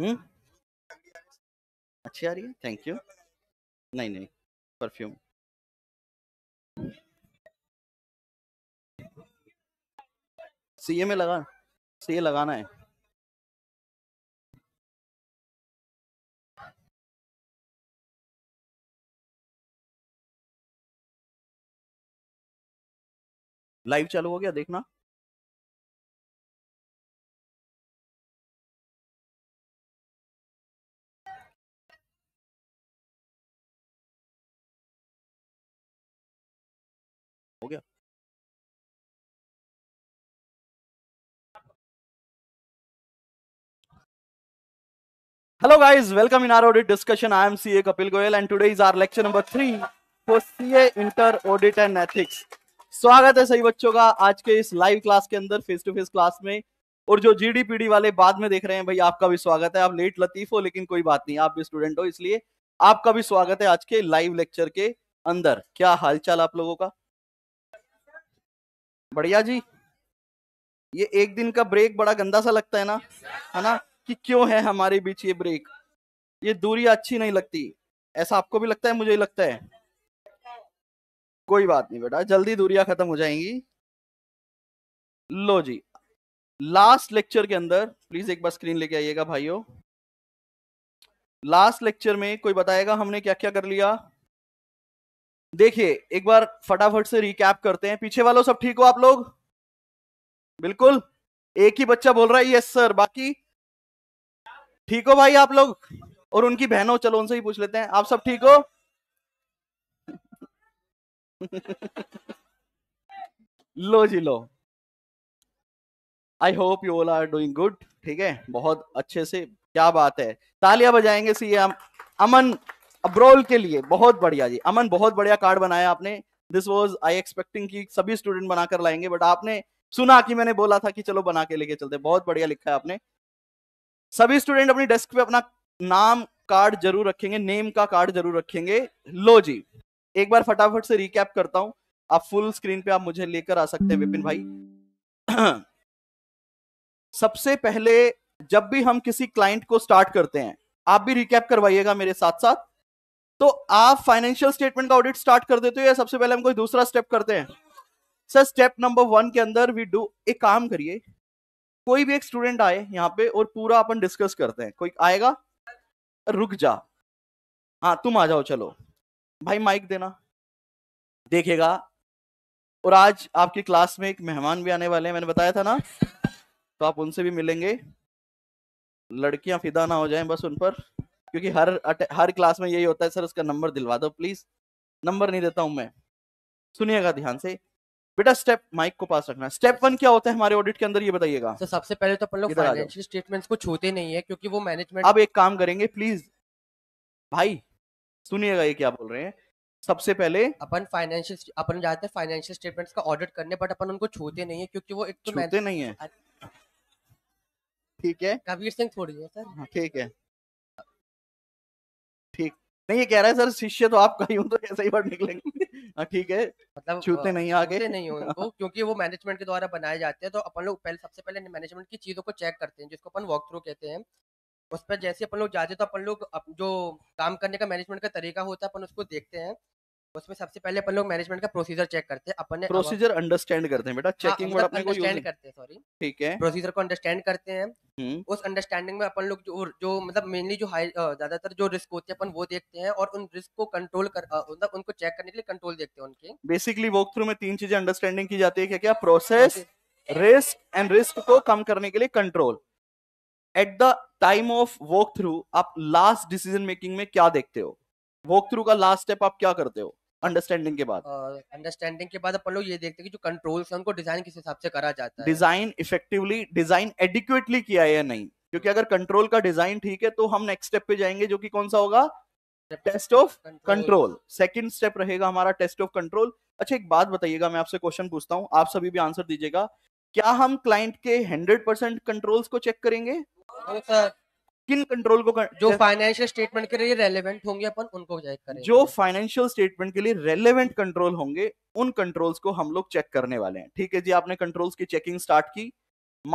हम्म अच्छी आ रही है थैंक यू नहीं नहीं परफ्यूम सीए में लगा सीए लगाना है लाइव चालू हो गया देखना Hello guys, welcome in our audit discussion. I am CA Kapil Goyal and today is our lecture number three for CA Inter Audit and Ethics. स्वागत है सही बच्चों का आज के इस लाइव क्लास के अंदर फेस टू फेस क्लास में और जो जीडीपीडी वाले बाद में देख रहे हैं भाई आपका भी स्वागत है आप लेट लतीफ हो लेकिन कोई बात नहीं आप भी स्टूडेंट हो इसलिए आपका भी स्वागत है आज के लाइव लेक्चर के अंदर क्या हालचाल आप लोगों का बढ़िया जी ये एक दिन का ब्रेक बड़ा गंदा सा लगता है ना है ना कि क्यों है हमारे बीच ये ब्रेक ये दूरी अच्छी नहीं लगती ऐसा आपको भी लगता है मुझे लगता है कोई बात नहीं बेटा जल्दी दूरियां खत्म हो जाएंगी लो जी लास्ट लेक्चर के अंदर प्लीज एक बार स्क्रीन लेके आइएगा भाइयों लास्ट लेक्चर में कोई बताएगा हमने क्या क्या कर लिया देखिए एक बार फटाफट से रिकैप करते हैं पीछे वालों सब ठीक हो आप लोग बिल्कुल एक ही बच्चा बोल रहा है यस सर बाकी ठीक हो भाई आप लोग और उनकी बहनों चलो उनसे ही पूछ लेते हैं आप सब ठीक हो लो जी लो I hope you all are doing good ठीक है बहुत अच्छे से क्या बात है तालियां बजाएंगे सी हम अमन अब्रोल के लिए बहुत बढ़िया जी अमन बहुत बढ़िया कार्ड बनाया आपने दिस वॉज आई एक्सपेक्टिंग कि सभी स्टूडेंट बनाकर लाएंगे बट आपने सुना कि मैंने बोला था कि चलो बना के लेके चलते बहुत बढ़िया लिखा है आपने सभी स्टूडेंट अपनी डेस्क पे अपना नाम कार्ड जरूर रखेंगे नेम का कार्ड जरूर रखेंगे लो जी एक बार फटाफट से रिकैप करता हूं आप फुल स्क्रीन पे आप मुझे लेकर आ सकते हैं विपिन भाई सबसे पहले जब भी हम किसी क्लाइंट को स्टार्ट करते हैं आप भी रिकैप करवाइएगा मेरे साथ साथ तो आप फाइनेंशियल स्टेटमेंट का ऑडिट स्टार्ट कर देते हो या सबसे पहले हम कोई दूसरा स्टेप करते हैं सर स्टेप नंबर वन के अंदर वी डू एक काम करिए कोई भी एक स्टूडेंट आए यहाँ पे और पूरा अपन डिस्कस करते हैं कोई आएगा रुक जा हाँ तुम आ जाओ चलो भाई माइक देना देखेगा और आज आपकी क्लास में एक मेहमान भी आने वाले हैं मैंने बताया था ना तो आप उनसे भी मिलेंगे लड़कियां फिदा ना हो जाएं बस उन पर क्योंकि हर हर क्लास में यही होता है सर उसका नंबर दिलवा दो प्लीज नंबर नहीं देता हूं मैं सुनिएगा ध्यान से बेटा स्टेप माइक को पास रखना स्टेप वन क्या होता है हमारे ऑडिट के अंदर ये बताइएगा सर तो सबसे पहले तो लोग फाइनेंशियल स्टेटमेंट्स को छूते नहीं है क्योंकि वो मैनेजमेंट अब एक काम करेंगे प्लीज भाई सुनिएगा ये क्या बोल रहे हैं सबसे पहले अपन फाइनेंशियल अपन जाते हैं फाइनेंशियल स्टेटमेंट का ऑडिट करने बट अपन उनको छूते नहीं है क्योंकि वो एक तो छूते नहीं है ठीक है कबीर सिंह थोड़ी है सर हाँ, ठीक है ठीक नहीं ये कह रहा है सर शिष्य तो आप कहीं तो ऐसे ही बार निकलेंगे हाँ, ठीक है मतलब छूते नहीं आगे नहीं हो उनको क्योंकि वो मैनेजमेंट के द्वारा बनाए जाते हैं तो अपन लोग पहले सबसे पहले मैनेजमेंट की चीजों को चेक करते हैं जिसको अपन वॉक थ्रू कहते हैं उस पर जैसे अपन लोग जाते हैं तो अपन लोग जो काम करने का मैनेजमेंट का तरीका होता है अपन उसको देखते हैं उसमें सबसे पहले अपन लोग मैनेजमेंट का प्रोसीजर चेक करते हैं अपन प्रोसीजर अंडरस्टैंड करते हैं बेटा चेकिंग हाँ, वर्ड मतलब अपने को यूज करते हैं सॉरी ठीक है प्रोसीजर को अंडरस्टैंड करते हैं हम्म। उस अंडरस्टैंडिंग में अपन लोग जो जो मतलब मेनली जो हाई ज्यादातर जो रिस्क होते हैं अपन वो देखते हैं और उन रिस्क को कंट्रोल कर मतलब उनको चेक करने के लिए कंट्रोल देखते हैं उनके बेसिकली वॉक थ्रू में तीन चीजें अंडरस्टैंडिंग की जाती है क्या क्या प्रोसेस रिस्क एंड रिस्क को कम करने के लिए control at the time of walk through आप लास्ट डिसीजन मेकिंग में क्या देखते हो वॉक थ्रू का लास्ट स्टेप आप क्या करते हो अंडरस्टैंडिंग के बाद अंडरस्टैंडिंग uh, के बाद अपन लोग ये देखते हैं कि जो कंट्रोल्स हैं उनको डिजाइन किस हिसाब से करा जाता है डिजाइन इफेक्टिवली डिजाइन एडिक्यूटली किया है या नहीं क्योंकि अगर कंट्रोल का डिजाइन ठीक है तो हम नेक्स्ट स्टेप पे जाएंगे जो कि कौन सा होगा test of control second step रहेगा हमारा टेस्ट ऑफ कंट्रोल अच्छा एक बात बताइएगा मैं आपसे क्वेश्चन पूछता हूँ आप सभी भी आंसर दीजिएगा क्या हम क्लाइंट के हंड्रेड परसेंट कंट्रोल्स को चेक करेंगे हाँ, किन कंट्रोल को कर, जो फाइनेंशियल स्टेटमेंट के लिए रेलेवेंट होंगे अपन उनको चेक करें जो फाइनेंशियल स्टेटमेंट के लिए रेलेवेंट कंट्रोल होंगे उन कंट्रोल्स को हम लोग चेक करने वाले हैं ठीक है जी आपने कंट्रोल्स की चेकिंग स्टार्ट की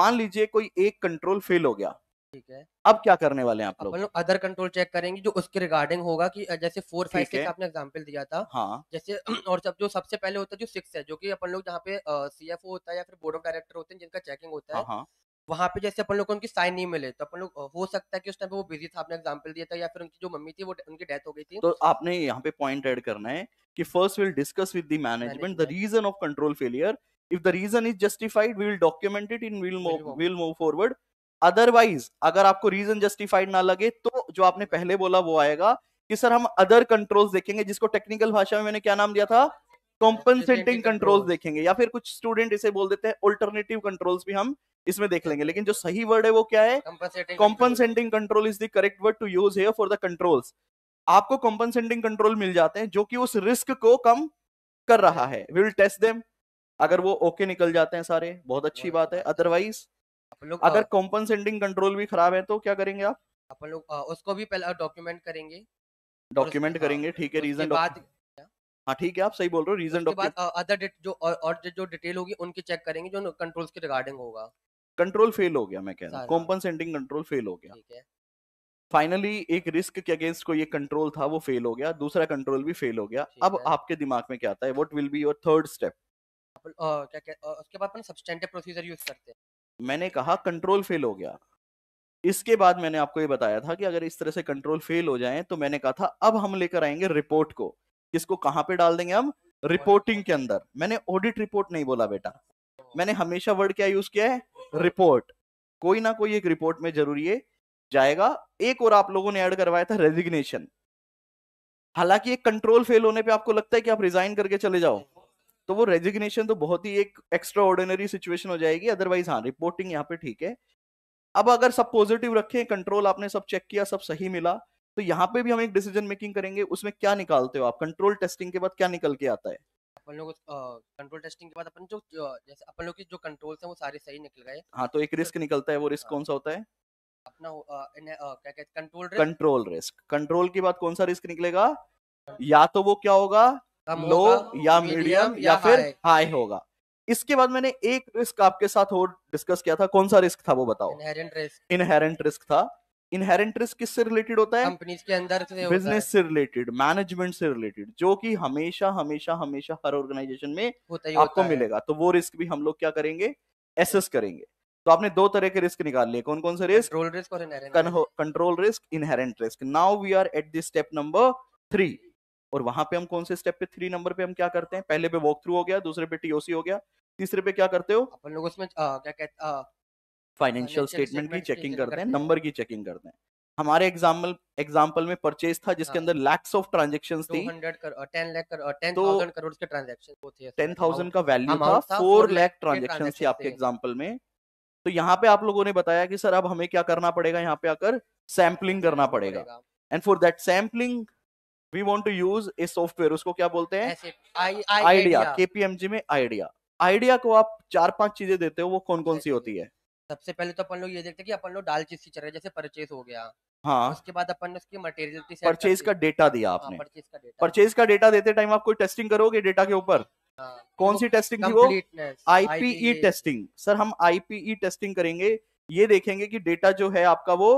मान लीजिए कोई एक कंट्रोल फेल हो गया ठीक है अब क्या करने वाले हैं आप लोग लोग अदर कंट्रोल चेक करेंगे जो उसके रिगार्डिंग होगा कि जैसे फोर फाइव के आपने एग्जांपल दिया था हाँ जैसे और सब जो सबसे पहले होता है जो सिक्स है जो कि अपन लोग जहाँ पे सीएफओ होता है या फिर बोर्ड ऑफ डायरेक्टर होते हैं जिनका चेकिंग होता है हाँ।, हाँ। वहाँ पे जैसे अपन लोग को उनकी साइन नहीं मिले तो अपन लोग हो सकता है कि उस टाइम पे वो बिजी था आपने एग्जाम्पल दिया था या फिर उनकी जो मम्मी थी वो उनकी डेथ हो गई थी तो आपने यहाँ पे पॉइंट एड करना है कि first will discuss with the management the reason of control failure if the reason is justified we will document it in will will move forward otherwise अगर आपको रीजन जस्टिफाइड ना लगे तो जो आपने पहले बोला वो आएगा कि सर हम अदर कंट्रोल्स देखेंगे जिसको टेक्निकल भाषा में मैंने क्या नाम दिया था कॉम्पनसेटिंग कंट्रोल्स देखेंगे या फिर कुछ स्टूडेंट इसे बोल देते हैं ऑल्टरनेटिव कंट्रोल्स भी हम इसमें देख लेंगे लेकिन जो सही वर्ड है वो क्या है compensating control is the correct word to use here for the controls आपको कॉम्पनसेटिंग कंट्रोल मिल जाते हैं जो कि उस रिस्क को कम कर रहा है वी विल टेस्ट देम अगर वो ओके okay निकल जाते हैं सारे बहुत अच्छी बात है अदरवाइज अगर कॉम्पनसेटिंग कंट्रोल भी खराब है तो क्या करेंगे आप अपन लोग उसको भी पहले डॉक्यूमेंट करेंगे डॉक्यूमेंट करेंगे ठीक है रीजन हाँ ठीक है आप सही बोल रहे हो रीजन डॉक्यूमेंट अदर जो और जो डिटेल होगी उनकी चेक करेंगे जो कंट्रोल्स के रिगार्डिंग होगा कंट्रोल फेल हो गया मैं कह रहा हूँ कॉम्पनसेटिंग कंट्रोल फेल हो गया फाइनली एक रिस्क के अगेंस्ट को ये कंट्रोल था वो फेल हो गया दूसरा कंट्रोल भी फेल हो गया अब आपके दिमाग में क्या आता है what will be your third step क्या क्या उसके बाद अपन सब्सटेंटिव प्रोसीजर यूज करते हैं मैंने कहा कंट्रोल फेल हो गया इसके बाद मैंने आपको ये बताया था कि अगर इस तरह से कंट्रोल फेल हो जाए तो मैंने कहा था अब हम लेकर आएंगे रिपोर्ट को किसको कहाँ पे डाल देंगे हम रिपोर्टिंग के अंदर मैंने ऑडिट रिपोर्ट नहीं बोला बेटा मैंने हमेशा वर्ड क्या यूज किया है रिपोर्ट कोई ना कोई एक रिपोर्ट में जरूरी है जाएगा एक और आप लोगों ने ऐड करवाया था रेजिग्नेशन हालांकि एक कंट्रोल फेल होने पे आपको लगता है कि आप रिजाइन करके चले जाओ तो वो रेजिग्नेशन तो बहुत ही एक एक्स्ट्रा ऑर्डिनरी सिचुएशन हो जाएगी अदरवाइज हाँ रिपोर्टिंग यहाँ पे ठीक है अब अगर सब पॉजिटिव रखें कंट्रोल आपने सब चेक किया सब सही मिला तो यहाँ पे भी हम एक डिसीजन मेकिंग करेंगे उसमें क्या निकालते हो आप कंट्रोल टेस्टिंग के बाद क्या निकल के आता है अपन लोग कंट्रोल टेस्टिंग के बाद अपन जो जैसे अपन लोग की जो कंट्रोल्स हैं वो सारे सही निकल गए हाँ तो एक रिस्क तो निकलता है वो रिस्क हाँ। कौन सा होता है अपना क्या कहते कंट्रोल कंट्रोल रिस्क कंट्रोल के बाद कौन सा रिस्क निकलेगा या तो वो क्या होगा लो या मीडियम या फिर हाई होगा इसके बाद मैंने एक रिस्क आपके साथ और डिस्कस किया था कौन सा रिस्क था वो बताओ इनहेरेंट रिस्क इनहेरेंट रिस्क था इनहेरेंट रिस्क किससे रिलेटेड होता है कंपनीज के अंदर से बिजनेस से रिलेटेड मैनेजमेंट से रिलेटेड जो कि हमेशा हमेशा हमेशा हर ऑर्गेनाइजेशन में होता ही आपको होता मिलेगा तो वो रिस्क भी हम लोग क्या करेंगे एसेस करेंगे तो आपने दो तरह के रिस्क निकाल लिए कौन कौन से रिस्क कंट्रोल रिस्क और inherent control risk inherent risk now we are at this step number three और वहां पे हम कौन से स्टेप पे थ्री नंबर पे हम क्या करते हैं पहले पे वॉक थ्रू हो गया दूसरे पे टीओसी हो गया तीसरे पे क्या करते हो अपन लोग उसमें आ, क्या कहते हैं फाइनेंशियल स्टेटमेंट की चेकिंग करते हैं नंबर की चेकिंग करते हैं हमारे एग्जाम्पल एग्जाम्पल में परचेज था जिसके हाँ। अंदर लैक्स ऑफ ट्रांजेक्शन थी टेन तो थाउजेंड का वैल्यू था फोर लैख ट्रांजेक्शन थी आपके एग्जाम्पल में तो यहाँ पे आप लोगों ने बताया कि सर अब हमें क्या करना पड़ेगा यहाँ पे आकर सैम्पलिंग करना पड़ेगा and for that sampling we want to use a software उसको क्या बोलते हैं आइडिया केपीएमजी में आइडिया आइडिया को आप चार पांच चीजें देते हो वो कौन कौन सी होती है सबसे पहले तो अपन लोग ये देखते हैं कि अपन लोग डाल चीज की चल रही जैसे परचेज हो गया हाँ उसके बाद अपन ने उसकी मटेरियल परचेज का डेटा दिया हाँ, आपने परचेज का डेटा परचेज का डेटा देते टाइम आप कोई टेस्टिंग करोगे डेटा के ऊपर हाँ, कौन सी टेस्टिंग थी वो आईपीई टेस्टिंग सर हम आईपीई टेस्टिंग e करेंगे ये देखेंगे कि डेटा जो है आपका वो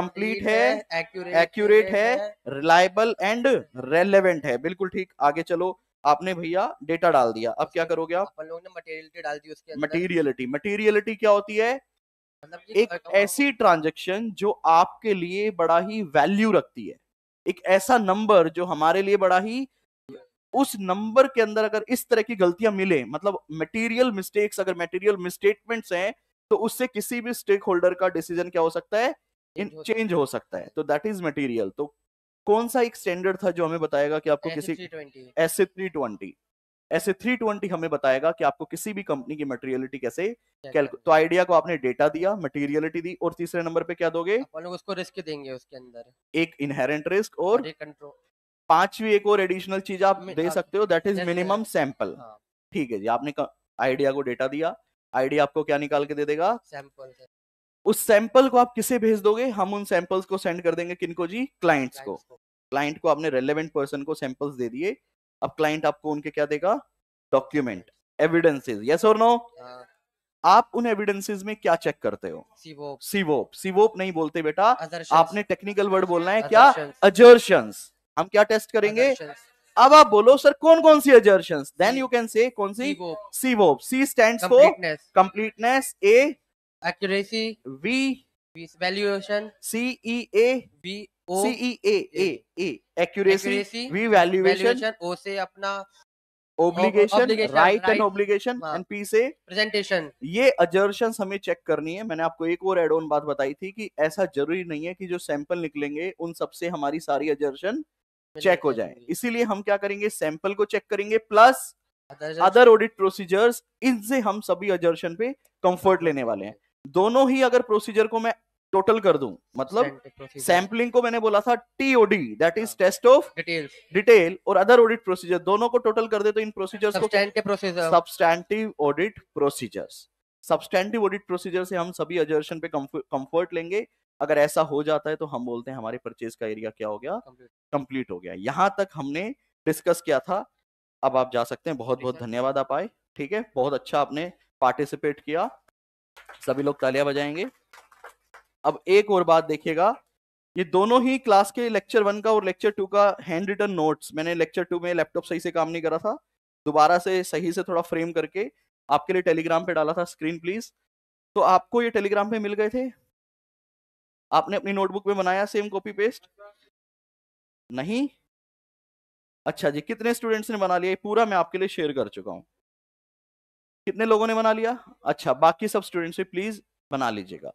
कंप्लीट है एक्यूरेट है रिलायबल एंड रेलेवेंट है बिल्कुल ठीक आगे चलो आपने भैया डेटा डाल दिया अब क्या करोगे आप अपन लोग ने मटेरियलिटी डाल दी उसके मटेरियलिटी मटेरियलिटी क्या होती है मतलब एक ऐसी ट्रांजेक्शन जो आपके लिए बड़ा ही वैल्यू रखती है एक ऐसा नंबर जो हमारे लिए बड़ा ही उस नंबर के अंदर अगर इस तरह की गलतियां मिले मतलब मटेरियल मिस्टेक्स अगर मटेरियल मिसस्टेटमेंट्स हैं तो उससे किसी भी स्टेक होल्डर का डिसीजन क्या हो सकता है चेंज हो सकता है तो दैट इज मटेरियल तो कौन सा एक स्टैंडर्ड था जो हमें बताएगा कि आपको किसी ऐसे थ्री ट्वेंटी ऐसे थ्री ट्वेंटी हमें बताएगा कि आपको किसी भी कंपनी की मटेरियलिटी कैसे तो आइडिया को आपने डेटा दिया मटेरियलिटी दी और तीसरे नंबर पे क्या दोगे उसको रिस्क देंगे उसके अंदर एक इनहेरेंट रिस्क और पांचवी एक और एडिशनल चीज आप दे सकते हो दैट इज मिनिमम सैंपल ठीक है जी आपने आइडिया को डेटा दिया आइडिया आपको क्या निकाल के दे देगा सैंपल उस सैंपल को आप किसे भेज दोगे हम उन सैंपल्स को सेंड कर देंगे किनको जी क्लाइंट्स को क्लाइंट को आपने रेलेवेंट पर्सन को सैंपल्स दे दिए अब क्लाइंट आपको उनके क्या देगा डॉक्यूमेंट एविडेंसेस यस और नो आप उन एविडेंसेस में क्या चेक करते हो सीवोप सीवोप नहीं बोलते बेटा आपने टेक्निकल वर्ड बोलना है क्या अजर्शंस हम क्या टेस्ट करेंगे अब आप बोलो सर कौन कौन सी assertions then you can say कौन सी CVOP C stand for completeness A accuracy V v valuation C E A V O C E A A A accuracy accuracy V valuation O से अपना obligation right and obligation and P से presentation ये assertion हमें check करनी है मैंने आपको एक और एड ऑन बात बताई थी कि ऐसा जरूरी नहीं है कि जो सैंपल निकलेंगे उन सब से हमारी सारी अजर्शन चेक हो जाए इसीलिए हम क्या करेंगे सैंपल को चेक करेंगे प्लस अदर ऑडिट प्रोसीजर्स इनसे हम सभी अजर्शन पे कंफर्ट लेने वाले हैं दोनों ही अगर प्रोसीजर को मैं टोटल कर दूं मतलब सैंपलिंग को मैंने बोला था TOD that is test of detail और अदर ऑडिट प्रोसीजर दोनों को टोटल कर दे तो इन प्रोसीजर्स को substantive audit procedures substantive audit procedure से हम सभी अजर्शन पे कंफर्ट लेंगे अगर ऐसा हो जाता है तो हम बोलते हैं हमारे परचेज का एरिया क्या हो गया कंप्लीट हो गया यहाँ तक हमने डिस्कस किया था अब आप जा सकते हैं बहुत बहुत धन्यवाद आप आए ठीक है बहुत अच्छा आपने पार्टिसिपेट किया सभी लोग तालियां बजाएंगे अब एक और बात देखिएगा ये दोनों ही क्लास के लेक्चर वन का और लेक्चर टू का हैंड रिटन नोट्स मैंने लेक्चर टू में लैपटॉप सही से काम नहीं करा था दोबारा से सही से थोड़ा फ्रेम करके आपके लिए टेलीग्राम पे डाला था स्क्रीन प्लीज तो आपको ये टेलीग्राम पे मिल गए थे आपने अपनी नोटबुक में बनाया सेम कॉपी पेस्ट नहीं अच्छा जी कितने स्टूडेंट्स ने बना लिया पूरा मैं आपके लिए शेयर कर चुका हूँ कितने लोगों ने बना लिया अच्छा बाकी सब स्टूडेंट्स भी प्लीज बना लीजिएगा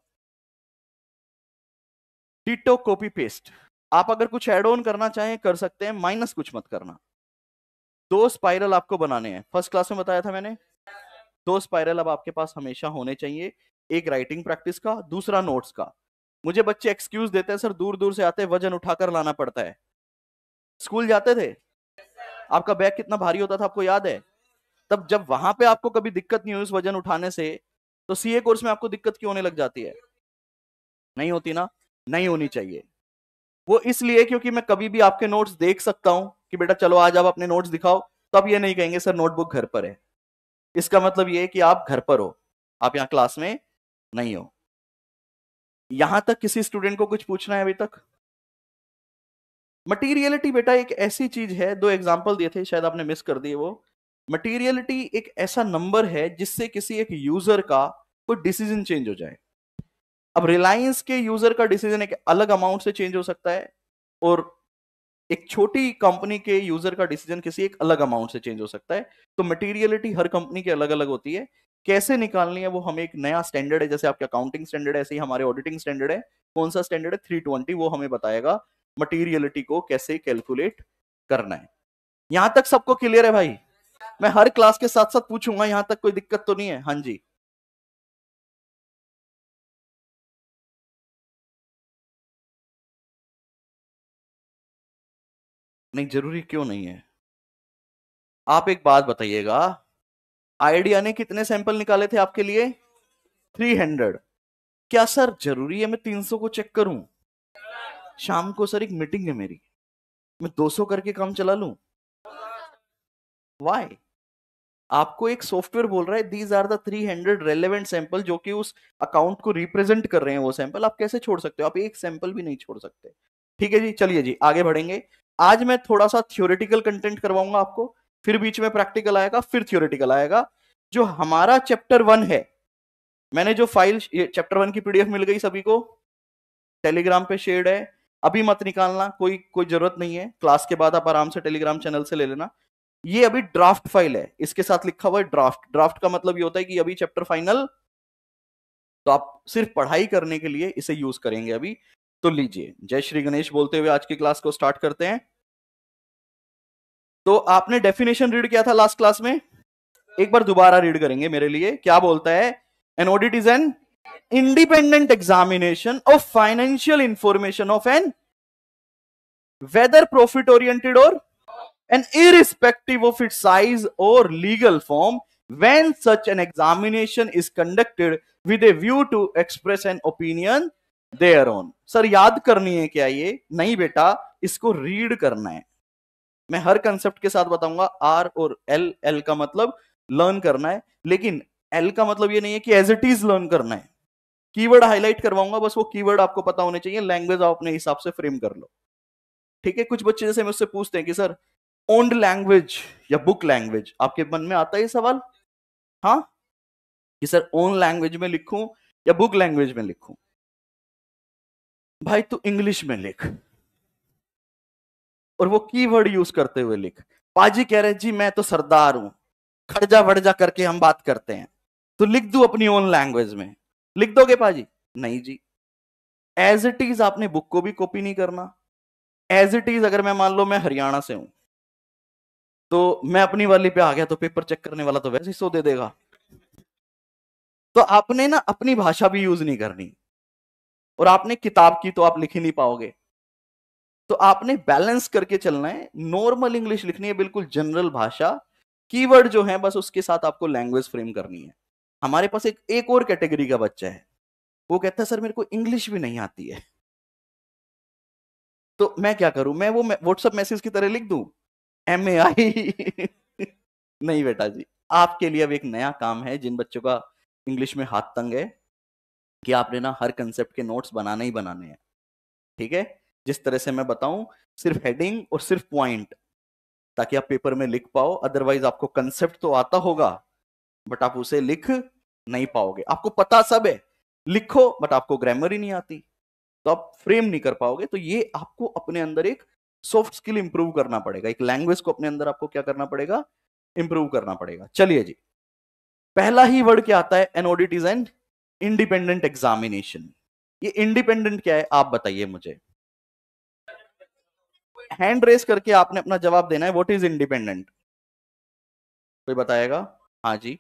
डिटो कॉपी पेस्ट आप अगर कुछ एड ऑन करना चाहें कर सकते हैं माइनस कुछ मत करना दो स्पाइरल आपको बनाने हैं फर्स्ट क्लास में बताया था मैंने दो स्पाइरल अब आपके पास हमेशा होने चाहिए एक राइटिंग प्रैक्टिस का दूसरा नोट्स का मुझे बच्चे एक्सक्यूज देते हैं सर दूर दूर से आते वजन उठाकर लाना पड़ता है स्कूल जाते थे आपका बैग कितना भारी होता था आपको याद है तब जब वहां पे आपको कभी दिक्कत नहीं हुई उस वजन उठाने से तो सीए कोर्स में आपको दिक्कत क्यों होने लग जाती है नहीं होती ना नहीं होनी चाहिए वो इसलिए क्योंकि मैं कभी भी आपके नोट्स देख सकता हूं कि बेटा चलो आज आप अपने नोट्स दिखाओ तब ये नहीं कहेंगे सर नोटबुक घर पर है इसका मतलब ये है कि आप घर पर हो आप यहां क्लास में नहीं हो यहां तक किसी स्टूडेंट को कुछ पूछना है अभी तक मटीरियलिटी बेटा एक ऐसी चीज है दो एग्जाम्पल दिए थे शायद आपने मिस कर दिए वो मटेरियलिटी एक ऐसा नंबर है जिससे किसी एक यूजर का कोई डिसीजन चेंज हो जाए अब रिलायंस के यूजर का डिसीजन एक अलग अमाउंट से चेंज हो सकता है और एक छोटी कंपनी के यूजर का डिसीजन किसी एक अलग अमाउंट से चेंज हो सकता है तो मटेरियलिटी हर कंपनी के अलग अलग होती है कैसे निकालनी है वो हमें एक नया स्टैंडर्ड है जैसे आपके अकाउंटिंग स्टैंडर्ड है ऐसे ही हमारे ऑडिटिंग स्टैंडर्ड है कौन सा स्टैंडर्ड है थ्री ट्वेंटी वो हमें बताएगा मटीरियलिटी को कैसे कैलकुलेट करना है यहां तक सबको क्लियर है भाई मैं हर क्लास के साथ साथ पूछूंगा यहां तक कोई दिक्कत तो नहीं है हाँ जी नहीं जरूरी क्यों नहीं है आप एक बात बताइएगा आइडिया ने कितने सैंपल निकाले थे आपके लिए 300 क्या सर जरूरी है मैं 300 को चेक करूं शाम को सर एक मीटिंग है मेरी मैं 200 करके काम चला लू वाई आपको एक सॉफ्टवेयर बोल रहा है these are the hundred relevant sample जो कि उस अकाउंट को रिप्रेजेंट कर रहे हैं वो सैंपल आप कैसे छोड़ सकते हो आप एक सैंपल भी नहीं छोड़ सकते ठीक है जी चलिए जी आगे बढ़ेंगे आज मैं थोड़ा सा थियोरेटिकल कंटेंट करवाऊंगा आपको फिर बीच में प्रैक्टिकल आएगा फिर थियोरेटिकल आएगा जो हमारा चैप्टर वन है मैंने जो फाइल चैप्टर वन की पीडीएफ मिल गई सभी को टेलीग्राम पे शेयर है अभी मत निकालना कोई कोई जरूरत नहीं है क्लास के बाद आप आराम से टेलीग्राम चैनल से ले लेना ये अभी ड्राफ्ट फाइल है इसके साथ लिखा हुआ है ड्राफ्ट ड्राफ्ट का मतलब ये होता है कि अभी चैप्टर फाइनल तो आप सिर्फ पढ़ाई करने के लिए इसे यूज करेंगे अभी तो लीजिए जय श्री गणेश बोलते हुए आज की क्लास को स्टार्ट करते हैं तो आपने डेफिनेशन रीड किया था लास्ट क्लास में एक बार दोबारा रीड करेंगे मेरे लिए क्या बोलता है an audit is an independent examination of financial information of an whether profit oriented और and irrespective of its size or legal form when such an examination is conducted with a view to express an opinion their own sir yaad karni hai kya ye nahi beta isko read karna hai मैं हर concept के साथ बताऊंगा are और L L का मतलब learn करना है लेकिन एल का मतलब ये नहीं है कि एज इट इज लर्न करना है कीवर्ड हाईलाइट करवाऊंगा बस वो कीवर्ड आपको पता होने चाहिए लैंग्वेज आप अपने हिसाब से फ्रेम कर लो ठीक है कुछ बच्चे जैसे मुझसे पूछते हैं कि सर ओन्ड लैंग्वेज या बुक लैंग्वेज आपके मन में आता है ये सवाल हाँ कि सर ओन लैंग्वेज में लिखूं या बुक लैंग्वेज में लिखूं भाई तू इंग्लिश में लिख और वो कीवर्ड यूज करते हुए लिख पाजी कह रहे जी मैं तो सरदार हूं खड़जा वड़जा करके हम बात करते हैं तो लिख दू अपनी ओन लैंग्वेज में लिख दोगे पाजी नहीं जी एज इट इज आपने बुक को भी कॉपी नहीं करना एज इट इज अगर मैं मान लो मैं हरियाणा से हूं तो मैं अपनी वाली पे आ गया तो पेपर चेक करने वाला तो वैसे ही सो दे देगा तो आपने ना अपनी भाषा भी यूज नहीं करनी और आपने किताब की तो आप लिख ही नहीं पाओगे तो आपने बैलेंस करके चलना है नॉर्मल इंग्लिश लिखनी है बिल्कुल जनरल भाषा कीवर्ड जो है बस उसके साथ आपको लैंग्वेज फ्रेम करनी है हमारे पास एक एक और कैटेगरी का बच्चा है वो कहता है सर मेरे को इंग्लिश भी नहीं आती है तो मैं क्या करूं मैं वो व्हाट्सएप मैसेज की तरह लिख दूं एम ए आई नहीं बेटा जी आपके लिए अब एक नया काम है जिन बच्चों का इंग्लिश में हाथ तंग है कि आपने ना हर कंसेप्ट के नोट्स बनाने ही बनाने हैं ठीक है जिस तरह से मैं बताऊं सिर्फ हेडिंग और सिर्फ पॉइंट ताकि आप पेपर में लिख पाओ अदरवाइज आपको कंसेप्ट तो आता होगा बट आप उसे लिख नहीं पाओगे आपको पता सब है लिखो बट आपको ग्रामर ही नहीं आती तो आप फ्रेम नहीं कर पाओगे तो ये आपको अपने अंदर एक सॉफ्ट स्किल इंप्रूव करना पड़ेगा एक लैंग्वेज को अपने अंदर आपको क्या करना पड़ेगा इंप्रूव करना पड़ेगा चलिए जी पहला ही वर्ड क्या आता है an audit is an independent examination ये इंडिपेंडेंट क्या है आप बताइए मुझे हैंड रेस करके आपने अपना जवाब देना है व्हाट इज इंडिपेंडेंट कोई बताएगा हाँ जी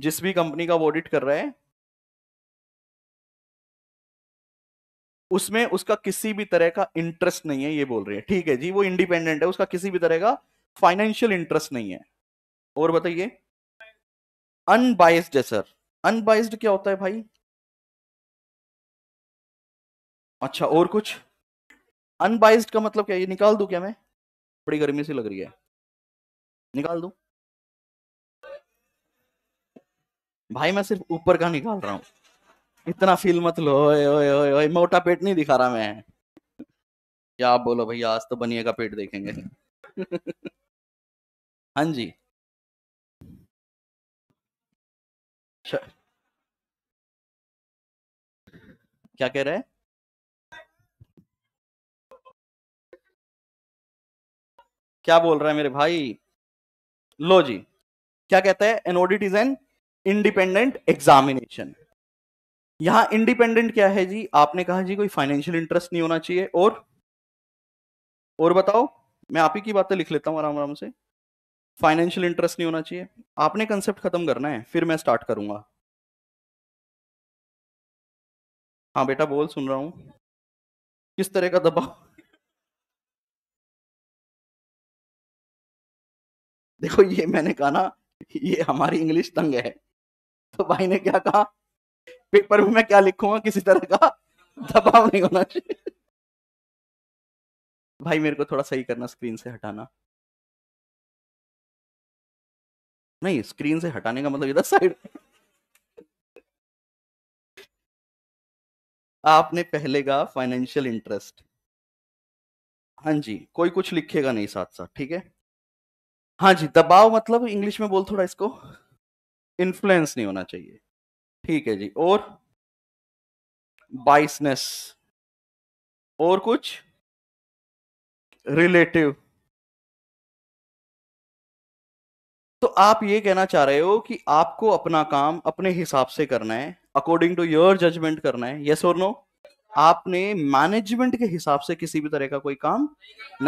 जिस भी कंपनी का ऑडिट कर रहे हैं उसमें उसका किसी भी तरह का इंटरेस्ट नहीं है ये बोल रही है ठीक है जी वो इंडिपेंडेंट है उसका किसी भी तरह का फाइनेंशियल इंटरेस्ट नहीं है और बताइए अनबाइस्ड है सर अनबाइस्ड क्या होता है भाई अच्छा और कुछ अनबाइस्ड का मतलब क्या ये निकाल दू क्या मैं बड़ी गर्मी सी लग रही है निकाल दू भाई मैं सिर्फ ऊपर का निकाल रहा हूं इतना फील मत लो ओए ओए ओए ओए मोटा पेट नहीं दिखा रहा मैं क्या आप बोलो भैया आज तो बनिए का पेट देखेंगे हाँ जी क्या कह रहे हैं क्या बोल रहा है मेरे भाई लो जी क्या कहते हैं इज एन इंडिपेंडेंट एग्जामिनेशन यहाँ इंडिपेंडेंट क्या है जी आपने कहा जी कोई फाइनेंशियल इंटरेस्ट नहीं होना चाहिए और और बताओ मैं आप ही की बातें लिख लेता हूं आराम आराम से फाइनेंशियल इंटरेस्ट नहीं होना चाहिए आपने कंसेप्ट खत्म करना है फिर मैं स्टार्ट करूंगा हाँ बेटा बोल सुन रहा हूं किस तरह का दबाव देखो ये मैंने कहा ना ये हमारी इंग्लिश तंग है तो भाई ने क्या कहा पेपर में मैं क्या लिखूंगा किसी तरह का दबाव नहीं होना चाहिए भाई मेरे को थोड़ा सही करना स्क्रीन से हटाना नहीं स्क्रीन से हटाने का मतलब इधर साइड आपने पहले का फाइनेंशियल इंटरेस्ट हाँ जी कोई कुछ लिखेगा नहीं साथ साथ ठीक है हाँ जी दबाव मतलब इंग्लिश में बोल थोड़ा इसको इन्फ्लुएंस नहीं होना चाहिए ठीक है जी और बाइसनेस और कुछ रिलेटिव तो आप ये कहना चाह रहे हो कि आपको अपना काम अपने हिसाब से करना है अकॉर्डिंग टू योर जजमेंट करना है यस और नो आपने मैनेजमेंट के हिसाब से किसी भी तरह का कोई काम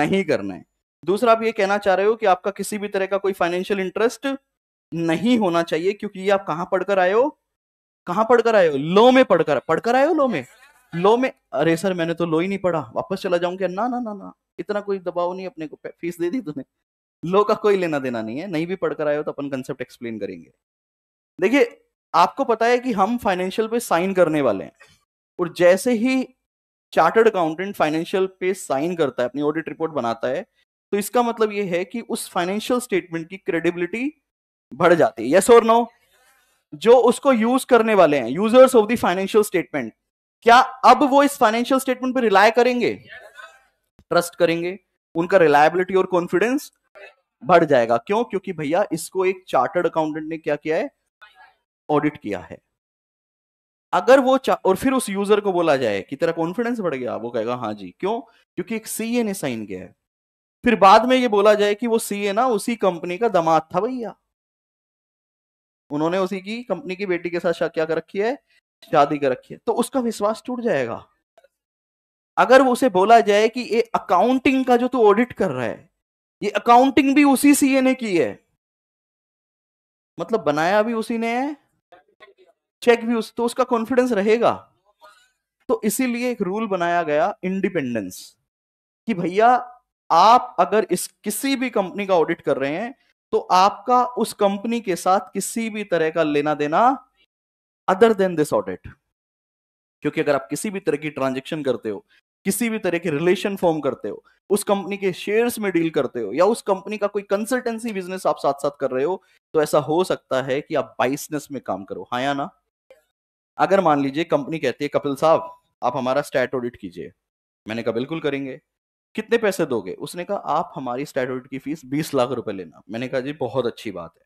नहीं करना है दूसरा आप ये कहना चाह रहे हो कि आपका किसी भी तरह का कोई फाइनेंशियल इंटरेस्ट नहीं होना चाहिए क्योंकि ये आप कहां पढ़कर आए हो कहाँ पढ़कर आए हो लो में पढ़कर पढ़कर आए हो लो में लो में अरे सर मैंने तो लो ही नहीं पढ़ा वापस चला जाऊंगे ना ना ना ना इतना कोई दबाव नहीं अपने को फीस दे दी तूने लो का कोई लेना देना नहीं है नहीं भी पढ़कर आए हो तो अपन कंसेप्ट एक्सप्लेन करेंगे देखिए आपको पता है कि हम फाइनेंशियल पे साइन करने वाले हैं और जैसे ही चार्टर्ड अकाउंटेंट फाइनेंशियल पे साइन करता है अपनी ऑडिट रिपोर्ट बनाता है तो इसका मतलब यह है कि उस फाइनेंशियल स्टेटमेंट की क्रेडिबिलिटी बढ़ जाती है यस और नो जो उसको यूज करने वाले हैं users of the financial statement क्या अब वो इस फाइनेंशियल स्टेटमेंट पर रिलाय करेंगे ट्रस्ट करेंगे उनका रिलायबिलिटी और कॉन्फिडेंस बढ़ जाएगा क्यों क्योंकि भैया इसको एक चार्टर्ड अकाउंटेंट ने क्या किया है ऑडिट किया है अगर वो और फिर उस यूजर को बोला जाए कि तेरा कॉन्फिडेंस बढ़ गया वो कहेगा हाँ जी क्यों क्योंकि एक सीए ने साइन किया है फिर बाद में ये बोला जाए कि वो सीए ना उसी कंपनी का दमाद था भैया उन्होंने उसी की कंपनी की बेटी के साथ क्या कर रखी है शादी कर रखी है तो उसका विश्वास टूट जाएगा अगर वो उसे बोला जाए कि ये अकाउंटिंग का जो तू ऑडिट कर रहा है ये अकाउंटिंग भी उसी सीए ने की है मतलब बनाया भी उसी ने है चेक भी उस तो उसका कॉन्फिडेंस रहेगा तो इसीलिए एक रूल बनाया गया इंडिपेंडेंस कि भैया आप अगर इस किसी भी कंपनी का ऑडिट कर रहे हैं तो आपका उस कंपनी के साथ किसी भी तरह का लेना देना अदर देन दिस ऑडिट क्योंकि अगर आप किसी भी तरह की ट्रांजेक्शन करते हो किसी भी तरह के रिलेशन फॉर्म करते हो उस कंपनी के शेयर्स में डील करते हो या उस कंपनी का कोई कंसल्टेंसी बिजनेस आप साथ साथ कर रहे हो तो ऐसा हो सकता है कि आप बाइसनेस में काम करो हाँ या ना अगर मान लीजिए कंपनी कहती है कपिल साहब आप हमारा स्टैट ऑडिट कीजिए मैंने कहा बिल्कुल करेंगे कितने पैसे दोगे उसने कहा आप हमारी स्टैटूट की फीस बीस लाख रुपए लेना मैंने कहा जी बहुत अच्छी बात है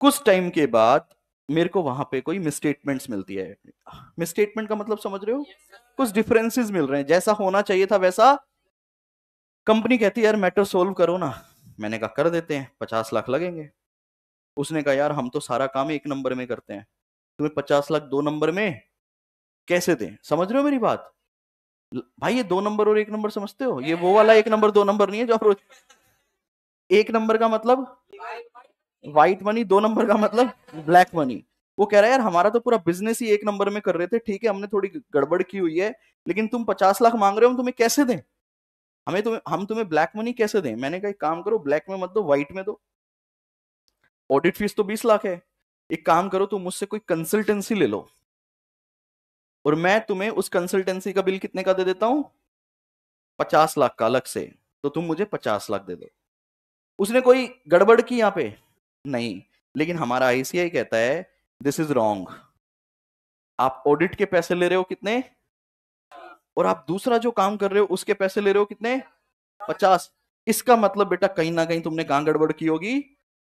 कुछ टाइम के बाद मेरे को वहां पे कोई मिसस्टेटमेंट्स मिलती है मिसस्टेटमेंट का मतलब समझ रहे हो कुछ डिफरेंसेस मिल रहे हैं जैसा होना चाहिए था वैसा कंपनी कहती है यार मैटर सोल्व करो ना मैंने कहा कर देते हैं पचास लाख लगेंगे उसने कहा यार हम तो सारा काम एक नंबर में करते हैं तुम्हें पचास लाख दो नंबर में कैसे दें समझ रहे हो मेरी बात भाई ये दो नंबर और एक नंबर समझते हो ये वो वाला एक नंबर दो नंबर नहीं है जो आप रोज एक नंबर का मतलब व्हाइट मनी दो नंबर का मतलब ब्लैक मनी वो कह रहा है यार हमारा तो पूरा बिजनेस ही एक नंबर में कर रहे थे ठीक है हमने थोड़ी गड़बड़ की हुई है लेकिन तुम पचास लाख मांग रहे हो हम तुम्हें कैसे दें हमें तुम्हें हम तुम्हें ब्लैक मनी कैसे दें मैंने कहा एक काम करो ब्लैक में मत दो व्हाइट में दो ऑडिट फीस तो बीस लाख है एक काम करो तुम मुझसे कोई कंसल्टेंसी ले लो और मैं तुम्हें उस कंसल्टेंसी का बिल कितने का दे देता हूं पचास लाख का अलग से तो तुम मुझे पचास लाख दे दो उसने कोई गड़बड़ की यहां पे नहीं लेकिन हमारा आईसीआई कहता है दिस इज रॉन्ग आप ऑडिट के पैसे ले रहे हो कितने और आप दूसरा जो काम कर रहे हो उसके पैसे ले रहे हो कितने पचास इसका मतलब बेटा कहीं ना कहीं तुमने कहा गड़बड़ की होगी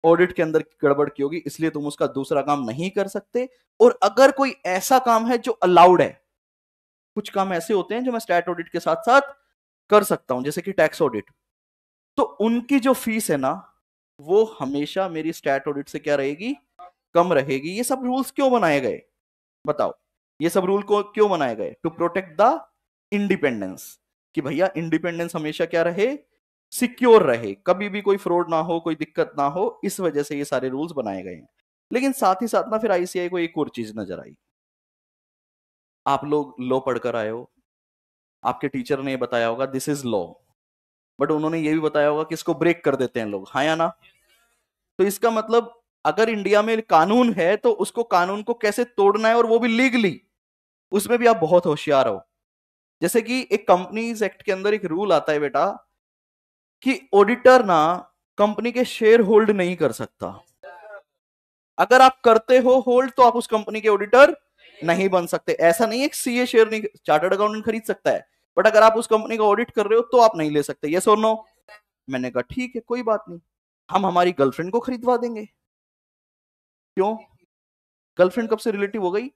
ऑडिट के अंदर गड़बड़ की होगी इसलिए तुम उसका दूसरा काम नहीं कर सकते और अगर कोई ऐसा काम है जो अलाउड है कुछ काम ऐसे होते हैं जो मैं स्टैट ऑडिट के साथ साथ कर सकता हूं जैसे कि टैक्स ऑडिट तो उनकी जो फीस है ना वो हमेशा मेरी स्टैट ऑडिट से क्या रहेगी कम रहेगी ये सब रूल्स क्यों बनाए गए बताओ ये सब रूल को क्यों बनाए गए टू प्रोटेक्ट द इंडिपेंडेंस कि भैया इंडिपेंडेंस हमेशा क्या रहे सिक्योर रहे कभी भी कोई फ्रॉड ना हो कोई दिक्कत ना हो इस वजह से ये सारे रूल्स बनाए गए हैं लेकिन साथ ही साथ ना फिर आईसीआई को एक और चीज नजर आई आप लोग लॉ पढ़कर आए हो आपके टीचर ने बताया होगा दिस इज लॉ बट उन्होंने ये भी बताया होगा कि इसको ब्रेक कर देते हैं लोग हाँ या ना तो इसका मतलब अगर इंडिया में कानून है तो उसको कानून को कैसे तोड़ना है और वो भी लीगली उसमें भी आप बहुत होशियार हो जैसे कि एक कंपनीज एक्ट के अंदर एक रूल आता है बेटा कि ऑडिटर ना कंपनी के शेयर होल्ड नहीं कर सकता अगर आप करते हो होल्ड तो आप उस कंपनी के ऑडिटर नहीं बन सकते ऐसा नहीं है सीए शेयर नहीं चार्टर्ड अकाउंटेंट खरीद सकता है बट अगर आप उस कंपनी का ऑडिट कर रहे हो तो आप नहीं ले सकते यस और नो मैंने कहा ठीक है कोई बात नहीं हम हमारी गर्लफ्रेंड को खरीदवा देंगे क्यों गर्लफ्रेंड कब से रिलेटिव हो गई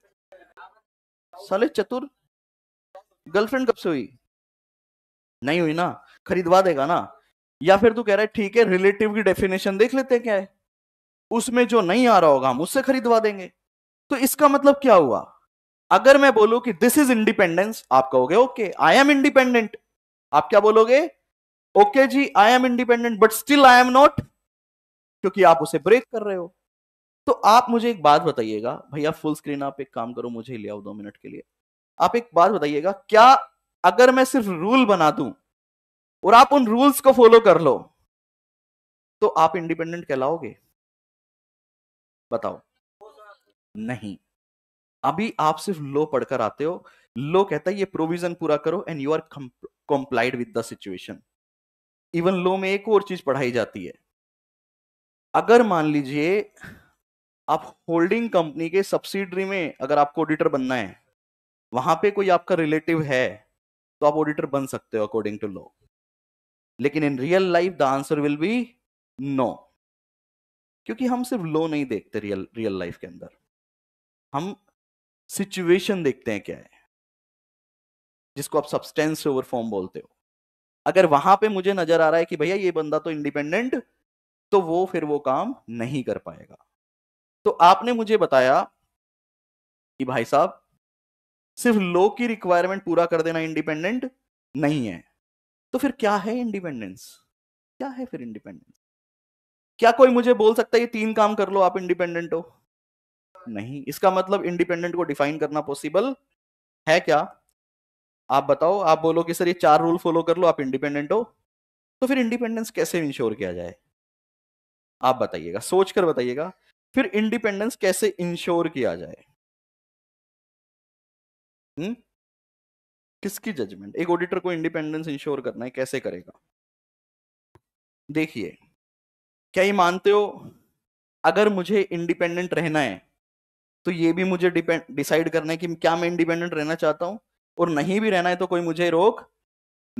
साले चतुर गर्लफ्रेंड कब से हुई नहीं हुई ना खरीदवा देगा ना या फिर तू कह रहा है ठीक है रिलेटिव की डेफिनेशन देख लेते हैं क्या है उसमें जो नहीं आ रहा होगा हम उससे खरीदवा देंगे तो इसका मतलब क्या हुआ अगर मैं बोलूं कि दिस इज इंडिपेंडेंस आप कहोगे ओके आई एम इंडिपेंडेंट आप क्या बोलोगे ओके okay जी I am independent but still I am not क्योंकि आप उसे ब्रेक कर रहे हो तो आप मुझे एक बात बताइएगा भैया फुल स्क्रीन आप एक काम करो मुझे ले आओ दो मिनट के लिए आप एक बात बताइएगा क्या अगर मैं सिर्फ रूल बना दूं और आप उन रूल्स को फॉलो कर लो तो आप इंडिपेंडेंट कहलाओगे बताओ नहीं अभी आप सिर्फ लो पढ़कर आते हो लो कहता है ये प्रोविजन पूरा करो and you are complied with the situation even law में एक और चीज पढ़ाई जाती है अगर मान लीजिए आप होल्डिंग कंपनी के सब्सिडरी में अगर आपको ऑडिटर बनना है वहां पे कोई आपका रिलेटिव है तो आप ऑडिटर बन सकते हो अकॉर्डिंग टू लॉ लेकिन in real life the answer will be no क्योंकि हम सिर्फ लो नहीं देखते रियल रियल लाइफ के अंदर हम सिचुएशन देखते हैं क्या है जिसको आप सब्सटेंस से ओवर फॉर्म बोलते हो अगर वहां पे मुझे नजर आ रहा है कि भैया ये बंदा तो इंडिपेंडेंट तो वो फिर वो काम नहीं कर पाएगा तो आपने मुझे बताया कि भाई साहब सिर्फ लो की रिक्वायरमेंट पूरा कर देना इंडिपेंडेंट नहीं है तो फिर क्या है इंडिपेंडेंस क्या है फिर इंडिपेंडेंस क्या कोई मुझे बोल सकता है ये तीन काम कर लो आप इंडिपेंडेंट हो नहीं इसका मतलब इंडिपेंडेंट को डिफाइन करना पॉसिबल है क्या आप बताओ आप बोलो कि सर ये चार रूल फॉलो कर लो आप इंडिपेंडेंट हो तो फिर इंडिपेंडेंस कैसे इंश्योर किया जाए आप बताइएगा सोच कर बताइएगा फिर इंडिपेंडेंस कैसे इंश्योर किया जाए हुँ? हम्म? किसकी जजमेंट एक ऑडिटर को इंडिपेंडेंस इंश्योर करना है कैसे करेगा देखिए क्या ये मानते हो अगर मुझे इंडिपेंडेंट रहना है तो ये भी मुझे डिसाइड करना है कि क्या मैं इंडिपेंडेंट रहना चाहता हूं और नहीं भी रहना है तो कोई मुझे रोक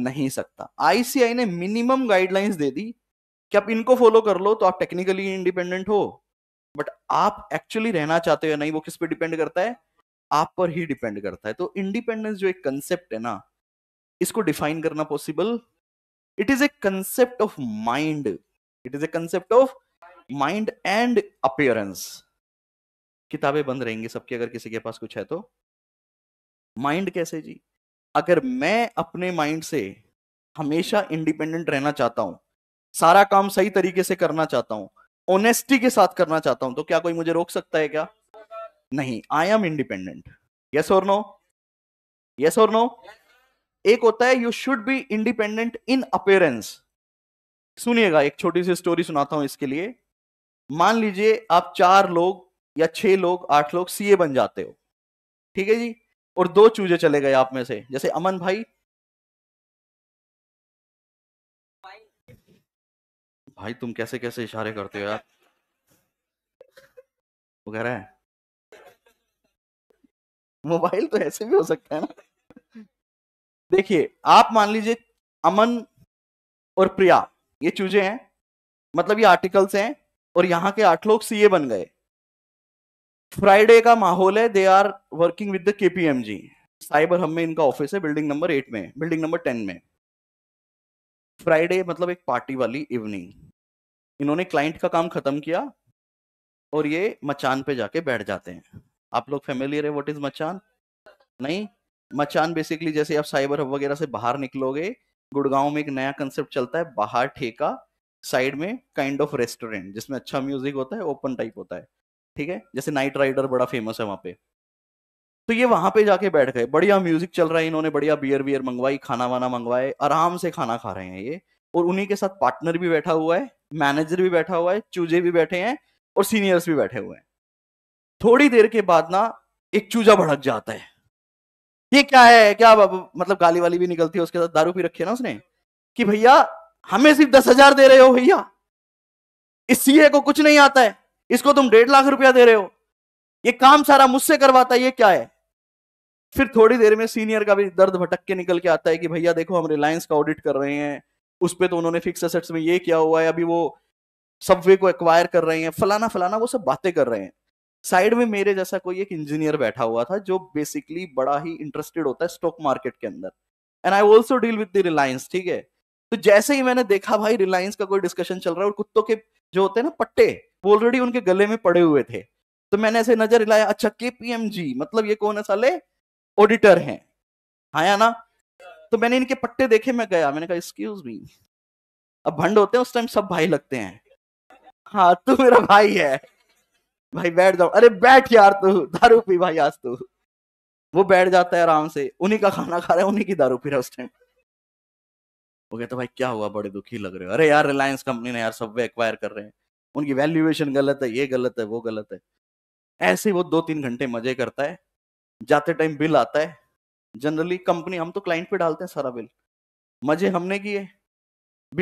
नहीं सकता आईसीआई ने मिनिमम गाइडलाइंस दे दी कि आप इनको फॉलो कर लो तो आप टेक्निकली इंडिपेंडेंट हो बट आप एक्चुअली रहना चाहते हो नहीं वो किस पे डिपेंड करता है आप पर ही डिपेंड करता है तो इंडिपेंडेंस जो एक कंसेप्ट है ना इसको डिफाइन करना possible it is a concept of mind it is a concept of mind and appearance किताबें बंद रहेंगी सबके अगर किसी के पास कुछ है तो माइंड कैसे जी अगर मैं अपने माइंड से हमेशा इंडिपेंडेंट रहना चाहता हूं सारा काम सही तरीके से करना चाहता हूं ऑनेस्टी के साथ करना चाहता हूं तो क्या कोई मुझे रोक सकता है क्या नहीं आई एम इंडिपेंडेंट यस और नो यस और नो एक होता है you should be independent in appearance सुनिएगा एक छोटी सी स्टोरी सुनाता हूं इसके लिए मान लीजिए आप चार लोग या छह लोग आठ लोग सीए बन जाते हो ठीक है जी और दो चूजे चले गए आप में से जैसे अमन भाई भाई तुम कैसे कैसे इशारे करते हो यार वो कह रहा है मोबाइल तो ऐसे भी हो सकता है ना देखिए आप मान लीजिए अमन और प्रिया ये चूजे हैं मतलब ये आर्टिकल्स हैं और यहाँ के आठ लोग सीए बन गए फ्राइडे का माहौल है they are working with the KPMG cyber हम में इनका ऑफिस है बिल्डिंग नंबर एट में बिल्डिंग नंबर टेन में फ्राइडे मतलब एक पार्टी वाली इवनिंग इन्होंने क्लाइंट का काम खत्म किया और ये मचान पे जाके बैठ जाते हैं आप लोग फेमिलियर है वट इज मचान नहीं मचान बेसिकली जैसे आप साइबर हब वगैरह से बाहर निकलोगे गुड़गांव में एक नया कंसेप्ट चलता है बाहर ठेका साइड में काइंड ऑफ रेस्टोरेंट जिसमें अच्छा म्यूजिक होता है ओपन टाइप होता है ठीक है जैसे नाइट राइडर बड़ा फेमस है वहां पे तो ये वहां पे जाके बैठ गए बढ़िया म्यूजिक चल रहा है इन्होंने बढ़िया बियर बियर मंगवाई खाना वाना मंगवाए आराम से खाना खा रहे हैं ये और उन्हीं के साथ पार्टनर भी बैठा हुआ है मैनेजर भी बैठा हुआ है चूजे भी बैठे हैं और सीनियर्स भी बैठे हुए हैं थोड़ी देर के बाद ना एक चूजा भड़क जाता है ये क्या है क्या मतलब गाली वाली भी निकलती है उसके साथ दारू भी रखी है ना उसने कि भैया हमें सिर्फ दस हजार दे रहे हो भैया इस सीए को कुछ नहीं आता है इसको तुम डेढ़ लाख रुपया दे रहे हो ये काम सारा मुझसे करवाता है ये क्या है फिर थोड़ी देर में सीनियर का भी दर्द भटक के निकल के आता है कि भैया देखो हम रिलायंस का ऑडिट कर रहे हैं उस पर तो उन्होंने फिक्स एसेट्स में ये किया हुआ है अभी वो सबवे को एक्वायर कर रहे हैं फलाना फलाना वो सब बातें कर रहे हैं साइड में मेरे जैसा कोई एक इंजीनियर बैठा हुआ था जो बेसिकली बड़ा ही इंटरेस्टेड होता है स्टॉक मार्केट के अंदर and I also deal with the Reliance ठीक है तो जैसे ही मैंने देखा भाई रिलायंस का कोई डिस्कशन चल रहा है और कुत्तों के जो होते हैं ना पट्टे वो ऑलरेडी उनके गले में पड़े हुए थे तो मैंने ऐसे नजर हिलाया अच्छा के मतलब ये कौन है साले ऑडिटर हैं आया हाँ ना तो मैंने इनके पट्टे देखे मैं गया मैंने कहा एक्सक्यूज मी अब भंड होते हैं उस टाइम सब भाई लगते हैं हाँ तू तो मेरा भाई है भाई बैठ जाओ अरे बैठ यार तू दारू पी भाई आज तू वो बैठ जाता है आराम से उन्हीं का खाना खा रहा है उन्हीं की दारू पी रहा है उस टाइम वो कहता भाई क्या हुआ बड़े दुखी लग रहे हो अरे यार रिलायंस कंपनी ने यार सब एक्वायर कर रहे हैं उनकी वैल्यूएशन गलत है ये गलत है वो गलत है ऐसे ही वो दो तीन घंटे मजे करता है जाते टाइम बिल आता है जनरली कंपनी हम तो क्लाइंट पे डालते हैं सारा बिल मजे हमने किए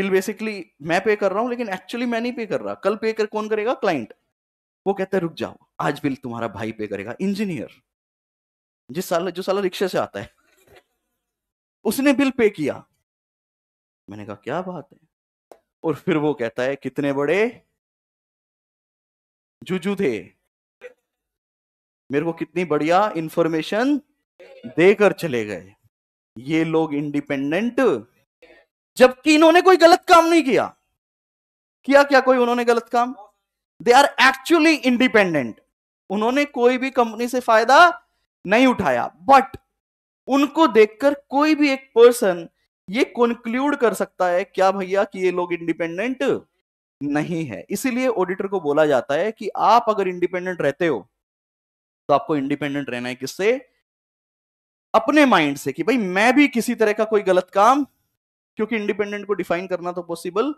बिल बेसिकली मैं पे कर रहा हूँ लेकिन एक्चुअली मैं नहीं पे कर रहा कल पे कर कौन करेगा क्लाइंट वो कहता है रुक जाओ आज बिल तुम्हारा भाई पे करेगा इंजीनियर जिस साल जो साल रिक्शे से आता है उसने बिल पे किया मैंने कहा क्या बात है और फिर वो कहता है कितने बड़े जुजू थे मेरे को कितनी बढ़िया इंफॉर्मेशन देकर चले गए ये लोग इंडिपेंडेंट जबकि इन्होंने कोई गलत काम नहीं किया किया क्या कोई उन्होंने गलत काम दे आर एक्चुअली इंडिपेंडेंट उन्होंने कोई भी कंपनी से फायदा नहीं उठाया बट उनको देखकर कोई भी एक पर्सन ये कंक्लूड कर सकता है क्या भैया कि ये लोग इंडिपेंडेंट नहीं है इसीलिए ऑडिटर को बोला जाता है कि आप अगर इंडिपेंडेंट रहते हो तो आपको इंडिपेंडेंट रहना है किससे अपने माइंड से कि भाई मैं भी किसी तरह का कोई गलत काम क्योंकि इंडिपेंडेंट को डिफाइन करना तो पॉसिबल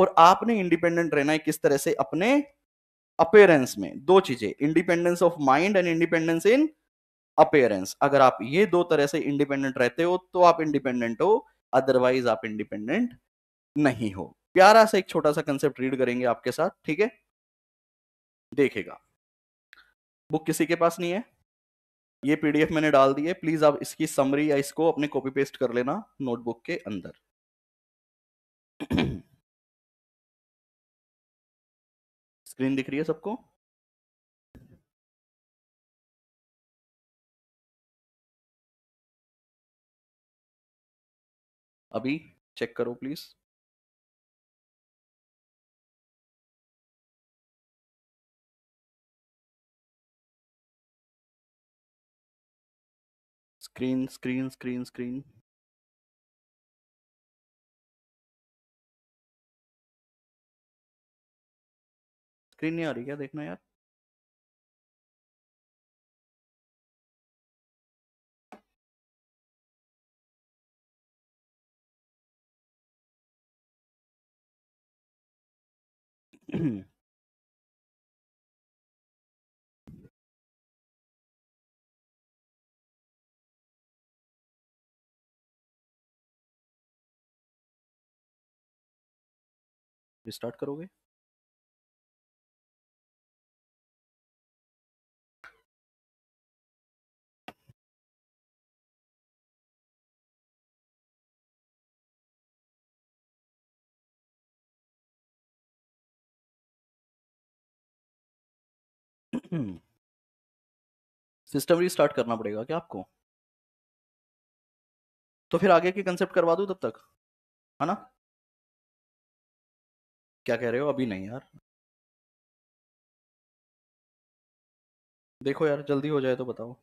और आपने इंडिपेंडेंट रहना है किस तरह से अपने अपेयरेंस में दो चीजें independence of mind and independence in appearance अगर आप ये दो तरह से इंडिपेंडेंट रहते हो तो आप इंडिपेंडेंट हो अदरवाइज आप इंडिपेंडेंट नहीं हो प्यारा सा एक छोटा सा कंसेप्ट रीड करेंगे आपके साथ ठीक है देखेगा बुक किसी के पास नहीं है ये पीडीएफ मैंने डाल दी है प्लीज आप इसकी समरी या इसको अपने कॉपी पेस्ट कर लेना नोटबुक के अंदर स्क्रीन दिख रही है सबको अभी चेक करो please screen screen screen screen screen नहीं आ रही क्या देखना यार स्टार्ट करोगे सिस्टम हम्म। रीस्टार्ट करना पड़ेगा क्या आपको तो फिर आगे के कंसेप्ट करवा दूँ तब तक है ना क्या कह रहे हो अभी नहीं यार देखो यार जल्दी हो जाए तो बताओ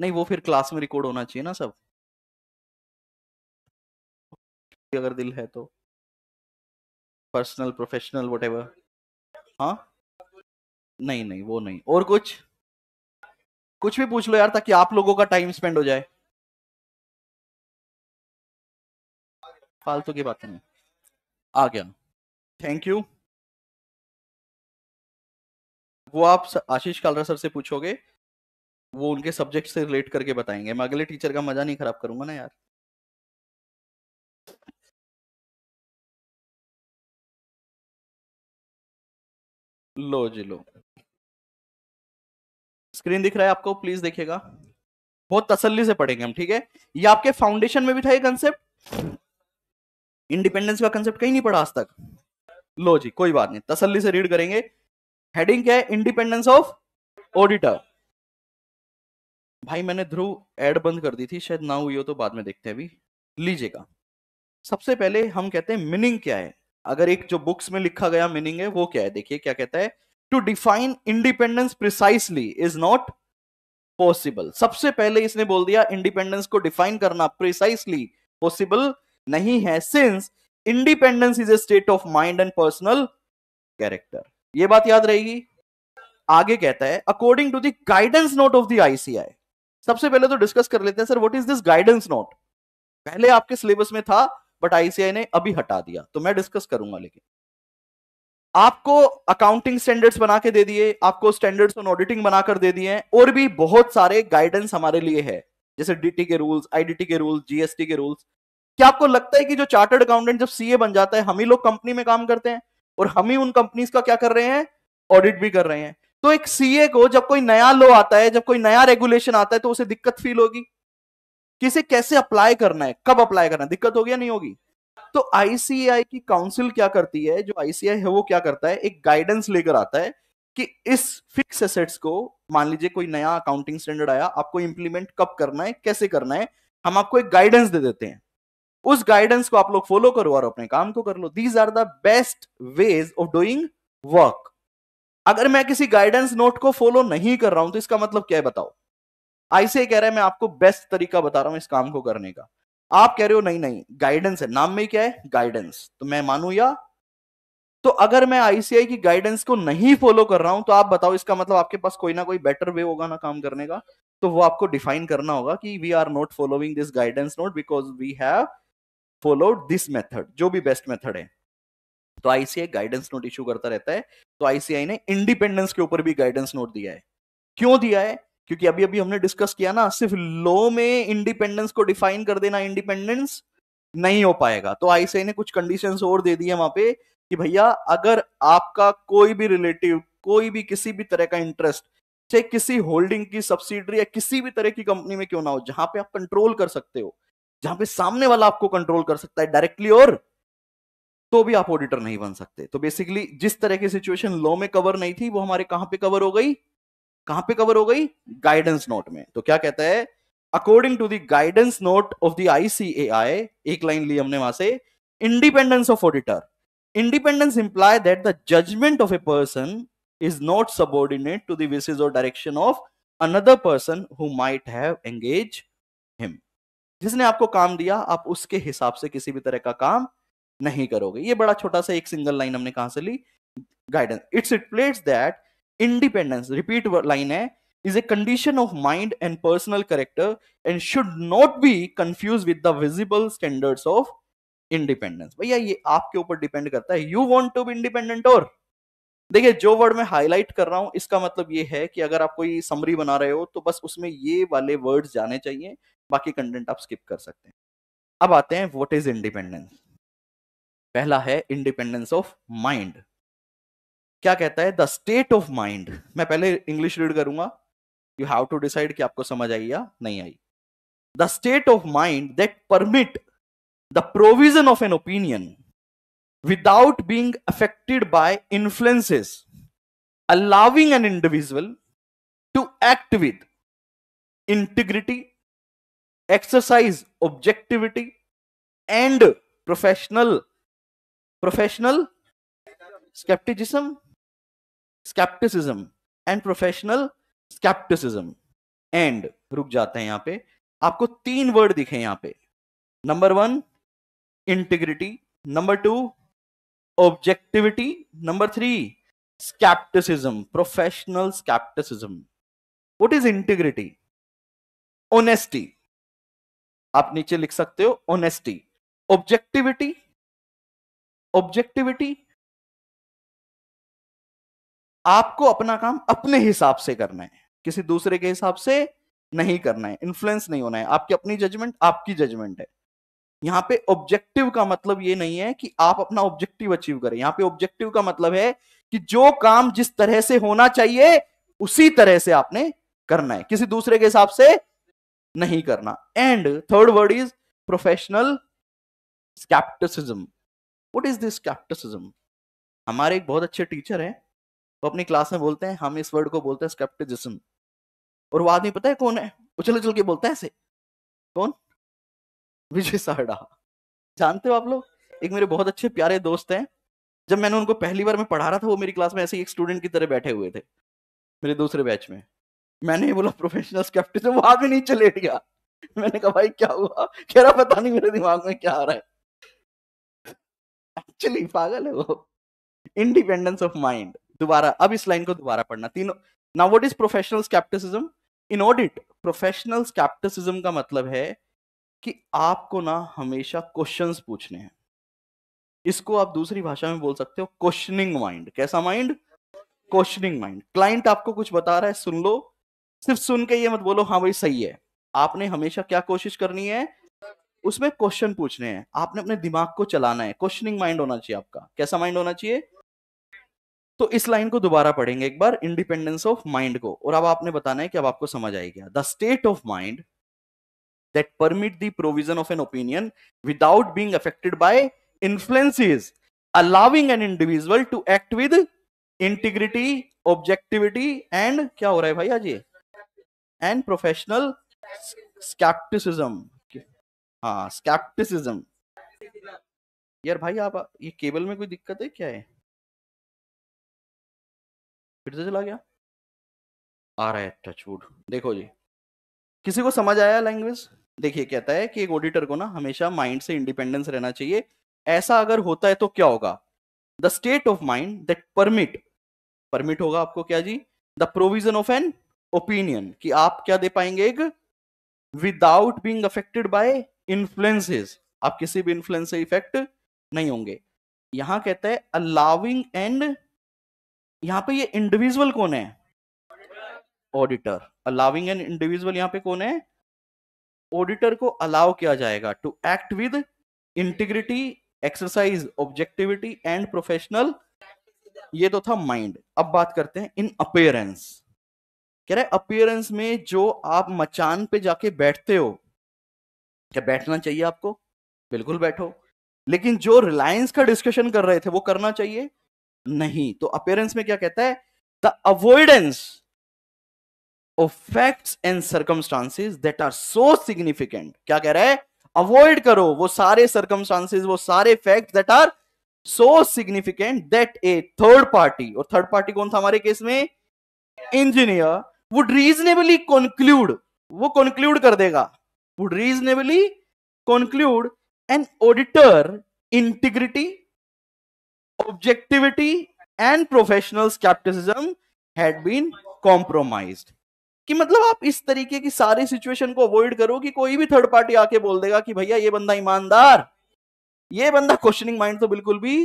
नहीं वो फिर क्लास में रिकॉर्ड होना चाहिए ना सब अगर दिल है तो पर्सनल प्रोफेशनल वट हाँ नहीं नहीं वो नहीं और कुछ कुछ भी पूछ लो यार ताकि आप लोगों का टाइम स्पेंड हो जाए फालतू की बात नहीं आ गया थैंक यू वो आप आशीष कालरा सर से पूछोगे वो उनके सब्जेक्ट से रिलेट करके बताएंगे मैं अगले टीचर का मजा नहीं खराब करूंगा ना यार लो जी लो स्क्रीन दिख रहा है आपको प्लीज देखिएगा बहुत तसल्ली से पढ़ेंगे हम ठीक है ये आपके फाउंडेशन में भी था ये कंसेप्ट इंडिपेंडेंस का कंसेप्ट कहीं नहीं पढ़ा आज तक लो जी कोई बात नहीं तसल्ली से रीड करेंगे हेडिंग क्या है इंडिपेंडेंस ऑफ ऑडिटर भाई मैंने ध्रुव एड बंद कर दी थी शायद ना हुई हो तो बाद में देखते हैं अभी लीजिएगा सबसे पहले हम कहते हैं मीनिंग क्या है अगर एक जो बुक्स में लिखा गया मीनिंग है वो क्या है देखिए क्या कहता है to define independence precisely is not possible सबसे पहले इसने बोल दिया इंडिपेंडेंस को डिफाइन करना प्रिसाइसली पॉसिबल नहीं है since independence is a state of mind and personal character ये बात याद रहेगी आगे कहता है according to the guidance note of the ICI सबसे पहले तो डिस्कस कर लेते हैं sir what is this guidance note पहले आपके सिलेबस में था बट आईसीआई ने अभी हटा दिया तो मैं डिस्कस करूंगा लेकिन आपको अकाउंटिंग स्टैंडर्ड्स बना के दे दिए आपको स्टैंडर्ड्स ऑन ऑडिटिंग बनाकर दे दिए और भी बहुत सारे गाइडेंस हमारे लिए है जैसे डीटी के रूल्स आईडीटी के रूल्स जीएसटी के रूल्स क्या आपको लगता है कि जो चार्टर्ड अकाउंटेंट जब सीए बन जाता है हम ही लोग कंपनी में काम करते हैं और हम ही उन कंपनीज का क्या कर रहे हैं ऑडिट भी कर रहे हैं तो एक सीए को जब कोई नया लॉ आता है जब कोई नया रेगुलेशन आता है तो उसे दिक्कत फील होगी कि इसे कैसे अप्लाई करना है कब अप्लाई करना है दिक्कत होगी या नहीं होगी तो आईसीआई की काउंसिल क्या करती है जो आईसीआई है वो क्या करता है एक गाइडेंस लेकर आता है कि इस फिक्स एसेट्स को मान लीजिए कोई नया अकाउंटिंग स्टैंडर्ड आया आपको इंप्लीमेंट कब करना है कैसे करना है हम आपको एक गाइडेंस दे देते हैं उस गाइडेंस को आप लोग फॉलो करो और अपने काम को कर लो these are the best ways of doing work अगर मैं किसी गाइडेंस नोट को फॉलो नहीं कर रहा हूं तो इसका मतलब क्या है बताओ ऐसे कह रहा है मैं आपको बेस्ट तरीका बता रहा हूं इस काम को करने का आप कह रहे हो नहीं नहीं गाइडेंस है नाम में क्या है गाइडेंस तो मैं मानू या तो अगर मैं आईसीआई की गाइडेंस को नहीं फॉलो कर रहा हूं तो आप बताओ इसका मतलब आपके पास कोई ना कोई बेटर वे होगा ना काम करने का तो वो आपको डिफाइन करना होगा कि we are not following this guidance note because we have followed this method जो भी बेस्ट मेथड है तो आईसीआई गाइडेंस नोट इश्यू करता रहता है तो आईसीआई ने इंडिपेंडेंस के ऊपर भी गाइडेंस नोट दिया है क्यों दिया है क्योंकि अभी अभी हमने डिस्कस किया ना सिर्फ लॉ में इंडिपेंडेंस को डिफाइन कर देना इंडिपेंडेंस नहीं हो पाएगा तो आईसीआई ने कुछ कंडीशन और दे दी है वहां पे कि भैया अगर आपका कोई भी रिलेटिव कोई भी किसी भी तरह का इंटरेस्ट चाहे किसी होल्डिंग की सब्सिडी या किसी भी तरह की कंपनी में क्यों ना हो जहां पे आप कंट्रोल कर सकते हो जहां पे सामने वाला आपको कंट्रोल कर सकता है डायरेक्टली और तो भी आप ऑडिटर नहीं बन सकते तो बेसिकली जिस तरह की सिचुएशन लॉ में कवर नहीं थी वो हमारे कहां पे कवर हो गई कहां पे कवर हो गई गाइडेंस नोट में तो क्या कहता है according to the guidance note of the ICAI एक लाइन ली हमने वहां से independence of auditor independence imply that the judgement of a person is not subordinate to the और direction of another person who might have engage him जिसने आपको काम दिया आप उसके हिसाब से किसी भी तरह का काम नहीं करोगे ये बड़ा छोटा सा एक सिंगल लाइन हमने कहा से ली guidance it's it plates that independence repeat line है is a condition of mind and personal character and should not be confuse with the visible standards of independence भैया ये आपके ऊपर डिपेंड करता है you want to be independent और देखिए जो वर्ड मैं हाईलाइट कर रहा हूं इसका मतलब ये है कि अगर आप कोई समरी बना रहे हो तो बस उसमें ये वाले वर्ड्स जाने चाहिए बाकी कंटेंट आप स्किप कर सकते हैं अब आते हैं व्हाट इज इंडिपेंडेंस पहला है इंडिपेंडेंस ऑफ माइंड क्या कहता है द स्टेट ऑफ माइंड मैं पहले इंग्लिश रीड करूंगा यू हैव टू डिसाइड कि आपको समझ आई या नहीं आई the state of mind that permit the provision of an opinion without being affected by influences allowing an individual to act with integrity exercise objectivity and professional professional skepticism skepticism and professional skepticism. And रुक जाते हैं यहां पे आपको तीन word दिखे यहां पे number one integrity number two objectivity number three skepticism professional skepticism what is integrity honesty आप नीचे लिख सकते हो ओनेस्टी ऑब्जेक्टिविटी ऑब्जेक्टिविटी आपको अपना काम अपने हिसाब से करना है किसी दूसरे के हिसाब से नहीं करना है इन्फ्लुएंस नहीं होना है आपकी अपनी जजमेंट आपकी जजमेंट है यहां पे ऑब्जेक्टिव का मतलब ये नहीं है कि आप अपना ऑब्जेक्टिव अचीव करें यहां पे ऑब्जेक्टिव का मतलब है कि जो काम जिस तरह से होना चाहिए उसी तरह से आपने करना है किसी दूसरे के हिसाब से नहीं करना and third word is professional skepticism what is this skepticism हमारे एक बहुत अच्छे टीचर हैं वो अपनी क्लास में बोलते हैं हम इस वर्ड को बोलते हैं स्केप्टिसिज्म और वो आदमी पता है कौन है उछल उछल के बोलता है ऐसे कौन विजय सारडा जानते हो आप लोग एक मेरे बहुत अच्छे प्यारे दोस्त हैं जब मैंने उनको पहली बार मैं पढ़ा रहा था वो मेरी क्लास में ऐसे ही एक स्टूडेंट की तरह बैठे हुए थे मेरे दूसरे बैच में मैंने बोला प्रोफेशनल स्केप्टिसिज्म वो आदमी नहीं चले गया मैंने कहा भाई क्या हुआ कह रहा पता नहीं मेरे दिमाग में क्या आ रहा है एक्चुअली पागल है वो इंडिपेंडेंस ऑफ माइंड दोबारा अब इस लाइन को दोबारा पढ़ना तीनों now what is professional skepticism in audit professional skepticism का मतलब है कि आपको ना हमेशा क्वेश्चन पूछने हैं इसको आप दूसरी भाषा में बोल सकते हो क्वेश्चनिंग माइंड कैसा माइंड क्वेश्चनिंग माइंड क्लाइंट आपको कुछ बता रहा है सुन लो सिर्फ सुन के ये मत बोलो हाँ भाई सही है आपने हमेशा क्या कोशिश करनी है उसमें क्वेश्चन पूछने हैं आपने अपने दिमाग को चलाना है क्वेश्चनिंग माइंड होना चाहिए आपका कैसा माइंड होना चाहिए तो इस लाइन को दोबारा पढ़ेंगे एक बार इंडिपेंडेंस ऑफ माइंड को और अब आपने बताना है कि अब आपको समझ आएगा the state of mind that permit the provision of an opinion without being affected by influences allowing an individual to act with integrity objectivity and क्या हो रहा है भाई आज ये एंड प्रोफेशनल स्कैप्टिसिज्म हाँ स्केप्टिसिज्म यार भाई आप ये केबल में कोई दिक्कत है क्या है फिर से चला गया आ रहा है वुड अच्छा, देखो जी किसी को समझ आया लैंग्वेज देखिए कहता है कि एक ऑडिटर को ना हमेशा माइंड से इंडिपेंडेंस रहना चाहिए ऐसा अगर होता है तो क्या होगा the state of mind that permit permit होगा आपको क्या जी the provision of an opinion कि आप क्या दे पाएंगे एक without being affected by influences आप किसी भी इन्फ्लुएंस से इफेक्ट नहीं होंगे यहां कहता है अलाउिंग एंड यहां पे ये इंडिविजुअल कौन है ऑडिटर अलाउिंग एंड इंडिविजुअल यहां पे कौन है ऑडिटर को अलाउ किया जाएगा to act with integrity exercise objectivity and professional ये तो था माइंड अब बात करते हैं इन अपेयरेंस कह रहे अपेयरेंस में जो आप मचान पे जाके बैठते हो क्या बैठना चाहिए आपको बिल्कुल बैठो लेकिन जो रिलायंस का डिस्कशन कर रहे थे वो करना चाहिए नहीं तो अपेयरेंस में क्या कहता है the avoidance of facts and circumstances that are so significant क्या कह रहा है अवॉइड करो वो सारे सर्कमस्टांसिस वो सारे fact that are so significant that a third party और थर्ड पार्टी कौन था हमारे केस में इंजीनियर वुड रीजनेबली कंक्लूड वो कंक्लूड कर देगा would reasonably conclude an auditor integrity objectivity and professional skepticism had been compromised कि मतलब आप इस तरीके की सारी सिचुएशन को अवॉइड करो कि कोई भी थर्ड पार्टी आके बोल देगा कि भैया ये बंदा ईमानदार ये बंदा क्वेश्चनिंग माइंड तो बिल्कुल भी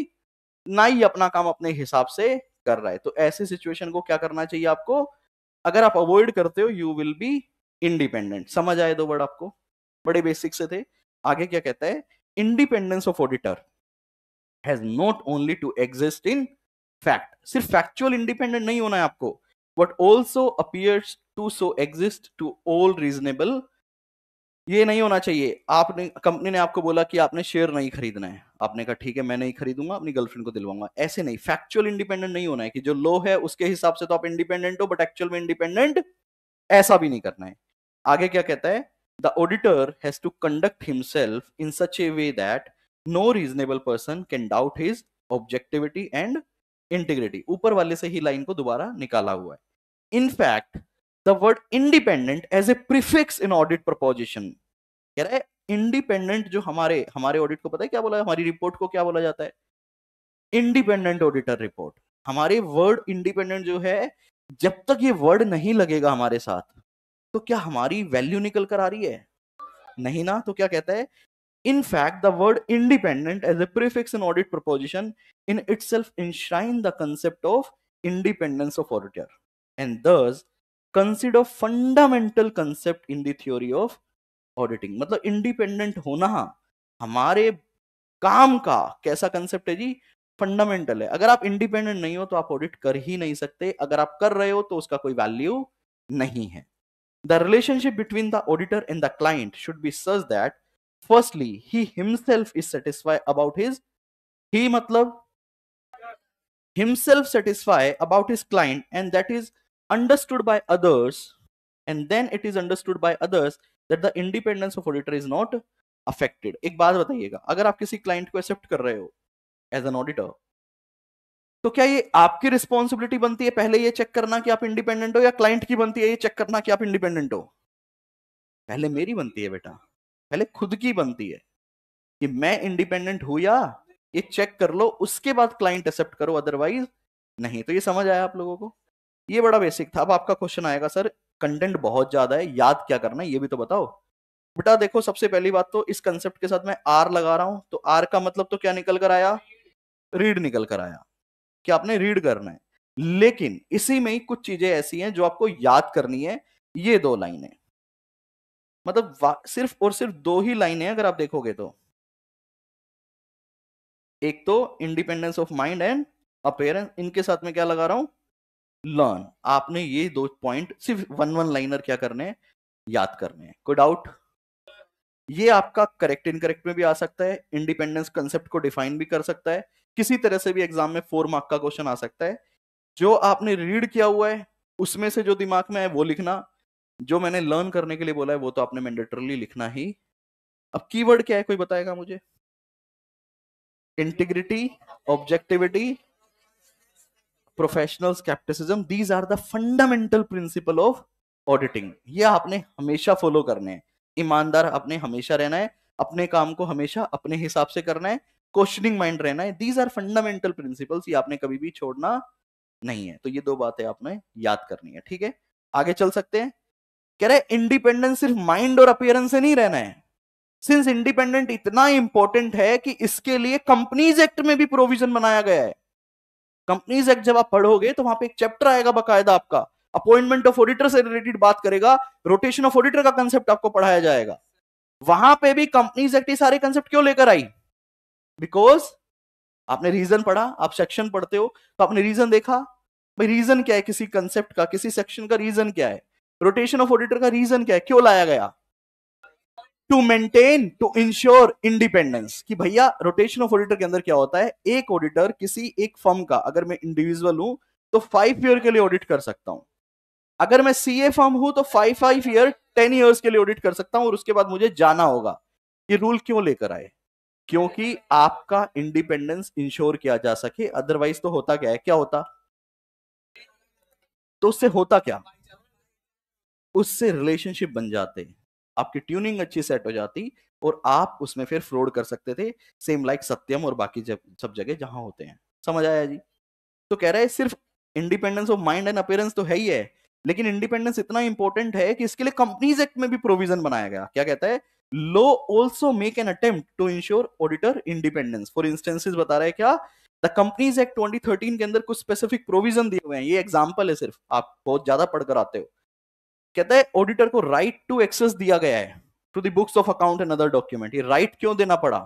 ना ही अपना काम अपने हिसाब से कर रहा है तो ऐसे सिचुएशन को क्या करना चाहिए आपको अगर आप अवॉइड करते हो यू विल बी इंडिपेंडेंट समझ आए दो वर्ड आपको बड़े बेसिक से थे आगे क्या कहता है independence of auditor has not only to exist in fact सिर्फ फैक्चुअल इंडिपेंडेंट नहीं होना है आपको but also appears to so exist to all reasonable ये नहीं होना चाहिए आपने कंपनी ने आपको बोला कि आपने शेयर नहीं खरीदना है आपने कहा ठीक है मैं नहीं खरीदूंगा अपनी गर्लफ्रेंड को दिलवाऊंगा ऐसे नहीं फैक्चुअल इंडिपेंडेंट नहीं होना है कि जो लो है उसके हिसाब से तो आप इंडिपेंडेंट हो बट एक्चुअल में इंडिपेंडेंट ऐसा भी नहीं करना है आगे क्या कहता है the auditor has to conduct himself in such a way that no reasonable person can doubt his objectivity and integrity ऊपर वाले से ही लाइन को दोबारा निकाला हुआ है fact the word independent as a prefix in audit proposition कह रहा है इंडिपेंडेंट जो हमारे हमारे ऑडिट को पता है क्या बोला है हमारी रिपोर्ट को क्या बोला जाता है इंडिपेंडेंट ऑडिटर रिपोर्ट हमारे वर्ड इंडिपेंडेंट जो है जब तक ये वर्ड नहीं लगेगा हमारे साथ तो क्या हमारी वैल्यू निकल कर आ रही है नहीं ना तो क्या कहता है in fact the word independent as a prefix in audit proposition in itself enshrine the concept of independence of auditor and thus consider fundamental concept in theory of auditing मतलब इंडिपेंडेंट होना हमारे काम का कैसा concept है जी fundamental है अगर आप इंडिपेंडेंट नहीं हो तो आप ऑडिट कर ही नहीं सकते अगर आप कर रहे हो तो उसका कोई वैल्यू नहीं है The relationship between the auditor and the client should be such that firstly he himself is satisfied about his he matlab himself satisfied about his client and that is understood by others and then it is understood by others that the independence of auditor is not affected एक बात बताइएगा अगर आप किसी client को accept कर रहे हो as an auditor. तो क्या ये आपकी रिस्पॉन्सिबिलिटी बनती है पहले ये चेक करना कि आप इंडिपेंडेंट हो या क्लाइंट की बनती है ये चेक करना कि आप इंडिपेंडेंट हो पहले मेरी बनती है बेटा पहले खुद की बनती है कि मैं इंडिपेंडेंट हूं या ये चेक कर लो उसके बाद क्लाइंट एक्सेप्ट करो अदरवाइज नहीं तो ये समझ आया आप लोगों को ये बड़ा बेसिक था अब आपका क्वेश्चन आएगा सर कंटेंट बहुत ज्यादा है याद क्या करना है ये भी तो बताओ बेटा देखो सबसे पहली बात तो इस कंसेप्ट के साथ मैं आर लगा रहा हूं तो आर का मतलब तो क्या निकल कर आया रीड निकल कर आया कि आपने रीड करना है लेकिन इसी में ही कुछ चीजें ऐसी हैं जो आपको याद करनी है ये दो लाइनें मतलब सिर्फ और सिर्फ दो ही लाइनें अगर आप देखोगे तो एक तो independence of mind and appearance इनके साथ में क्या लगा रहा हूं लर्न आपने ये दो पॉइंट सिर्फ वन वन लाइनर क्या करने हैं याद करने हैं कोई डाउट ये आपका करेक्ट इनकरेक्ट में भी आ सकता है इंडिपेंडेंस कंसेप्ट को डिफाइन भी कर सकता है किसी तरह से भी एग्जाम में फोर मार्क का क्वेश्चन आ सकता है जो आपने रीड किया हुआ है उसमें से जो दिमाग में है वो लिखना जो मैंने लर्न करने के लिए बोला है वो तो आपने मैंडेटरली लिखना ही अब कीवर्ड क्या है कोई बताएगा मुझे integrity objectivity professional scepticism these are the fundamental principle of auditing ये आपने हमेशा फॉलो करने हैं ईमानदार आपने हमेशा रहना है अपने काम को हमेशा अपने हिसाब से करना है क्वेश्चनिंग माइंड रहना है दीज आर फंडामेंटल प्रिंसिपल्स ये आपने कभी भी छोड़ना नहीं है तो ये दो बातें आपने याद करनी है ठीक है आगे चल सकते हैं कह रहे इंडिपेंडेंस सिर्फ माइंड और अपियरेंस से नहीं रहना है सिंस इंडिपेंडेंट इतना इंपॉर्टेंट है कि इसके लिए कंपनीज एक्ट में भी प्रोविजन बनाया गया है कंपनीज एक्ट जब आप पढ़ोगे तो वहां पे एक चैप्टर आएगा बकायदा आपका अपॉइंटमेंट ऑफ ऑडिटर से रिलेटेड बात करेगा रोटेशन ऑफ ऑडिटर का कंसेप्ट आपको पढ़ाया जाएगा वहां पे भी कंपनीज एक्ट ये सारे कंसेप्ट क्यों लेकर आई बिकॉज आपने रीजन पढ़ा आप सेक्शन पढ़ते हो तो आपने रीजन देखा भाई रीजन क्या है किसी कंसेप्ट का किसी सेक्शन का रीजन क्या है रोटेशन ऑफ ऑडिटर का रीजन क्या है क्यों लाया गया to maintain to ensure independence कि भैया रोटेशन ऑफ ऑडिटर के अंदर क्या होता है एक ऑडिटर किसी एक फर्म का अगर मैं इंडिविजुअल हूं तो फाइव ईयर के लिए ऑडिट कर सकता हूं अगर मैं सी ए फर्म हूं तो five five year ten years के लिए ऑडिट कर सकता हूं और उसके बाद मुझे जाना होगा ये रूल क्यों लेकर आए क्योंकि आपका इंडिपेंडेंस इंश्योर किया जा सके अदरवाइज तो होता क्या है क्या होता तो उससे होता क्या उससे रिलेशनशिप बन जाते आपकी ट्यूनिंग अच्छी सेट हो जाती और आप उसमें फिर फ्रॉड कर सकते थे सेम लाइक सत्यम और बाकी जब सब जगह जहां होते हैं समझ आया जी तो कह रहा है सिर्फ independence of mind and appearance तो है ही है लेकिन इंडिपेंडेंस इतना इंपॉर्टेंट है कि इसके लिए कंपनीज एक्ट में भी प्रोविजन बनाया गया क्या कहता है law also make an attempt to ensure auditor independence for instances बता रहे है क्या द कंपनीज एक्ट 2013 के अंदर कुछ स्पेसिफिक प्रोविजन दिए हुए हैं ये एग्जाम्पल है सिर्फ आप बहुत ज्यादा पढ़कर आते हो कहता है ऑडिटर को राइट टू एक्सेस दिया गया है to the books of account and other document ये राइट क्यों देना पड़ा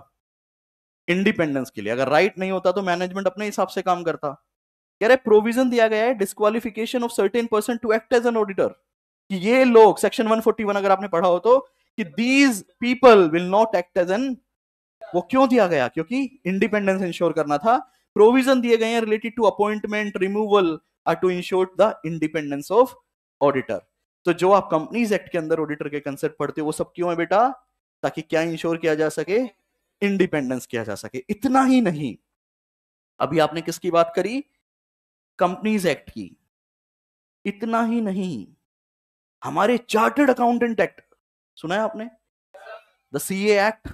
इंडिपेंडेंस के लिए अगर राइट right नहीं होता तो मैनेजमेंट अपने हिसाब से काम करता कह रहे प्रोविजन दिया गया है disqualification of certain person to act as an auditor कि ये लोग सेक्शन 141 अगर आपने पढ़ा हो तो कि these people will not act as an वो क्यों दिया गया क्योंकि इंडिपेंडेंस इंश्योर करना था प्रोविजन दिए गए हैं related to appointment removal are to ensure the independence of auditor तो जो आप कंपनीज एक्ट के अंदर ऑडिटर के कंसेप्ट पढ़ते हो वो सब क्यों है बेटा ताकि क्या इंश्योर किया जा सके इंडिपेंडेंस किया जा सके इतना ही नहीं अभी आपने किसकी बात करी कंपनीज एक्ट की इतना ही नहीं हमारे चार्टर्ड अकाउंटेंट एक्ट सुना है आपने द सी एक्ट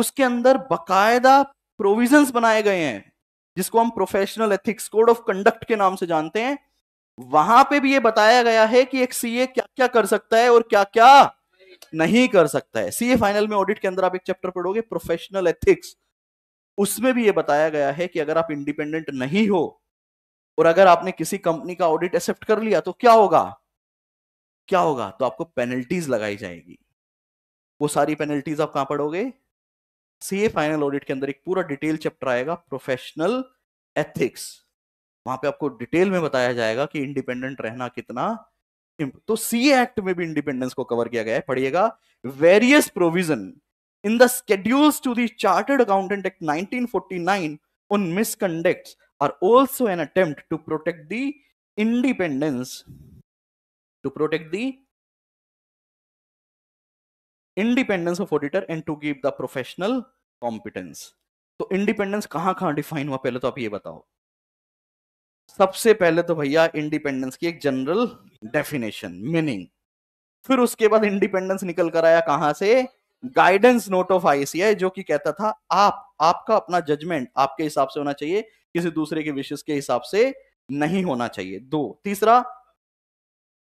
उसके अंदर बकायदा प्रोविजंस बनाए गए हैं जिसको हम professional ethics code of conduct के नाम से जानते हैं वहां पे भी ये बताया गया है कि एक सीए क्या क्या कर सकता है और क्या क्या नहीं कर सकता है सीए फाइनल में ऑडिट के अंदर आप एक चैप्टर पढ़ोगे प्रोफेशनल एथिक्स उसमें भी ये बताया गया है कि अगर आप इंडिपेंडेंट नहीं हो और अगर आपने किसी कंपनी का ऑडिट एक्सेप्ट कर लिया तो क्या होगा क्या होगा तो आपको पेनल्टीज लगाई जाएगी वो सारी पेनल्टीज आप कहां पढ़ोगे सीए फाइनल ऑडिट के अंदर एक पूरा डिटेल चैप्टर आएगा प्रोफेशनल एथिक्स वहां पे आपको डिटेल में बताया जाएगा कि इंडिपेंडेंट रहना कितना तो सी एक्ट में भी इंडिपेंडेंस को कवर किया गया है पढ़िएगा various provision in the schedules to the chartered accountant act 1949 on misconducts are also an attempt to protect the independence to protect the independence of auditor and to give the professional competence तो independence कहां कहां define हुआ पहले तो आप ये बताओ सबसे पहले तो भैया इंडिपेंडेंस की एक जनरल डेफिनेशन मीनिंग फिर उसके बाद इंडिपेंडेंस निकल कर आया कहां से गाइडेंस नोट ऑफ आईसीआई जो कि कहता था आप आपका अपना जजमेंट आपके हिसाब से होना चाहिए किसी दूसरे के विशेष के हिसाब से नहीं होना चाहिए दो तीसरा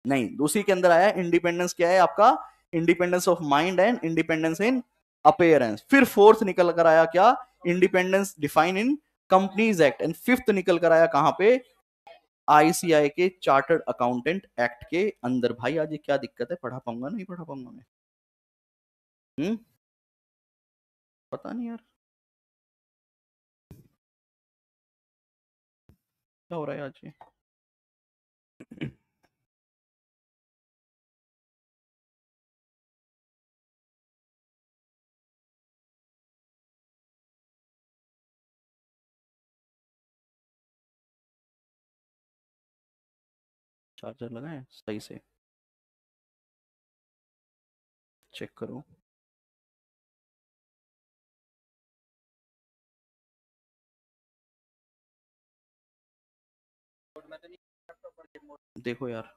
नहीं दूसरी के अंदर आया इंडिपेंडेंस क्या है आपका independence of mind and independence in appearance फिर फोर्थ निकल कर आया क्या independence define in companies act and fifth निकल कर आया कहां पे आईसीआई के चार्टर्ड अकाउंटेंट एक्ट के अंदर भाई आज ये क्या दिक्कत है पढ़ा पाऊंगा नहीं पढ़ा पाऊंगा मैं हम्म पता नहीं यार क्या हो रहा है आज ये चार्जर लगा सही से चेक करो देखो यार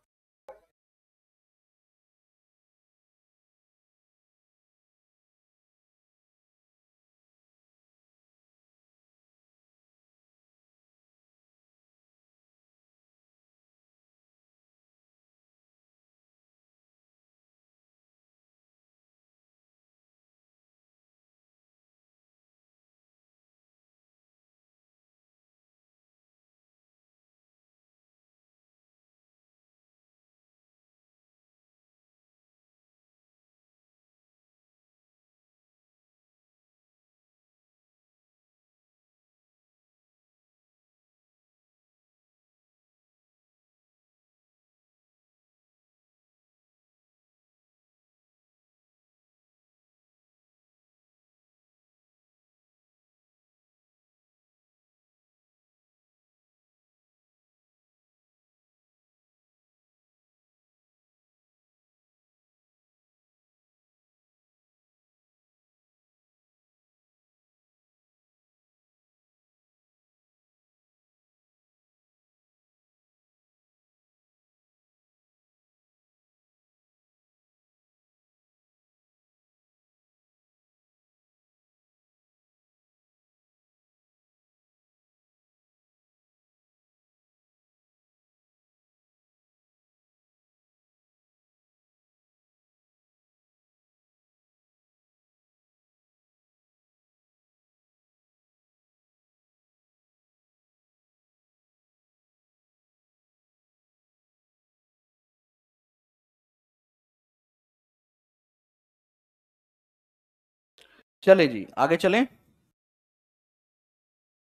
चले जी आगे चले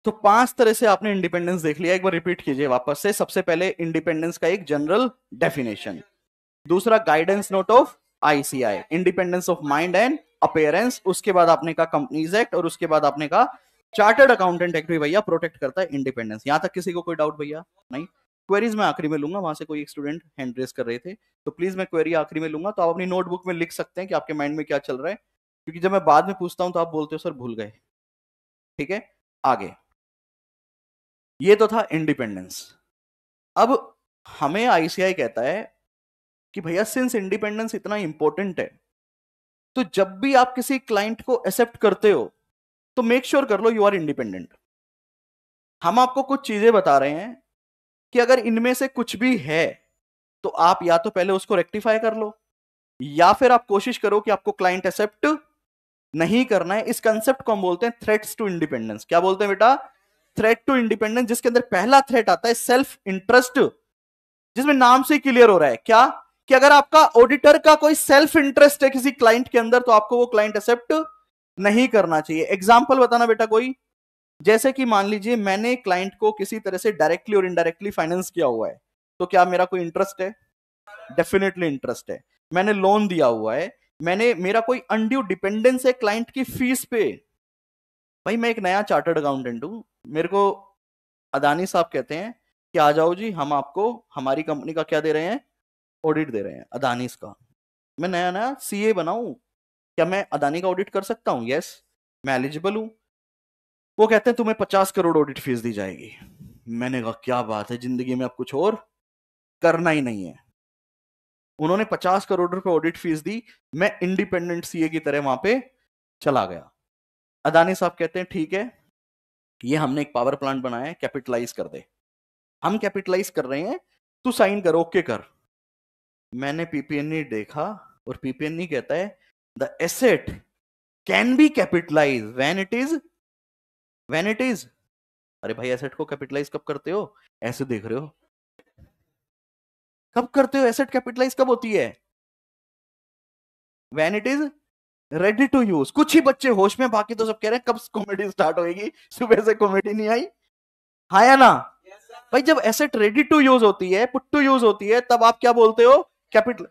तो पांच तरह से आपने इंडिपेंडेंस देख लिया एक बार रिपीट कीजिए वापस से सबसे पहले इंडिपेंडेंस का एक जनरल डेफिनेशन दूसरा guidance note of ICAI independence of mind and appearance उसके बाद आपने कहा कंपनीज एक्ट और उसके बाद आपने कहा चार्टर्ड अकाउंटेंट एक्ट भी भैया प्रोटेक्ट करता है इंडिपेंडेंस यहां तक किसी को कोई डाउट भैया नहीं क्वेरीज मैं आखिरी में लूंगा वहां से कोई एक स्टूडेंट हैंड रेस कर रहे थे तो प्लीज मैं क्वेरी आखिरी में लूंगा तो आप अपनी नोटबुक में लिख सकते हैं कि आपके माइंड में क्या चल रहा है क्योंकि जब मैं बाद में पूछता हूं तो आप बोलते हो सर भूल गए ठीक है आगे ये तो था इंडिपेंडेंस अब हमें आईसीआई कहता है कि भैया सिंस इंडिपेंडेंस इतना इंपॉर्टेंट है तो जब भी आप किसी क्लाइंट को एक्सेप्ट करते हो तो मेक श्योर sure कर लो यू आर इंडिपेंडेंट हम आपको कुछ चीजें बता रहे हैं कि अगर इनमें से कुछ भी है तो आप या तो पहले उसको रेक्टिफाई कर लो या फिर आप कोशिश करो कि आपको क्लाइंट एक्सेप्ट नहीं करना है इस कंसेप्ट को हम बोलते हैं थ्रेट्स टू इंडिपेंडेंस क्या बोलते हैं बेटा थ्रेट टू इंडिपेंडेंस जिसके अंदर पहला थ्रेट आता है सेल्फ इंटरेस्ट जिसमें नाम से क्लियर हो रहा है क्या कि अगर आपका ऑडिटर का कोई सेल्फ इंटरेस्ट है किसी क्लाइंट के अंदर तो आपको वो क्लाइंट एक्सेप्ट नहीं करना चाहिए एग्जाम्पल बताना बेटा कोई जैसे कि मान लीजिए मैंने क्लाइंट को किसी तरह से डायरेक्टली और इनडायरेक्टली फाइनेंस किया हुआ है तो क्या मेरा कोई इंटरेस्ट है डेफिनेटली इंटरेस्ट है मैंने लोन दिया हुआ है मैंने मेरा कोई अनड्यू डिपेंडेंस है क्लाइंट की फीस पे भाई मैं एक नया चार्टर्ड अकाउंटेंट हूँ मेरे को अदानी साहब कहते हैं कि आ जाओ जी हम आपको हमारी कंपनी का क्या दे रहे हैं ऑडिट दे रहे हैं अदानीस का मैं नया नया सी ए बनाऊँ क्या मैं अदानी का ऑडिट कर सकता हूँ यस मैं एलिजिबल हूँ वो कहते हैं तुम्हें पचास करोड़ ऑडिट फीस दी जाएगी मैंने कहा क्या बात है जिंदगी में अब कुछ और करना ही नहीं है उन्होंने पचास करोड़ रुपए ऑडिट फीस दी मैं इंडिपेंडेंट सीए की तरह वहां पे चला गया अदानी साहब कहते हैं ठीक है ये हमने एक पावर प्लांट बनाया है कैपिटलाइज कर दे हम कैपिटलाइज कर रहे हैं तू साइन कर ओके कर मैंने पीपीएन e देखा और पीपीएनई e कहता है the asset can be capitalise when it is when it is अरे भाई एसेट को कैपिटलाइज कब करते हो ऐसे देख रहे हो कब करते हो एसेट कैपिटलाइज कब होती है when it is ready to use कुछ ही बच्चे होश में बाकी तो सब कह रहे हैं कब कॉमेडी स्टार्ट होगी सुबह से कॉमेडी नहीं आई हाँ या ना भाई जब एसेट रेडी टू यूज होती है पुट टू यूज होती है तब आप क्या बोलते हो कैपिटल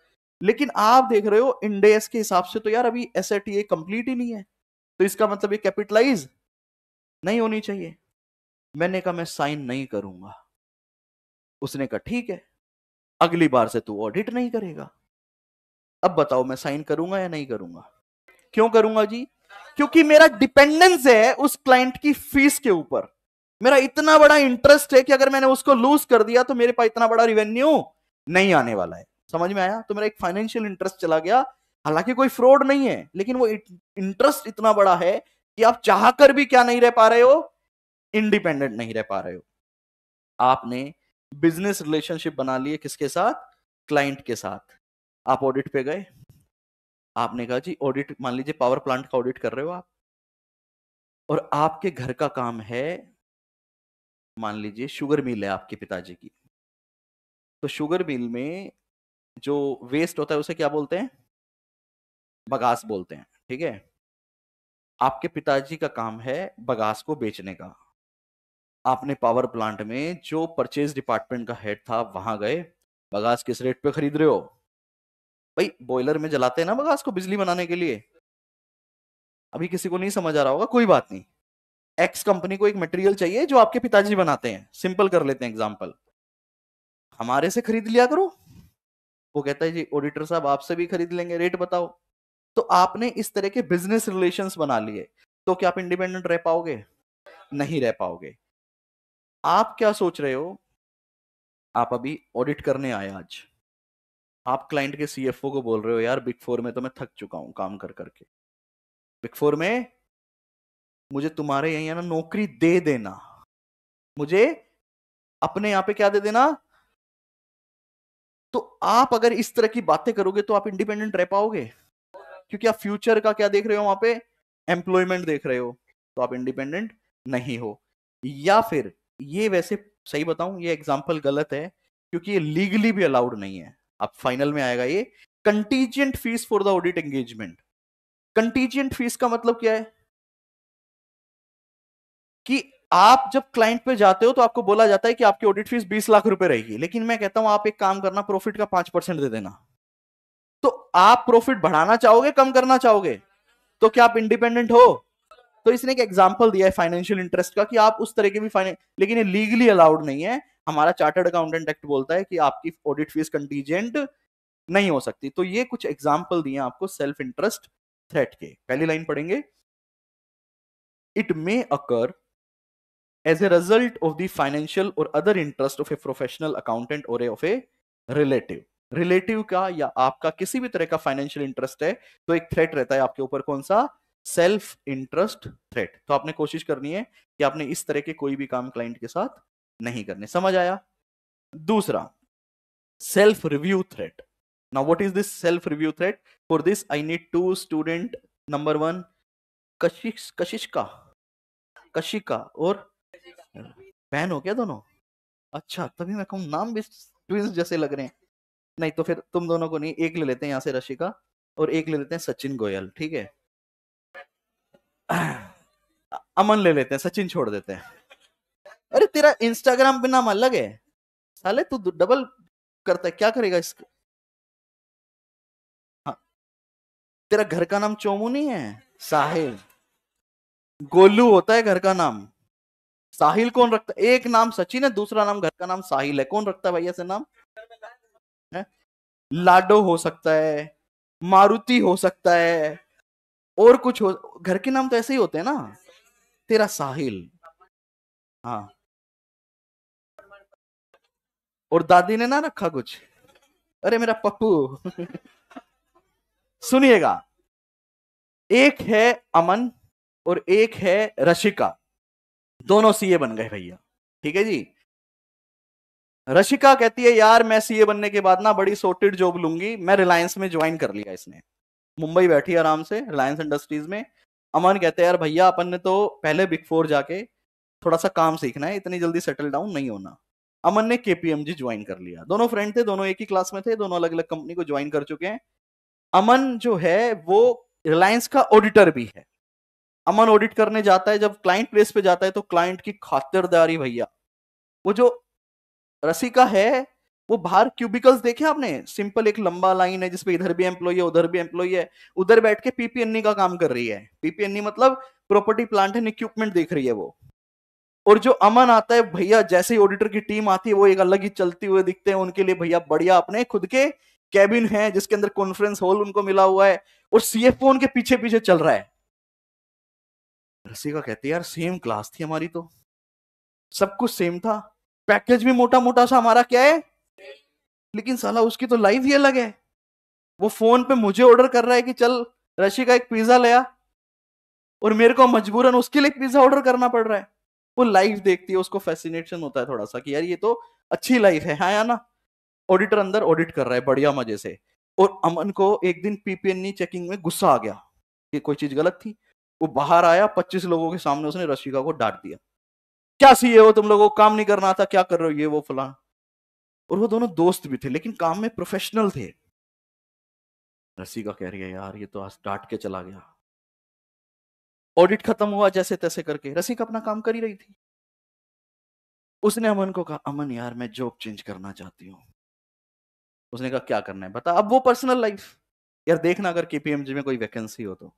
लेकिन आप देख रहे हो इंडेस के हिसाब से तो यार अभी एसेट ये कंप्लीट ही नहीं है तो इसका मतलब ये कैपिटलाइज नहीं होनी चाहिए मैंने कहा मैं साइन नहीं करूंगा उसने कहा ठीक है अगली बार से तू ऑडिट नहीं करेगा अब बताओ मैं साइन करूंगा या नहीं करूंगा क्यों करूंगा जी क्योंकि मेरा डिपेंडेंस है उस क्लाइंट की फीस के ऊपर मेरा इतना बड़ा इंटरेस्ट है कि अगर मैंने उसको लूज कर दिया तो मेरे पास इतना बड़ा रिवेन्यू नहीं आने वाला है समझ में आया तो मेरा एक फाइनेंशियल इंटरेस्ट चला गया हालांकि कोई फ्रॉड नहीं है लेकिन वो इंटरेस्ट इतना बड़ा है कि आप चाह कर भी क्या नहीं रह पा रहे हो इंडिपेंडेंट नहीं रह पा रहे हो आपने बिजनेस रिलेशनशिप बना लिए किसके साथ क्लाइंट के साथ आप ऑडिट पे गए आपने कहा जी ऑडिट मान लीजिए पावर प्लांट का ऑडिट कर रहे हो आप और आपके घर का काम है मान लीजिए शुगर मिल है आपके पिताजी की तो शुगर मिल में जो वेस्ट होता है उसे क्या बोलते हैं बगास बोलते हैं ठीक है आपके पिताजी का काम है बगास को बेचने का आपने पावर प्लांट में जो परचेज डिपार्टमेंट का हेड था वहां गए बगास किस रेट पे खरीद रहे हो भाई बॉयलर में जलाते हैं ना बगास को बिजली बनाने के लिए अभी किसी को नहीं समझ आ रहा होगा कोई बात नहीं एक्स कंपनी को एक मटेरियल चाहिए जो आपके पिताजी बनाते हैं सिंपल कर लेते हैं एग्जाम्पल हमारे से खरीद लिया करो वो कहता है जी ऑडिटर साहब आपसे भी खरीद लेंगे रेट बताओ तो आपने इस तरह के बिजनेस रिलेशंस बना लिए तो क्या आप इंडिपेंडेंट रह पाओगे नहीं रह पाओगे आप क्या सोच रहे हो आप अभी ऑडिट करने आए आज आप क्लाइंट के सीएफओ को बोल रहे हो यार बिग फोर में तो मैं थक चुका हूं काम कर करके बिग फोर में मुझे तुम्हारे यहीं ना नौकरी दे देना मुझे अपने यहां पे क्या दे देना तो आप अगर इस तरह की बातें करोगे तो आप इंडिपेंडेंट रह पाओगे क्योंकि आप फ्यूचर का क्या देख रहे हो वहां पे एम्प्लॉयमेंट देख रहे हो तो आप इंडिपेंडेंट नहीं हो या फिर ये वैसे सही बताऊं ये एग्जाम्पल गलत है क्योंकि ये लीगली भी अलाउड नहीं है अब फाइनल में आएगा ये contingent fees for the audit engagement contingent fees का मतलब क्या है कि आप जब क्लाइंट पे जाते हो तो आपको बोला जाता है कि आपकी ऑडिट फीस बीस लाख रुपए रहेगी लेकिन मैं कहता हूं आप एक काम करना प्रॉफिट का पांच परसेंट दे देना तो आप प्रॉफिट बढ़ाना चाहोगे कम करना चाहोगे तो क्या आप इंडिपेंडेंट हो तो इसने एक एग्जाम्पल दिया है फाइनेंशियल इंटरेस्ट का कि आप उस तरह के भी फाइनेंस लेकिन ये लीगली अलाउड नहीं है हमारा चार्टर्ड अकाउंटेंट एक्ट बोलता है कि आपकी ऑडिट फीस कंटीजेंट नहीं हो सकती तो ये कुछ एग्जाम्पल दिए आपको सेल्फ इंटरेस्ट थ्रेट के पहली लाइन पढ़ेंगे it may occur as a result of the financial और other interest of a professional accountant और ऑफ ए रिलेटिव रिलेटिव का या आपका किसी भी तरह का फाइनेंशियल इंटरेस्ट है तो एक थ्रेट रहता है आपके ऊपर कौन सा सेल्फ इंटरेस्ट थ्रेट तो आपने कोशिश करनी है कि आपने इस तरह के कोई भी काम क्लाइंट के साथ नहीं करने समझ आया दूसरा self review threat now what is this self review threat for this i need two student number 1 कशिश kashishka कशिका और बहन हो क्या दोनों अच्छा तभी मैं कहूँ नाम भी ट्विंस जैसे लग रहे हैं नहीं तो फिर तुम दोनों को नहीं एक ले लेते हैं यहाँ से रशिका और एक ले लेते हैं सचिन गोयल ठीक है अमन ले लेते हैं सचिन छोड़ देते हैं अरे तेरा इंस्टाग्राम पे नाम अलग है साले तू डबल करता है क्या करेगा इसको हाँ तेरा घर का नाम चोमू नहीं है साहिल गोलू होता है घर का नाम साहिल कौन रखता है एक नाम सचिन है दूसरा नाम घर का नाम साहिल है कौन रखता है भैया से नाम है? लाडो हो सकता है मारुति हो सकता है और कुछ हो घर के नाम तो ऐसे ही होते हैं ना तेरा साहिल हाँ और दादी ने ना रखा कुछ अरे मेरा पप्पू सुनिएगा एक है अमन और एक है रशिका दोनों सीए बन गए भैया ठीक है जी रशिका कहती है यार मैं सीए बनने के बाद ना बड़ी सोटेड जॉब लूंगी मैं रिलायंस में ज्वाइन कर लिया इसने मुंबई बैठी आराम से रिलायंस इंडस्ट्रीज में अमन कहते हैं यार भैया अपन ने तो पहले बिग फोर जाके थोड़ा सा काम सीखना है इतनी जल्दी सेटल डाउन नहीं होना अमन ने के ज्वाइन कर लिया दोनों फ्रेंड थे दोनों एक ही क्लास में थे दोनों अलग अलग कंपनी को ज्वाइन कर चुके हैं अमन जो है वो रिलायंस का ऑडिटर भी है अमन ऑडिट करने जाता है जब क्लाइंट प्लेस पे जाता है तो क्लाइंट की खातिरदारी भैया वो जो रसिका है वो बाहर क्यूबिकल्स देखे आपने सिंपल एक लंबा लाइन है जिसपे इधर भी एम्प्लॉय है उधर भी एम्प्लॉय है उधर बैठ के पीपीएनई e का काम कर रही है पीपीएनई e मतलब प्रॉपर्टी प्लांट एंड इक्विपमेंट देख रही है वो और जो अमन आता है भैया जैसे ही ऑडिटर की टीम आती है वो एक अलग ही चलती हुए दिखते हैं उनके लिए भैया बढ़िया अपने खुद के कैबिन है जिसके अंदर कॉन्फ्रेंस हॉल उनको मिला हुआ है और सीएफओ उनके पीछे पीछे चल रहा है रसिका कहती है यार सेम क्लास थी हमारी तो सब कुछ सेम था पैकेज भी मोटा मोटा सा हमारा क्या है लेकिन साला उसकी तो लाइफ ही अलग है वो फोन पे मुझे ऑर्डर कर रहा है कि चल रशी का एक पिज्जा ले आ और मेरे को मजबूरन उसके लिए पिज्जा ऑर्डर करना पड़ रहा है वो लाइफ देखती है उसको फैसिनेशन होता है थोड़ा सा कि यार ये तो अच्छी लाइफ है हाँ या ना ऑडिटर अंदर ऑडिट कर रहा है बढ़िया मजे से और अमन को एक दिन पीपीएन चेकिंग e में गुस्सा आ गया कि कोई चीज गलत थी वो बाहर आया पच्चीस लोगों के सामने उसने रशिका को डांट दिया क्या सी e है वो तुम लोगों को काम नहीं करना था क्या कर रहे हो ये वो फलान और वो दोनों दोस्त भी थे लेकिन काम में प्रोफेशनल थे नरसी का कह रही है यार ये तो आज डांट के चला गया ऑडिट खत्म हुआ जैसे तैसे करके रसिक अपना काम कर ही रही थी उसने अमन को कहा अमन यार मैं जॉब चेंज करना चाहती हूँ उसने कहा क्या करना है बता अब वो पर्सनल लाइफ यार देखना अगर केपीएमजी में कोई वैकेंसी हो तो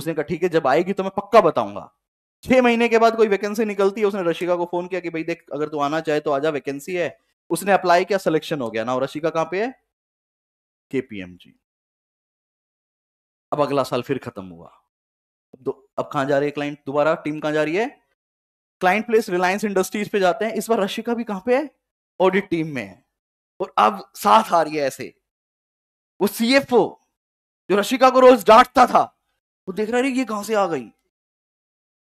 उसने कहा ठीक है जब आएगी तो मैं पक्का बताऊंगा छह महीने के बाद कोई वैकेंसी निकलती है उसने रशिका को फोन किया कि भाई देख अगर तू आना चाहे तो आजा वैकेंसी है उसने अप्लाई किया सिलेक्शन हो गया ना और रशिका कहाँ पे है केपीएमजी अब अगला साल फिर खत्म हुआ दो अब कहाँ जा रही है क्लाइंट दोबारा टीम कहां जा रही है क्लाइंट प्लेस रिलायंस इंडस्ट्रीज पे जाते हैं इस बार रशिका भी कहां पे है ऑडिट टीम में है और अब साथ आ रही है ऐसे वो सीएफओ जो रशिका को रोज डांटता था वो देख रहा है ये कहां से आ गई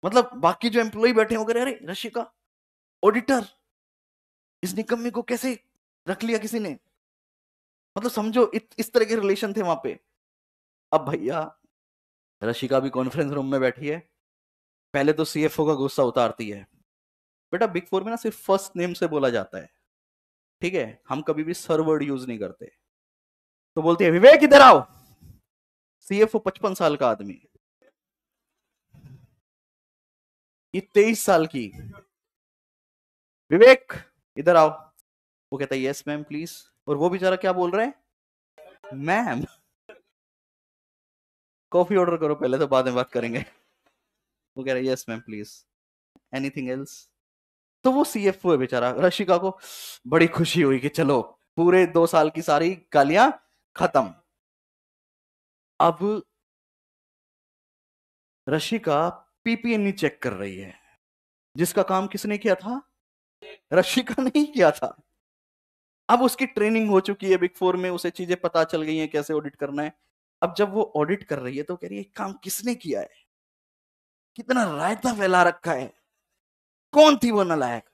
मतलब बाकी जो एम्प्लॉय बैठे हो गए अरे रशिका ऑडिटर इस निकम्मी को कैसे रख लिया किसी ने मतलब समझो इत, इस तरह के रिलेशन थे वहां पे अब भैया रशिका भी कॉन्फ्रेंस रूम में बैठी है पहले तो सीएफओ का गुस्सा उतारती है बेटा बिग फोर में ना सिर्फ फर्स्ट नेम से बोला जाता है ठीक है हम कभी भी सर वर्ड यूज नहीं करते तो बोलती है विवेक इधर आओ सीएफओ पचपन साल का आदमी ये तेईस साल की विवेक इधर आओ वो कहता है यस मैम प्लीज और वो बेचारा क्या बोल रहे हैं मैम कॉफी ऑर्डर करो पहले तो बाद में बात करेंगे वो कह रहा है yes ma'am please anything else तो वो सी एफ है बेचारा रशिका को बड़ी खुशी हुई कि चलो पूरे दो साल की सारी गालियां खत्म अब रशिका पीपीएनई चेक कर रही है जिसका काम किसने किया था रशी का नहीं किया था अब उसकी ट्रेनिंग हो चुकी है बिग फोर में उसे चीजें पता चल गई हैं कैसे ऑडिट करना है अब जब वो ऑडिट कर रही है तो कह रही है काम किसने किया है कितना रायता फैला रखा है कौन थी वो नलायक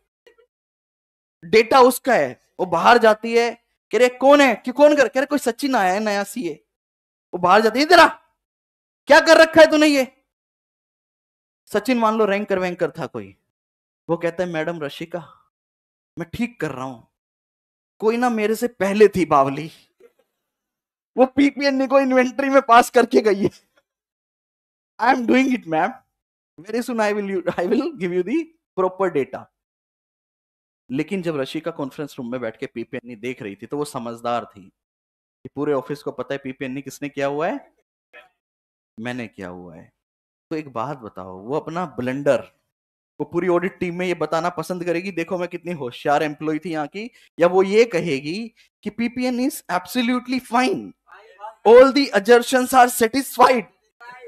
डेटा उसका है वो बाहर जाती है कह रही कौन है कि कौन कर कह रहे कोई सचिन आया है नया सीए वो बाहर जाती है तेरा क्या कर रखा है तूने ये सचिन मान लो रैंकर वैंकर था कोई वो कहता है मैडम रशिका मैं ठीक कर रहा हूं कोई ना मेरे से पहले थी बावली वो पीपीएन को इन्वेंट्री में पास करके गई है I am doing it ma'am very soon I will I will give you the proper data लेकिन जब रशिका कॉन्फ्रेंस रूम में बैठ के पीपीएन देख रही थी तो वो समझदार थी कि पूरे ऑफिस को पता है पीपीएन किसने किया हुआ है मैंने किया हुआ है तो एक बात बताओ वो अपना ब्लेंडर वो पूरी ऑडिट टीम में ये बताना पसंद करेगी देखो मैं कितनी होशियार एम्प्लॉय थी यहाँ की या वो ये कहेगी कि PP and is absolutely fine all the assertions are satisfied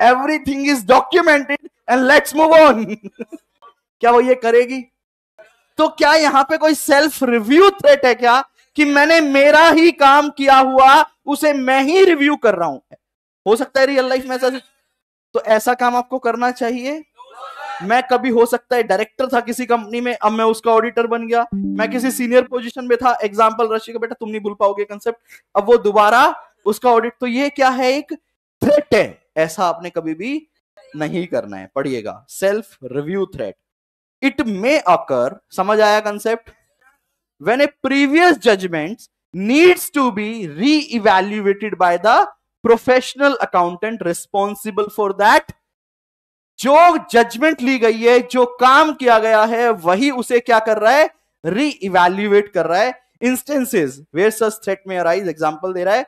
everything is documented and let's move on क्या वो ये करेगी तो क्या यहाँ पे कोई सेल्फ रिव्यू थ्रेट है क्या कि मैंने मेरा ही काम किया हुआ उसे मैं ही रिव्यू कर रहा हूं हो सकता है रियल लाइफ में ऐसा तो ऐसा काम आपको करना चाहिए मैं कभी हो सकता है डायरेक्टर था किसी कंपनी में अब मैं उसका ऑडिटर बन गया मैं किसी सीनियर पोजीशन में था एग्जाम्पल रशी का बेटा तुम नहीं भूल पाओगे कंसेप्ट अब वो दोबारा उसका ऑडिट तो ये क्या है एक थ्रेट है ऐसा आपने कभी भी नहीं करना है पढ़िएगा self review threat it may occur समझ आया concept when a previous judgement needs to be reevaluated by the professional accountant responsible for that जो जजमेंट ली गई है जो काम किया गया है वही उसे क्या कर रहा है री इवेल्युएट कर रहा है instances where such threat may arise example दे रहा है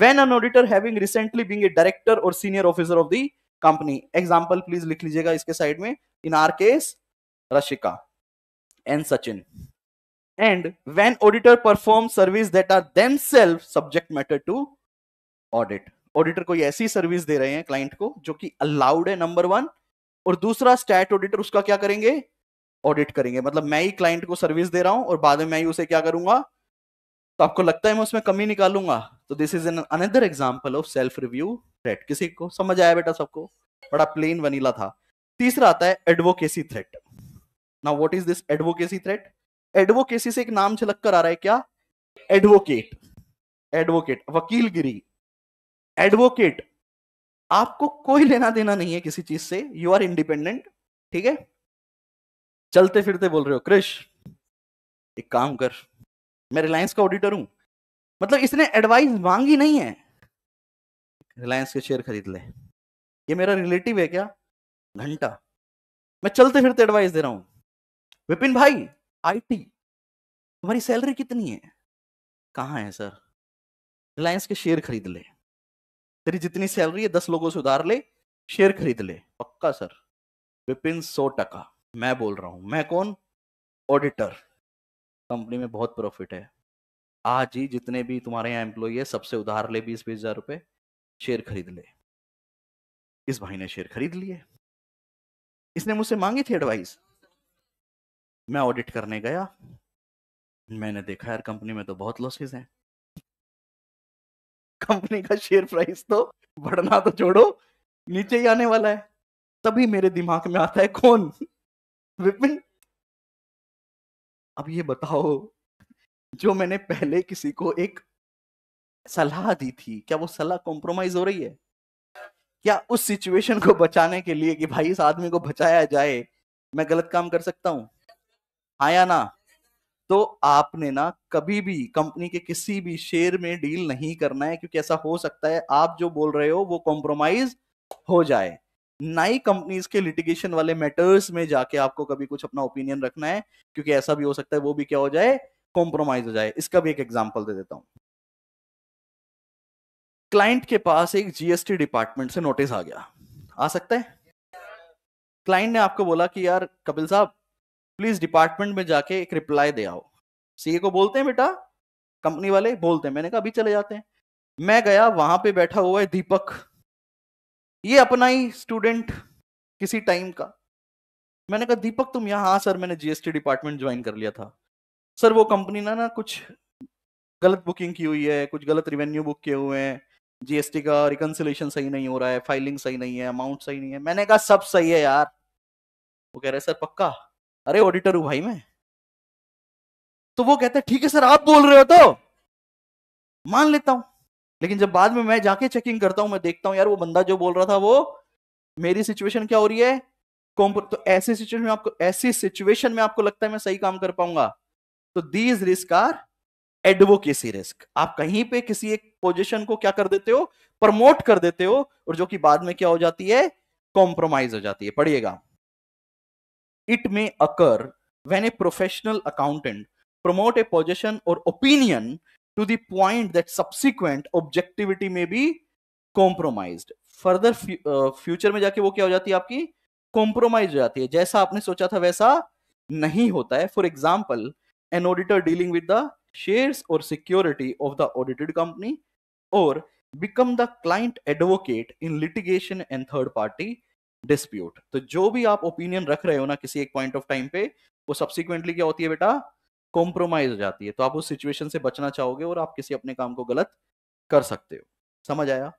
when an auditor having recently being a director और senior officer of the company example please लिख लीजिएगा इसके साइड में in our case Rashika and Sachin and when auditor perform service that are self subject matter to audit auditor को ऐसी service दे रहे हैं client को जो कि अलाउड है नंबर वन और दूसरा स्टैट ऑडिटर उसका क्या करेंगे ऑडिट करेंगे मतलब मैं ही क्लाइंट को सर्विस दे रहा हूं और बाद में मैं ही उसे क्या करूंगा तो आपको लगता है मैं उसमें कमी निकालूंगा तो this is an another example of self review threat किसी को समझ आया बेटा सबको बड़ा प्लेन वनीला था तीसरा आता है advocacy threat now what is this advocacy threat advocacy से एक नाम झलक कर आ रहा है क्या एडवोकेट एडवोकेट वकील गिरी एडवोकेट आपको कोई लेना देना नहीं है किसी चीज से यू आर इंडिपेंडेंट ठीक है चलते फिरते बोल रहे हो क्रिश एक काम कर मैं रिलायंस का ऑडिटर हूं मतलब इसने एडवाइस मांगी नहीं है रिलायंस के शेयर खरीद ले ये मेरा रिलेटिव है क्या घंटा मैं चलते फिरते एडवाइस दे रहा हूं विपिन भाई आईटी तुम्हारी सैलरी कितनी है कहाँ है सर रिलायंस के शेयर खरीद ले तेरी जितनी सैलरी है दस लोगों से उधार ले शेयर खरीद ले पक्का सर विपिन सौ टका मैं बोल रहा हूं मैं कौन ऑडिटर कंपनी में बहुत प्रॉफिट है आज ही जितने भी तुम्हारे यहाँ एम्प्लॉई है सबसे उधार ले बीस बीस हजार रुपए शेयर खरीद ले इस भाई ने शेयर खरीद लिए इसने मुझसे मांगी थी एडवाइस मैं ऑडिट करने गया मैंने देखा यार कंपनी में तो बहुत लॉसेज हैं कंपनी का शेयर प्राइस तो बढ़ना तो छोड़ो नीचे ही आने वाला है तभी मेरे दिमाग में आता है कौन विपिन अब ये बताओ जो मैंने पहले किसी को एक सलाह दी थी क्या वो सलाह कॉम्प्रोमाइज हो रही है क्या उस सिचुएशन को बचाने के लिए कि भाई इस आदमी को बचाया जाए मैं गलत काम कर सकता हूं हाँ या ना तो आपने ना कभी भी कंपनी के किसी भी शेयर में डील नहीं करना है क्योंकि ऐसा हो सकता है आप जो बोल रहे हो वो कॉम्प्रोमाइज हो जाए नई कंपनीज के लिटिगेशन वाले मैटर्स में जाके आपको कभी कुछ अपना ओपिनियन रखना है क्योंकि ऐसा भी हो सकता है वो भी क्या हो जाए कॉम्प्रोमाइज हो जाए इसका भी एक एग्जाम्पल दे देता हूं क्लाइंट के पास एक जीएसटी डिपार्टमेंट से नोटिस आ गया आ सकता है क्लाइंट ने आपको बोला कि यार कपिल साहब प्लीज डिपार्टमेंट में जाके एक रिप्लाई दे आओ सीए को बोलते हैं बेटा कंपनी वाले बोलते हैं मैंने कहा अभी चले जाते हैं मैं गया वहां पे बैठा हुआ है दीपक ये अपना ही स्टूडेंट किसी टाइम का मैंने कहा दीपक तुम यहाँ हाँ सर मैंने जीएसटी डिपार्टमेंट ज्वाइन कर लिया था सर वो कंपनी ना ना कुछ गलत बुकिंग की हुई है कुछ गलत रिवेन्यू बुक किए हुए हैं जीएसटी का रिकन्सिलेशन सही नहीं हो रहा है फाइलिंग सही नहीं है अमाउंट सही नहीं है मैंने कहा सब सही है यार वो कह रहे सर पक्का अरे ऑडिटर हूं भाई मैं तो वो कहते हैं ठीक है सर आप बोल रहे हो तो मान लेता हूं लेकिन जब बाद में मैं जाके चेकिंग करता हूं मैं देखता हूं यार वो बंदा जो बोल रहा था वो मेरी सिचुएशन क्या हो रही है तो ऐसी सिचुएशन में आपको ऐसी सिचुएशन में आपको लगता है मैं सही काम कर पाऊंगा तो these risk are advocacy risk आप कहीं पे किसी एक पोजीशन को क्या कर देते हो प्रमोट कर देते हो और जो कि बाद में क्या हो जाती है कॉम्प्रोमाइज हो जाती है पढ़िएगा it may occur when a professional accountant promote a position और opinion to the point that subsequent objectivity में भी कॉम्प्रोमाइज फर्दर फ्यूचर में जाके वो क्या हो जाती है आपकी कॉम्प्रोमाइज हो जाती है जैसा आपने सोचा था वैसा नहीं होता है for example an auditor dealing with the share और security of the audited company और become the client advocate in litigation and third party dispute तो जो भी आप ओपिनियन रख रहे हो ना किसी एक पॉइंट ऑफ टाइम पे वो सब्सिक्वेंटली क्या होती है बेटा कॉम्प्रोमाइज हो जाती है तो आप उस सिचुएशन से बचना चाहोगे और आप किसी अपने काम को गलत कर सकते हो समझ आया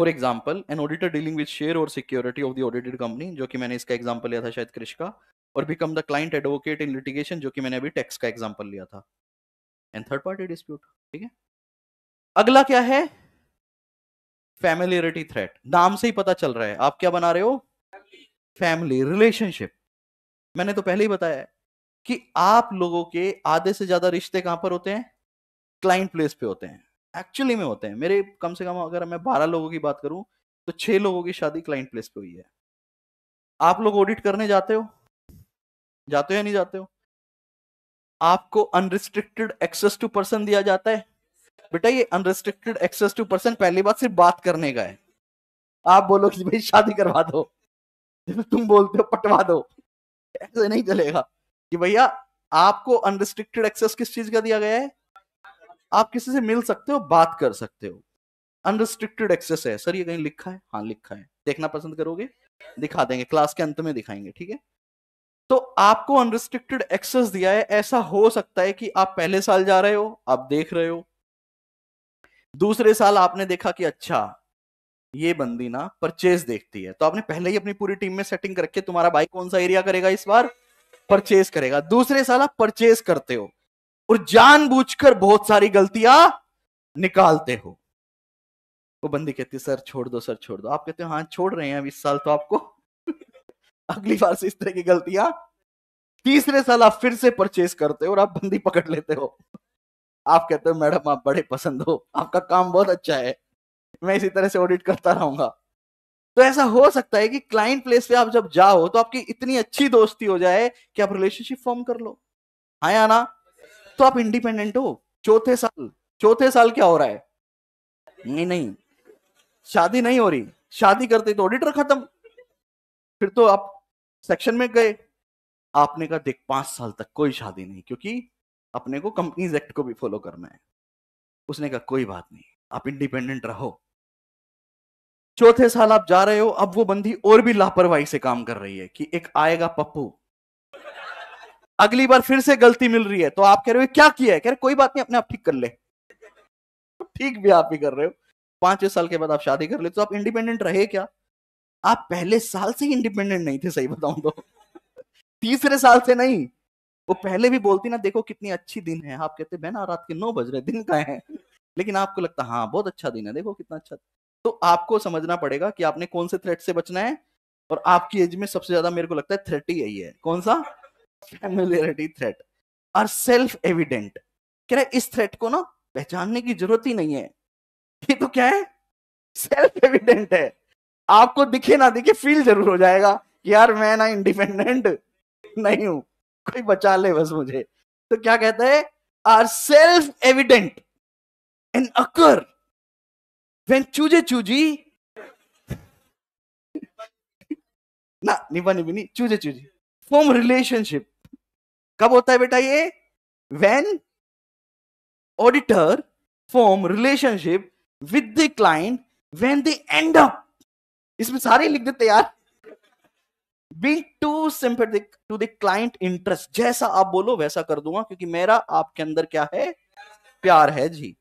for example an auditor dealing with share और security of the audited company जो कि मैंने इसका एग्जाम्पल लिया था शायद क्रिश का और become the client advocate in litigation जो कि मैंने अभी टैक्स का एग्जाम्पल लिया था एंड थर्ड पार्टी डिस्प्यूट ठीक है अगला क्या है फैमिलियरिटी थ्रेट नाम से ही पता चल रहा है आप क्या बना रहे हो फैमिली रिलेशनशिप मैंने तो पहले ही बताया कि आप लोगों के आधे से ज्यादा रिश्ते कहां पर होते हैं क्लाइंट प्लेस पे होते हैं एक्चुअली में होते हैं मेरे कम से कम अगर मैं बारह लोगों की बात करूं तो छह लोगों की शादी क्लाइंट प्लेस पे हुई है आप लोग ऑडिट करने जाते हो जाते हो या नहीं जाते हो आपको अनरिस्ट्रिक्टेड एक्सेस टू पर्सन दिया जाता है बेटा ये अनरिस्ट्रिक्टेड एक्सेस टू पर्सन पहली बात सिर्फ बात करने का है आप बोलो कि भाई शादी करवा दो तुम बोलते हो पटवा दो ऐसे नहीं चलेगा कि भैया आपको अनरिस्ट्रिक्टेड एक्सेस किस चीज का दिया गया है आप किसी से मिल सकते हो बात कर सकते हो अनरिस्ट्रिक्टेड एक्सेस है सर ये कहीं लिखा है हाँ लिखा है देखना पसंद करोगे दिखा देंगे क्लास के अंत में दिखाएंगे ठीक है तो आपको अनरिस्ट्रिक्टेड एक्सेस दिया है ऐसा हो सकता है कि आप पहले साल जा रहे हो आप देख रहे हो दूसरे साल आपने देखा कि अच्छा ये बंदी ना परचेज देखती है तो आपने पहले ही अपनी पूरी टीम में सेटिंग करके तुम्हारा भाई कौन सा एरिया करेगा इस बार परचेज करेगा दूसरे साल आप परचेज करते हो और जानबूझकर बहुत सारी गलतियां निकालते हो वो बंदी कहती है सर छोड़ दो सर छोड़ दो आप कहते हो हाँ छोड़ रहे हैं अब इस साल तो आपको अगली बार से इस तरह की गलतियां तीसरे साल आप फिर से परचेज करते हो और आप बंदी पकड़ लेते हो आप कहते हो मैडम आप बड़े पसंद हो आपका काम बहुत अच्छा है मैं इसी तरह से ऑडिट करता रहूंगा तो ऐसा हो सकता है कि क्लाइंट प्लेस पे आप जब जाओ तो आपकी इतनी अच्छी दोस्ती हो जाए कि आप रिलेशनशिप फॉर्म कर लो हाँ या ना तो आप इंडिपेंडेंट हो चौथे साल चौथे साल क्या हो रहा है नहीं नहीं शादी नहीं हो रही शादी करते तो ऑडिटर खत्म फिर तो आप सेक्शन में गए आपने कहा देख पांच साल तक कोई शादी नहीं क्योंकि अपने को कंपनीज एक्ट को भी फॉलो करना है उसने कहा कोई बात नहीं आप इंडिपेंडेंट रहो चौथे साल आप जा रहे हो अब वो बंदी और भी लापरवाही से काम कर रही है कि एक आएगा पप्पू अगली बार फिर से गलती मिल रही है तो आप कह रहे हो क्या किया है कह रहे कोई बात नहीं अपने आप ठीक कर ले तो ठीक भी आप ही कर रहे हो पांच साल के बाद आप शादी कर ले तो आप इंडिपेंडेंट रहे क्या आप पहले साल से इंडिपेंडेंट नहीं थे सही बताऊं तो तीसरे साल से नहीं वो पहले भी बोलती ना देखो कितनी अच्छी दिन है आप कहते बहन रात के नौ बज रहे दिन का है लेकिन आपको लगता है हाँ बहुत अच्छा दिन है देखो कितना अच्छा तो आपको समझना पड़ेगा कि आपने कौन से थ्रेट से बचना है और आपकी एज में सबसे ज्यादा मेरे को लगता है थ्रेट ही यही है कौन सा फैमिलियरिटी थ्रेट और सेल्फ एविडेंट कह रहे इस थ्रेट को ना पहचानने की जरूरत ही नहीं है ये तो क्या है सेल्फ एविडेंट है आपको दिखे ना दिखे फील जरूर हो जाएगा कि यार मैं ना इंडिपेंडेंट नहीं हूं कोई बचा ले बस मुझे तो क्या कहता है are self evident and occur when चूजे चूजी ना निभा नहीं चूजे चूजी फॉर्म रिलेशनशिप कब होता है बेटा ये when auditor form relationship with the client when they end up इसमें सारे लिख देते यार be too sympathetic to the client interest जैसा आप बोलो वैसा कर दूंगा क्योंकि मेरा आपके अंदर क्या है प्यार है जी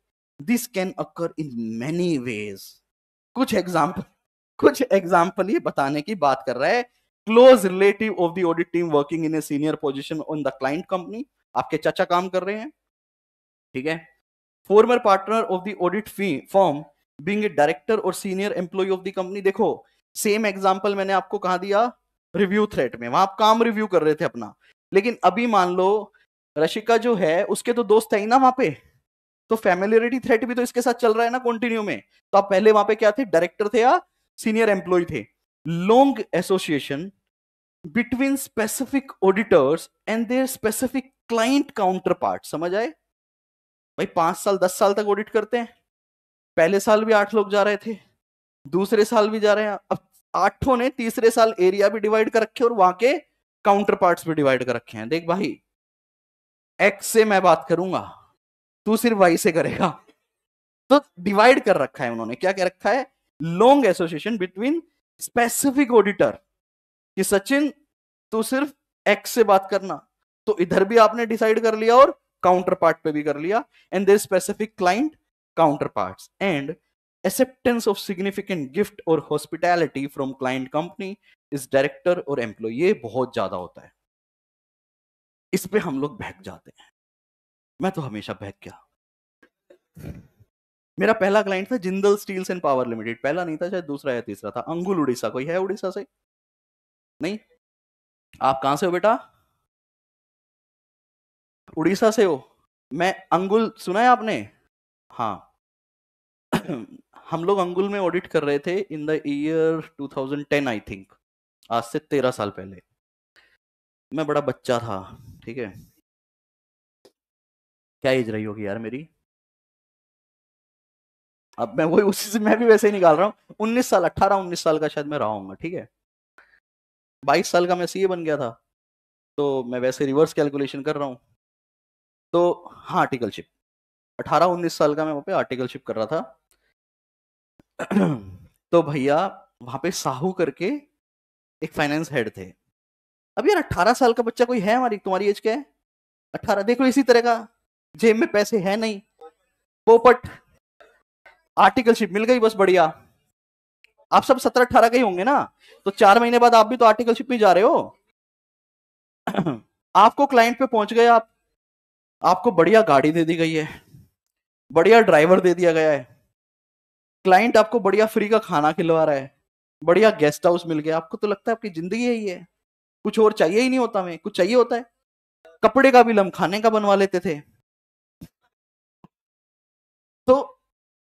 this can occur in many ways कुछ एग्जाम्पल कुछ एग्जाम्पल ये बताने की बात कर रहा है close relative of the audit team working in a senior position on the client company आपके चाचा काम कर रहे हैं ठीक है former partner of the audit fee firm being a director और senior employee of the company देखो सेम एग्जाम्पल मैंने आपको कहा दिया रिव्यू थ्रेट में वहां आप काम रिव्यू कर रहे थे अपना लेकिन अभी मान लो रशिका जो है उसके तो दोस्त है ही ना वहां पे तो फैमिलियरिटी थ्रेट भी तो इसके साथ चल रहा है ना कंटिन्यू में तो आप पहले वहां पे क्या थे डायरेक्टर थे या सीनियर एम्प्लॉय थे long association between specific auditors and their specific client counterpart समझ आए भाई पांच साल दस साल तक ऑडिट करते हैं पहले साल भी आठ लोग जा रहे थे दूसरे साल भी जा रहे हैं अब आठों ने तीसरे साल एरिया भी डिवाइड कर रखे और वहां के काउंटर पार्ट भी डिवाइड कर रखे हैं देख भाई एक्स से मैं बात करूंगा तू सिर्फ वाई से करेगा तो डिवाइड कर रखा है उन्होंने क्या कह रखा है long association between specific auditor कि सचिन तू सिर्फ एक्स से बात करना तो इधर भी आपने डिसाइड कर लिया और काउंटर पार्ट पे भी कर लिया and their specific client counterpart and acceptance of significant gift or hospitality from client company is director or employee ये बहुत ज्यादा होता है इस पे हम लोग बहक जाते हैं मैं तो हमेशा बहक गया मेरा पहला क्लाइंट था Jindal steels and power limited पहला नहीं था शायद दूसरा या तीसरा था अंगुल उड़ीसा कोई है उड़ीसा से नहीं आप कहां से हो बेटा उड़ीसा से हो मैं अंगुल सुना है आपने हाँ हम लोग अंगुल में ऑडिट कर रहे थे in the year 2010 I think आज से तेरह साल पहले मैं बड़ा बच्चा था ठीक है क्या एज रही होगी यार मेरी अब मैं वही उसी से मैं भी वैसे ही निकाल रहा हूँ उन्नीस साल 18 उन्नीस साल का शायद मैं रहा हूँ ठीक है बाईस साल का मैं सीए बन गया था तो मैं वैसे रिवर्स कैलकुलेशन कर रहा हूँ तो हाँ आर्टिकलशिप अठारह उन्नीस साल का मैं वहाँ पे आर्टिकलशिप कर रहा था तो भैया वहां पे साहू करके एक फाइनेंस हेड थे अब यार अट्ठारह साल का बच्चा कोई है हमारी तुम्हारी एज क्या है अट्ठारह देख लो इसी तरह का जेब में पैसे है नहीं पोपट आर्टिकलशिप मिल गई बस बढ़िया आप सब सत्रह अठारह के ही होंगे ना तो चार महीने बाद आप भी तो आर्टिकलशिप में जा रहे हो आपको क्लाइंट पे पहुंच गए आप आपको बढ़िया गाड़ी दे दी गई है बढ़िया ड्राइवर दे दिया गया है क्लाइंट आपको बढ़िया फ्री का खाना खिलवा रहा है बढ़िया गेस्ट हाउस मिल गया आपको तो लगता है आपकी जिंदगी यही है कुछ और चाहिए ही नहीं होता हमें कुछ चाहिए होता है कपड़े का भी लम खाने का बनवा लेते थे तो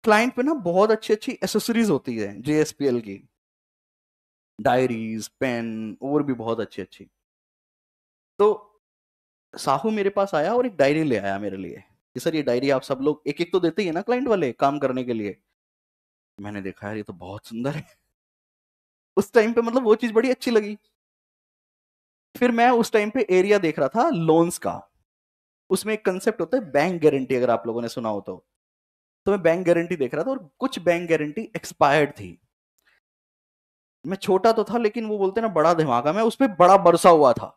क्लाइंट पे ना बहुत अच्छी अच्छी एसेसरीज होती है जेएसपीएल की डायरीज पेन और भी बहुत अच्छी अच्छी तो साहू मेरे पास आया और एक डायरी ले आया मेरे लिए कि सर ये डायरी आप सब लोग एक एक तो देते ही है ना क्लाइंट वाले काम करने के लिए मैंने देखा यार ये तो बहुत सुंदर है उस टाइम पे मतलब वो चीज बड़ी अच्छी लगी फिर मैं उस टाइम पे एरिया देख रहा था लोन्स का उसमें एक कंसेप्ट होता है बैंक गारंटी अगर आप लोगों ने सुना हो तो तो मैं बैंक गारंटी देख रहा था और कुछ बैंक गारंटी एक्सपायर्ड थी मैं छोटा तो था लेकिन वो बोलते ना बड़ा है मैं उस पर बड़ा बरसा हुआ था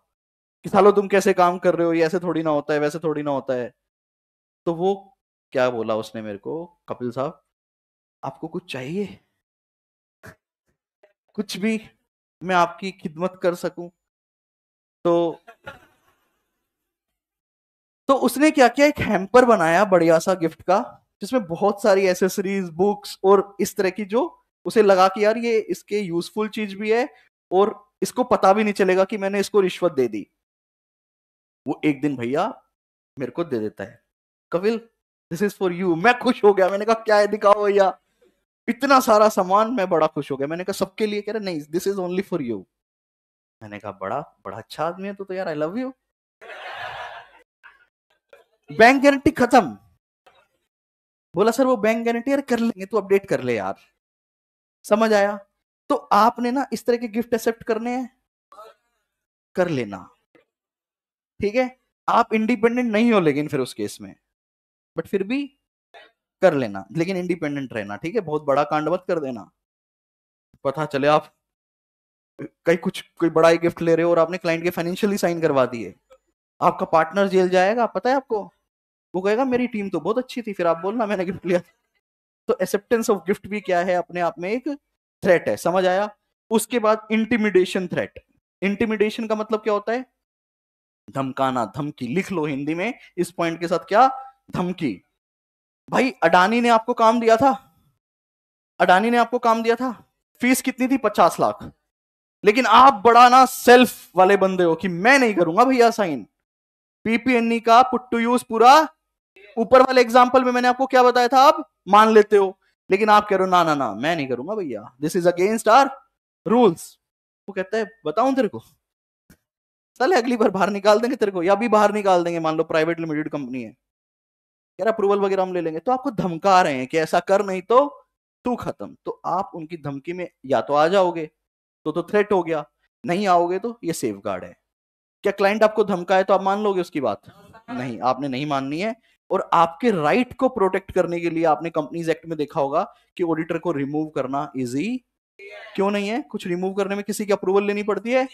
कि सालो तुम कैसे काम कर रहे हो ये ऐसे थोड़ी ना होता है वैसे थोड़ी ना होता है तो वो क्या बोला उसने मेरे को कपिल साहब आपको कुछ चाहिए कुछ भी मैं आपकी खिदमत कर सकूं तो तो उसने क्या किया एक हैम्पर बनाया बढ़िया सा गिफ्ट का जिसमें बहुत सारी एसेसरीज बुक्स और इस तरह की जो उसे लगा कि यार ये इसके यूजफुल चीज भी है और इसको पता भी नहीं चलेगा कि मैंने इसको रिश्वत दे दी वो एक दिन भैया मेरे को दे देता है Kapil this is for you मैं खुश हो गया मैंने कहा क्या है दिखाओ भैया इतना सारा सामान मैं बड़ा खुश हो गया मैंने कहा सबके लिए कह रहा नहीं this is only for you मैंने कहा बड़ा बड़ा अच्छा आदमी है तो, तो यार I love you bank guarantee खत्म बोला सर वो बैंक गारंटी यार कर लेंगे तू अपडेट कर ले यार समझ आया तो आपने ना इस तरह के गिफ्ट एक्सेप्ट करने हैं कर लेना ठीक है आप इंडिपेंडेंट नहीं हो लेकिन फिर उस केस में बट फिर भी कर लेना लेकिन इंडिपेंडेंट रहना ठीक है बहुत बड़ा कांड मत कर देना पता चले आप कई कुछ कोई बड़ा गिफ्ट ले रहे हो और आपने क्लाइंट के फाइनेंशियली साइन करवा दिए आपका पार्टनर जेल जाएगा पता है आपको वो कहेगा मेरी टीम तो बहुत अच्छी थी फिर आप बोलना मैंने गिफ्ट लिया तो एक्सेप्टेंस ऑफ गिफ्ट भी क्या है अपने आप में एक थ्रेट है समझ आया उसके बाद इंटिमिडेशन थ्रेट इंटिमिडेशन का मतलब क्या होता है धमकाना धमकी लिख लो हिंदी में इस पॉइंट के साथ क्या धमकी भाई अडानी ने आपको काम दिया था अडानी ने आपको काम दिया था फीस कितनी थी पचास लाख लेकिन आप बड़ा ना सेल्फ वाले बंदे हो कि मैं नहीं करूंगा भैया साइन पीपीएनई का पुट टू यूज पूरा ऊपर वाले एग्जाम्पल में मैंने आपको क्या बताया था आप मान लेते हो लेकिन आप कह रहे हो ना ना ना मैं नहीं करूंगा भैया this is against our rules वो कहता है बताऊं तेरे को चले अगली बार बाहर निकाल देंगे तेरे को या भी बाहर निकाल देंगे मान लो प्राइवेट लिमिटेड कंपनी है यार अप्रूवल वगैरह हम ले लेंगे तो आपको धमका रहे हैं कि ऐसा कर नहीं तो तू खत्म तो आप उनकी धमकी में या तो आ जाओगे तो तो थ्रेट हो गया नहीं आओगे तो ये सेफ गार्ड है क्या क्लाइंट आपको धमकाए तो आप मान लोगे उसकी बात नहीं आपने नहीं माननी है और आपके राइट को प्रोटेक्ट करने के लिए आपने कंपनीज एक्ट में देखा होगा कि ऑडिटर को रिमूव करना इजी क्यों नहीं है कुछ रिमूव करने में किसी की अप्रूवल लेनी पड़ती है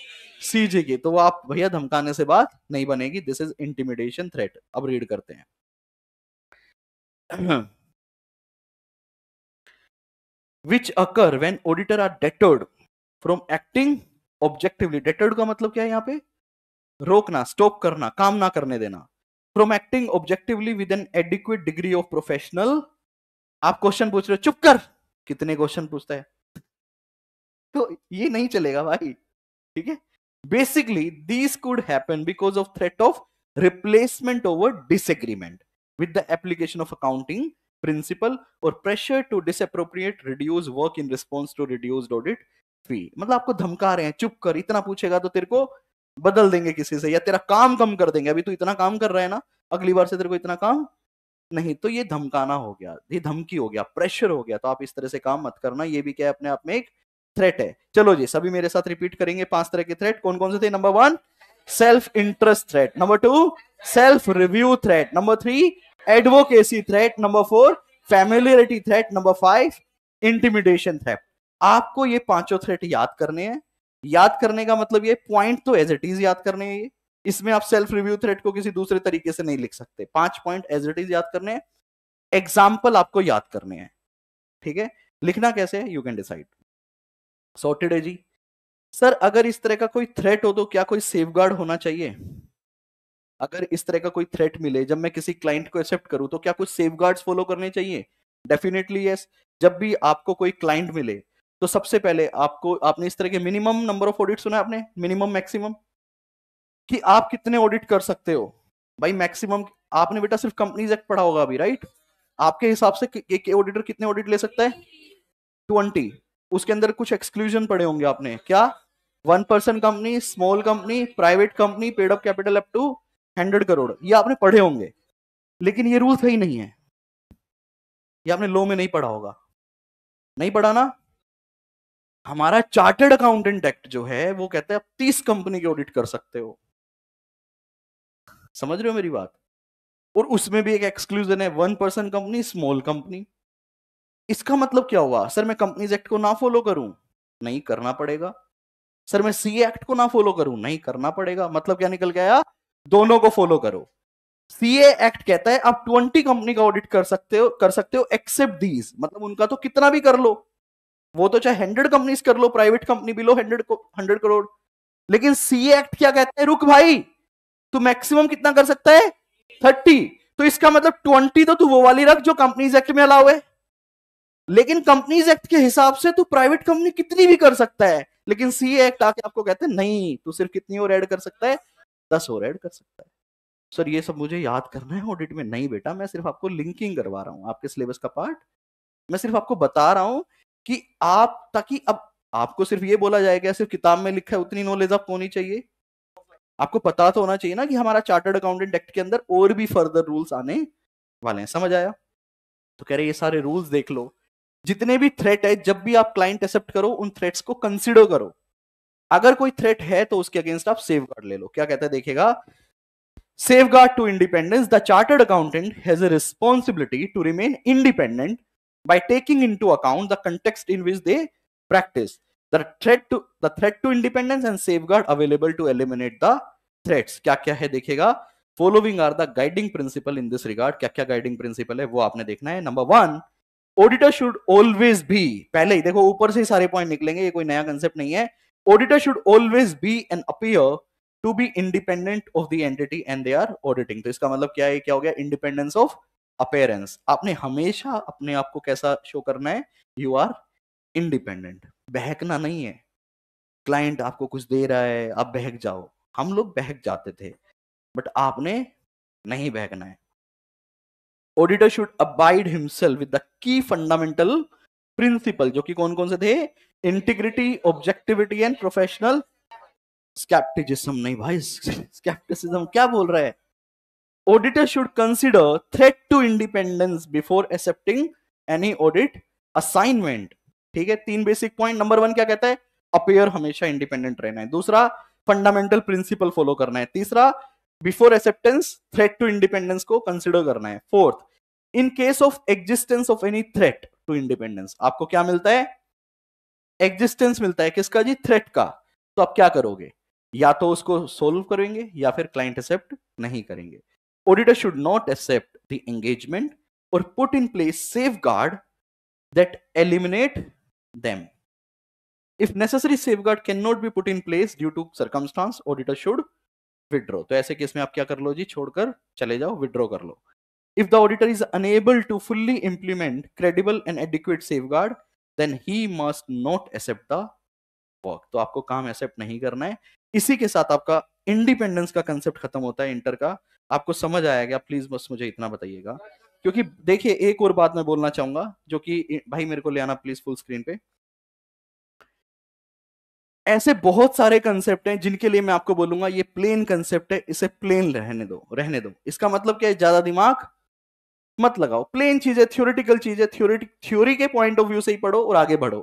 सीजे की तो आप भैया धमकाने से बात नहीं बनेगी दिस इज इंटिमिडेशन थ्रेट अब रीड करते हैं which occur when auditor are deterred from acting objectively deterred का मतलब क्या है यहाँ पे रोकना स्टॉप करना काम ना करने देना from acting objectively with an adequate degree of professional आप क्वेश्चन पूछ रहे हो चुप कर कितने क्वेश्चन पूछता है तो ये नहीं चलेगा भाई ठीक है basically this could happen because of threat of replacement over disagreement with the application of accounting principle or pressure to disappropriate reduce work in response to reduced audit fee मतलब आपको धमका रहे हैं चुप कर इतना पूछेगा तो तेरे को बदल देंगे किसी से या तेरा काम कम कर देंगे अभी तू इतना काम कर रहा है ना अगली बार से तेरे को इतना काम नहीं तो ये धमकाना हो गया ये धमकी हो गया प्रेशर हो गया तो आप इस तरह से काम मत करना ये भी क्या है अपने आप में एक थ्रेट है चलो जी सभी मेरे साथ रिपीट करेंगे पांच तरह के थ्रेट कौन कौन से थे number one self interest threat number two self review threat number three advocacy threat number four familiarity threat number five intimidation threat आपको ये पांचों थ्रेट याद करने हैं याद करने का मतलब ये पॉइंट तो एज इट इज याद करने हैं ये इसमें आप सेल्फ रिव्यू थ्रेट को किसी दूसरे तरीके से नहीं लिख सकते पांच पॉइंट एज इट इज याद करने हैं एग्जाम्पल आपको याद करने हैं ठीक है लिखना कैसे है यू कैन डिसाइड सॉर्टेड है जी सर अगर इस तरह का कोई थ्रेट हो तो क्या कोई सेफ होना चाहिए अगर इस तरह का कोई थ्रेट मिले जब मैं किसी क्लाइंट को एक्सेप्ट करूँ तो क्या कुछ सेफ फॉलो करने चाहिए डेफिनेटली यस जब भी आपको कोई क्लाइंट मिले तो सबसे पहले आपको आपने इस तरह के मिनिमम नंबर ऑफ ऑडिट सुना आपने मिनिमम मैक्सिमम कि आप कितने ऑडिट कर सकते हो भाई मैक्सिमम आपने बेटा सिर्फ कंपनीज एक्ट पढ़ा होगा अभी राइट आपके हिसाब से एक ऑडिटर कितने ऑडिट ले सकता है ट्वेंटी उसके अंदर कुछ एक्सक्लूजन पड़े होंगे आपने क्या one person company small company private company paid of capital up to hundred crore ये आपने पढ़े होंगे लेकिन ये रूल सही नहीं है ये आपने लो में नहीं पढ़ा होगा नहीं पढ़ा ना हमारा चार्टर्ड अकाउंटेंट एक्ट जो है वो कहता है आप तीस कंपनी के ऑडिट कर सकते हो समझ रहे हो मेरी बात और उसमें भी एक एक्सक्लूजन है one person company small company इसका मतलब क्या हुआ सर मैं कंपनीज एक्ट को ना फॉलो करूं नहीं करना पड़ेगा सर मैं सी एक्ट को ना फॉलो करूं नहीं करना पड़ेगा मतलब क्या निकल गया दोनों को फॉलो करो सीए एक्ट कहता है आप ट्वेंटी कंपनी का ऑडिट कर सकते हो कर सकते हो एक्सेप्ट दीज मतलब उनका तो कितना भी कर लो वो तो चाहे हंड्रेड कंपनीज कर लो प्राइवेट कंपनी भी लो हंड्रेड हंड्रेड करोड़ लेकिन सीए एक्ट क्या कहता है रुक भाई तू मैक्सिमम कितना कर सकता है थर्टी तो इसका मतलब ट्वेंटी तो तू वो वाली रख जो कंपनीज एक्ट में अलाउ है लेकिन कंपनीज एक्ट के हिसाब से तू प्राइवेट कंपनी कितनी भी कर सकता है लेकिन सीए एक्ट आके आपको कहते हैं नहीं तू सिर्फ कितनी और ऐड कर सकता है दस और ऐड कर सकता है सर ये सब मुझे याद करना है ऑडिट में नहीं बेटा मैं सिर्फ आपको लिंकिंग करवा रहा हूँ आपके सिलेबस का पार्ट मैं सिर्फ आपको बता रहा हूँ कि आप ताकि अब आपको सिर्फ ये बोला जाएगा सिर्फ किताब में लिखा है उतनी नॉलेज आपको होनी चाहिए आपको पता तो होना चाहिए ना कि हमारा चार्टर्ड अकाउंटेंट एक्ट के अंदर और भी फर्दर रूल्स आने वाले हैं समझ आया तो कह रहे ये सारे रूल्स देख लो जितने भी थ्रेट है जब भी आप क्लाइंट एक्सेप्ट करो उन थ्रेट्स को कंसिडर करो अगर कोई थ्रेट है तो उसके अगेंस्ट आप सेव गार्ड ले लो क्या कहता है देखेगा safeguard to independence the chartered accountant has responsibility to remain independent by by taking into account the context in which they practice the threat to the threat to independence and safeguard available to eliminate the threats क्या क्या है देखेगा following are the guiding principle in this regard क्या क्या guiding principle है वो आपने देखना है number one auditor should always भी पहले ही देखो ऊपर से ही सारे पॉइंट निकलेंगे ये कोई नया कंसेप्ट नहीं है auditor should always be an appear to be independent of the entity and they are auditing. तो इसका मतलब क्या है क्या हो गया इंडिपेंडेंस ऑफ अपेयरेंस आपने हमेशा अपने आप को कैसा शो करना है यू आर इंडिपेंडेंट बहकना नहीं है क्लाइंट आपको कुछ दे रहा है आप बहक जाओ हम लोग बहक जाते थे बट आपने नहीं बहकना है auditor should abide himself with the key fundamental principle जो कि कौन कौन से थे integrity objectivity and professional scepticism नहीं भाई स्केप्टिसिज्म क्या बोल रहा है auditor should consider threat to independence before accepting any audit assignment ठीक है तीन बेसिक पॉइंट नंबर वन क्या कहता है अपेयर हमेशा इंडिपेंडेंट रहना है दूसरा फंडामेंटल प्रिंसिपल फॉलो करना है तीसरा before acceptance threat to independence को कंसिडर करना है fourth in case of existence of any threat to independence आपको क्या मिलता है एग्जिस्टेंस मिलता है किसका जी थ्रेट का तो आप क्या करोगे या तो उसको सोल्व करेंगे या फिर क्लाइंट एक्सेप्ट नहीं करेंगे auditor should not accept the engagement और put in place safeguard that eliminate them if necessary safeguard cannot be put in place due to circumstance auditor should withdraw तो ऐसे case में आप क्या कर लो जी छोड़कर चले जाओ विड्रॉ कर लो if the auditor is unable to fully implement credible and adequate safeguard then he must not accept the work तो आपको काम एक्सेप्ट नहीं करना है इसी के साथ आपका इंडिपेंडेंस का कंसेप्ट खत्म होता है इंटर का आपको समझ आया गया प्लीज बस मुझे इतना बताइएगा क्योंकि देखिए एक और बात मैं बोलना चाहूंगा जो कि भाई मेरे को ले आना प्लीज फुल स्क्रीन पे ऐसे बहुत सारे कंसेप्ट हैं जिनके लिए मैं आपको बोलूंगा ये प्लेन कंसेप्ट है इसे प्लेन रहने दो रहने दो इसका मतलब क्या है ज्यादा दिमाग मत लगाओ प्लेन चीजें थ्योरिटिकल चीजें थ्योरिटिक थ्योरी के पॉइंट ऑफ व्यू से ही पढ़ो और आगे बढ़ो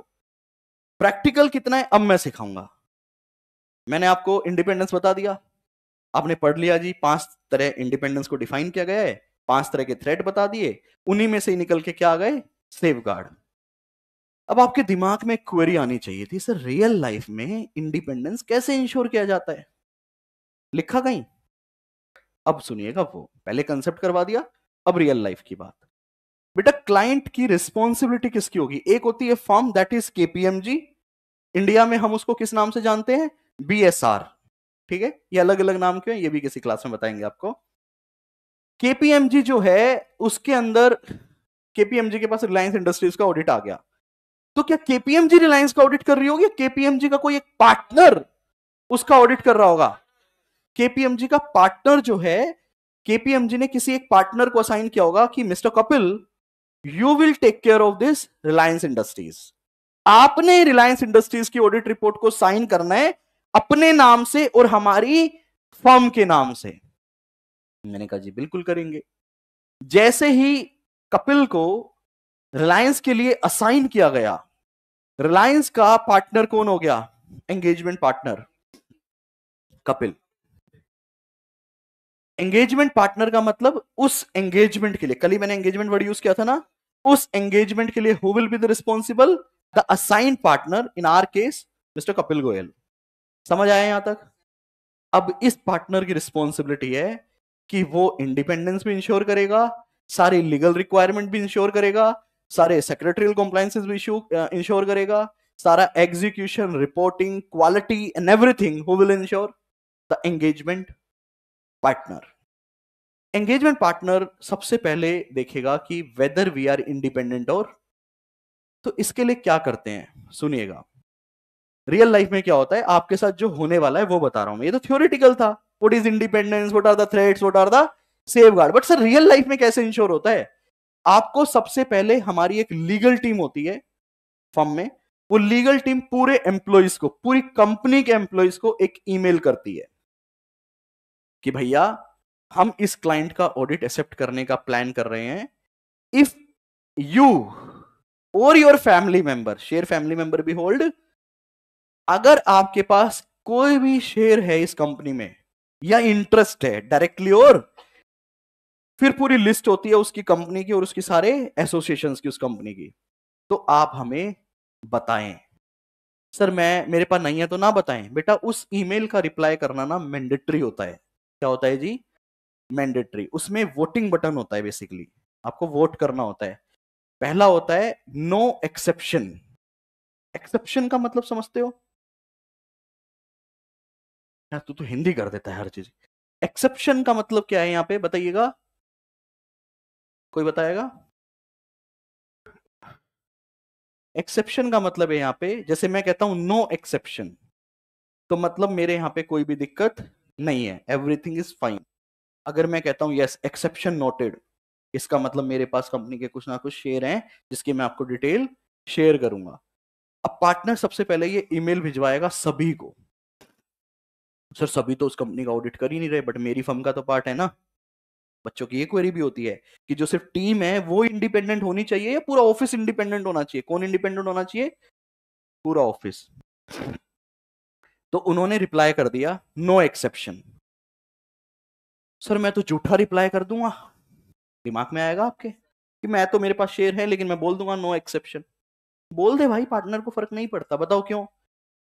प्रैक्टिकल कितना है अब मैं सिखाऊंगा मैंने आपको इंडिपेंडेंस बता दिया आपने पढ़ लिया जी पांच तरह इंडिपेंडेंस को डिफाइन किया गया है पांच तरह के थ्रेड बता दिए उन्हीं में से ही निकल के क्या आ गए सेफ गार्ड अब आपके दिमाग में क्वेरी आनी चाहिए थी सर रियल लाइफ में इंडिपेंडेंस कैसे इंश्योर किया जाता है लिखा कहीं अब सुनिएगा वो पहले कंसेप्ट करवा दिया अब रियल लाइफ की बात बेटा क्लाइंट की रिस्पॉन्सिबिलिटी किसकी होगी एक होती है form that is KPMG India में हम उसको किस नाम से जानते हैं बीएसआर ठीक है ये अलग अलग नाम क्यों है ये भी किसी क्लास में बताएंगे आपको केपीएमजी जो है उसके अंदर केपीएमजी के पास रिलायंस इंडस्ट्रीज का ऑडिट आ गया तो क्या केपीएमजी रिलायंस का ऑडिट कर रही होगी केपीएमजी का कोई एक पार्टनर उसका ऑडिट कर रहा होगा केपीएमजी का पार्टनर जो है केपीएमजी ने किसी एक पार्टनर को असाइन किया होगा कि mister Kapil you will take care of this Reliance Industries आपने रिलायंस इंडस्ट्रीज की ऑडिट रिपोर्ट को साइन करना है अपने नाम से और हमारी फर्म के नाम से मैंने कहा जी बिल्कुल करेंगे जैसे ही कपिल को रिलायंस के लिए असाइन किया गया रिलायंस का पार्टनर कौन हो गया engagement partner Kapil engagement partner का मतलब उस एंगेजमेंट के लिए कल ही मैंने एंगेजमेंट वर्ड यूज किया था ना उस एंगेजमेंट के लिए who will be the responsible the assign partner in our case mister Kapil Goyal समझ आए यहां तक अब इस पार्टनर की रिस्पॉन्सिबिलिटी है कि वो इंडिपेंडेंस भी इंश्योर करेगा सारी लीगल रिक्वायरमेंट भी इंश्योर करेगा सारे सेक्रेटरियल कॉम्प्लाइंसेस भी इंश्योर करेगा सारा execution reporting quality and everything who will ensure the engagement partner engagement partner सबसे पहले देखेगा कि वेदर वी आर इंडिपेंडेंट और तो इसके लिए क्या करते हैं सुनिएगा रियल लाइफ में क्या होता है आपके साथ जो होने वाला है वो बता रहा हूं ये तो थ्योरिटिकल था what is independence what are the threats what are the safeguard but sir real life में कैसे इंश्योर होता है आपको सबसे पहले हमारी एक लीगल टीम होती है फर्म में वो लीगल टीम पूरे एम्प्लॉयज को पूरी कंपनी के एम्प्लॉज को एक ईमेल करती है कि भैया हम इस क्लाइंट का ऑडिट एक्सेप्ट करने का प्लान कर रहे हैं इफ यू और your family member share family member भी होल्ड अगर आपके पास कोई भी शेयर है इस कंपनी में या इंटरेस्ट है डायरेक्टली और फिर पूरी लिस्ट होती है उसकी कंपनी की और उसकी सारे एसोसिएशन की उस कंपनी की तो आप हमें बताएं सर मैं मेरे पास नहीं है तो ना बताएं बेटा उस ईमेल का रिप्लाई करना ना मैंडेटरी होता है क्या होता है जी मैंडेटरी उसमें वोटिंग बटन होता है बेसिकली आपको वोट करना होता है पहला होता है नो एक्सेप्शन एक्सेप्शन का मतलब समझते हो यार तू तो हिंदी कर देता है हर चीज एक्सेप्शन का मतलब क्या है यहाँ पे बताइएगा कोई बताएगा एक्सेप्शन का मतलब है यहाँ पे जैसे मैं कहता हूं नो एक्सेप्शन तो मतलब मेरे यहां पे कोई भी दिक्कत नहीं है एवरीथिंग इज फाइन अगर मैं कहता हूँ यस एक्सेप्शन नोटेड इसका मतलब मेरे पास कंपनी के कुछ ना कुछ शेयर हैं जिसकी मैं आपको डिटेल शेयर करूंगा अब पार्टनर सबसे पहले ये ईमेल भिजवाएगा सभी को सर सभी तो उस कंपनी का ऑडिट कर ही नहीं रहे बट मेरी फर्म का तो पार्ट है ना बच्चों की ये क्वेरी भी होती है कि जो सिर्फ टीम है वो इंडिपेंडेंट होनी चाहिए या पूरा ऑफिस इंडिपेंडेंट होना चाहिए कौन इंडिपेंडेंट होना चाहिए पूरा ऑफिस तो उन्होंने रिप्लाई कर दिया नो एक्सेप्शन सर मैं तो झूठा रिप्लाई कर दूंगा दिमाग में आएगा आपके कि मैं तो मेरे पास शेयर है लेकिन मैं बोल दूंगा नो एक्सेप्शन बोल दे भाई पार्टनर को फर्क नहीं पड़ता बताओ क्यों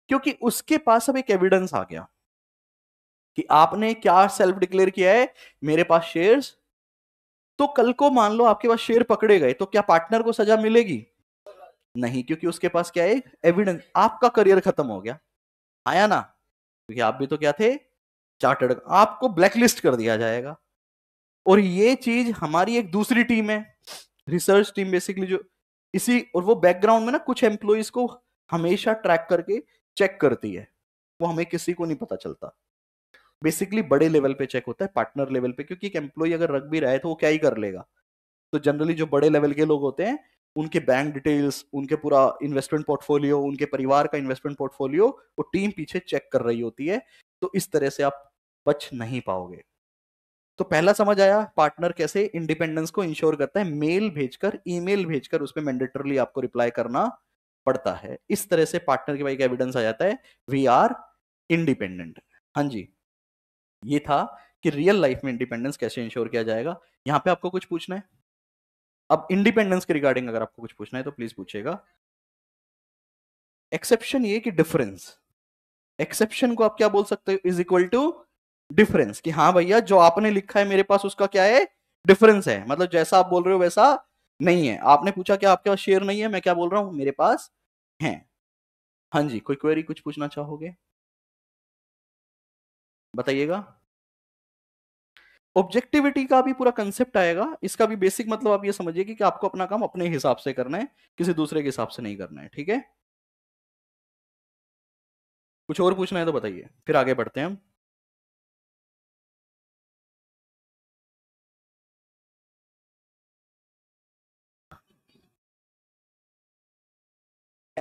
क्योंकि उसके पास अब एक एविडेंस आ गया कि आपने क्या सेल्फ डिक्लेयर किया है मेरे पास शेयर्स तो कल को मान लो आपके पास शेयर पकड़े गए तो क्या पार्टनर को सजा मिलेगी नहीं क्योंकि उसके पास क्या है एविडेंस आपका करियर खत्म हो गया आया ना क्योंकि आप भी तो क्या थे चार्टर्ड आपको ब्लैकलिस्ट कर दिया जाएगा और ये चीज हमारी एक दूसरी टीम है रिसर्च टीम बेसिकली जो इसी और वो बैकग्राउंड में ना कुछ एम्प्लॉज को हमेशा ट्रैक करके चेक करती है वो हमें किसी को नहीं पता चलता बेसिकली बड़े लेवल पे चेक होता है पार्टनर लेवल पे क्योंकि एक एम्प्लॉय अगर रख भी रहा है तो वो क्या ही कर लेगा तो जनरली जो बड़े लेवल के लोग होते हैं उनके बैंक डिटेल्स उनके पूरा इन्वेस्टमेंट पोर्टफोलियो उनके परिवार का इन्वेस्टमेंट पोर्टफोलियो वो टीम पीछे चेक कर रही होती है तो इस तरह से आप बच नहीं पाओगे तो पहला समझ आया पार्टनर कैसे इंडिपेंडेंस को इंश्योर करता है मेल भेजकर ईमेल भेजकर उसमें मैंडेटरली आपको रिप्लाई करना पड़ता है इस तरह से पार्टनर के भाई का एविडेंस आ जाता है वी आर इंडिपेंडेंट हाँ जी ये था कि रियल लाइफ में इंडिपेंडेंस कैसे इंश्योर किया जाएगा यहाँ पे आपको कुछ पूछना है अब इंडिपेंडेंस के रिगार्डिंग अगर आपको कुछ पूछना है तो प्लीज पूछेगा एक्सेप्शन ये कि डिफरेंस एक्सेप्शन को आप क्या बोल सकते हो इज इक्वल टू डिफरेंस कि हाँ भैया जो आपने लिखा है मेरे पास उसका क्या है डिफरेंस है मतलब जैसा आप बोल रहे हो वैसा नहीं है आपने पूछा क्या आपके पास शेयर नहीं है मैं क्या बोल रहा हूं मेरे पास है हाँ जी कोई क्वेरी कुछ पूछना चाहोगे बताइएगा ऑब्जेक्टिविटी का भी पूरा कंसेप्ट आएगा इसका भी बेसिक मतलब आप ये समझिए कि, आपको अपना काम अपने हिसाब से करना है किसी दूसरे के हिसाब से नहीं करना है ठीक है कुछ और पूछना है तो बताइए फिर आगे बढ़ते हैं हम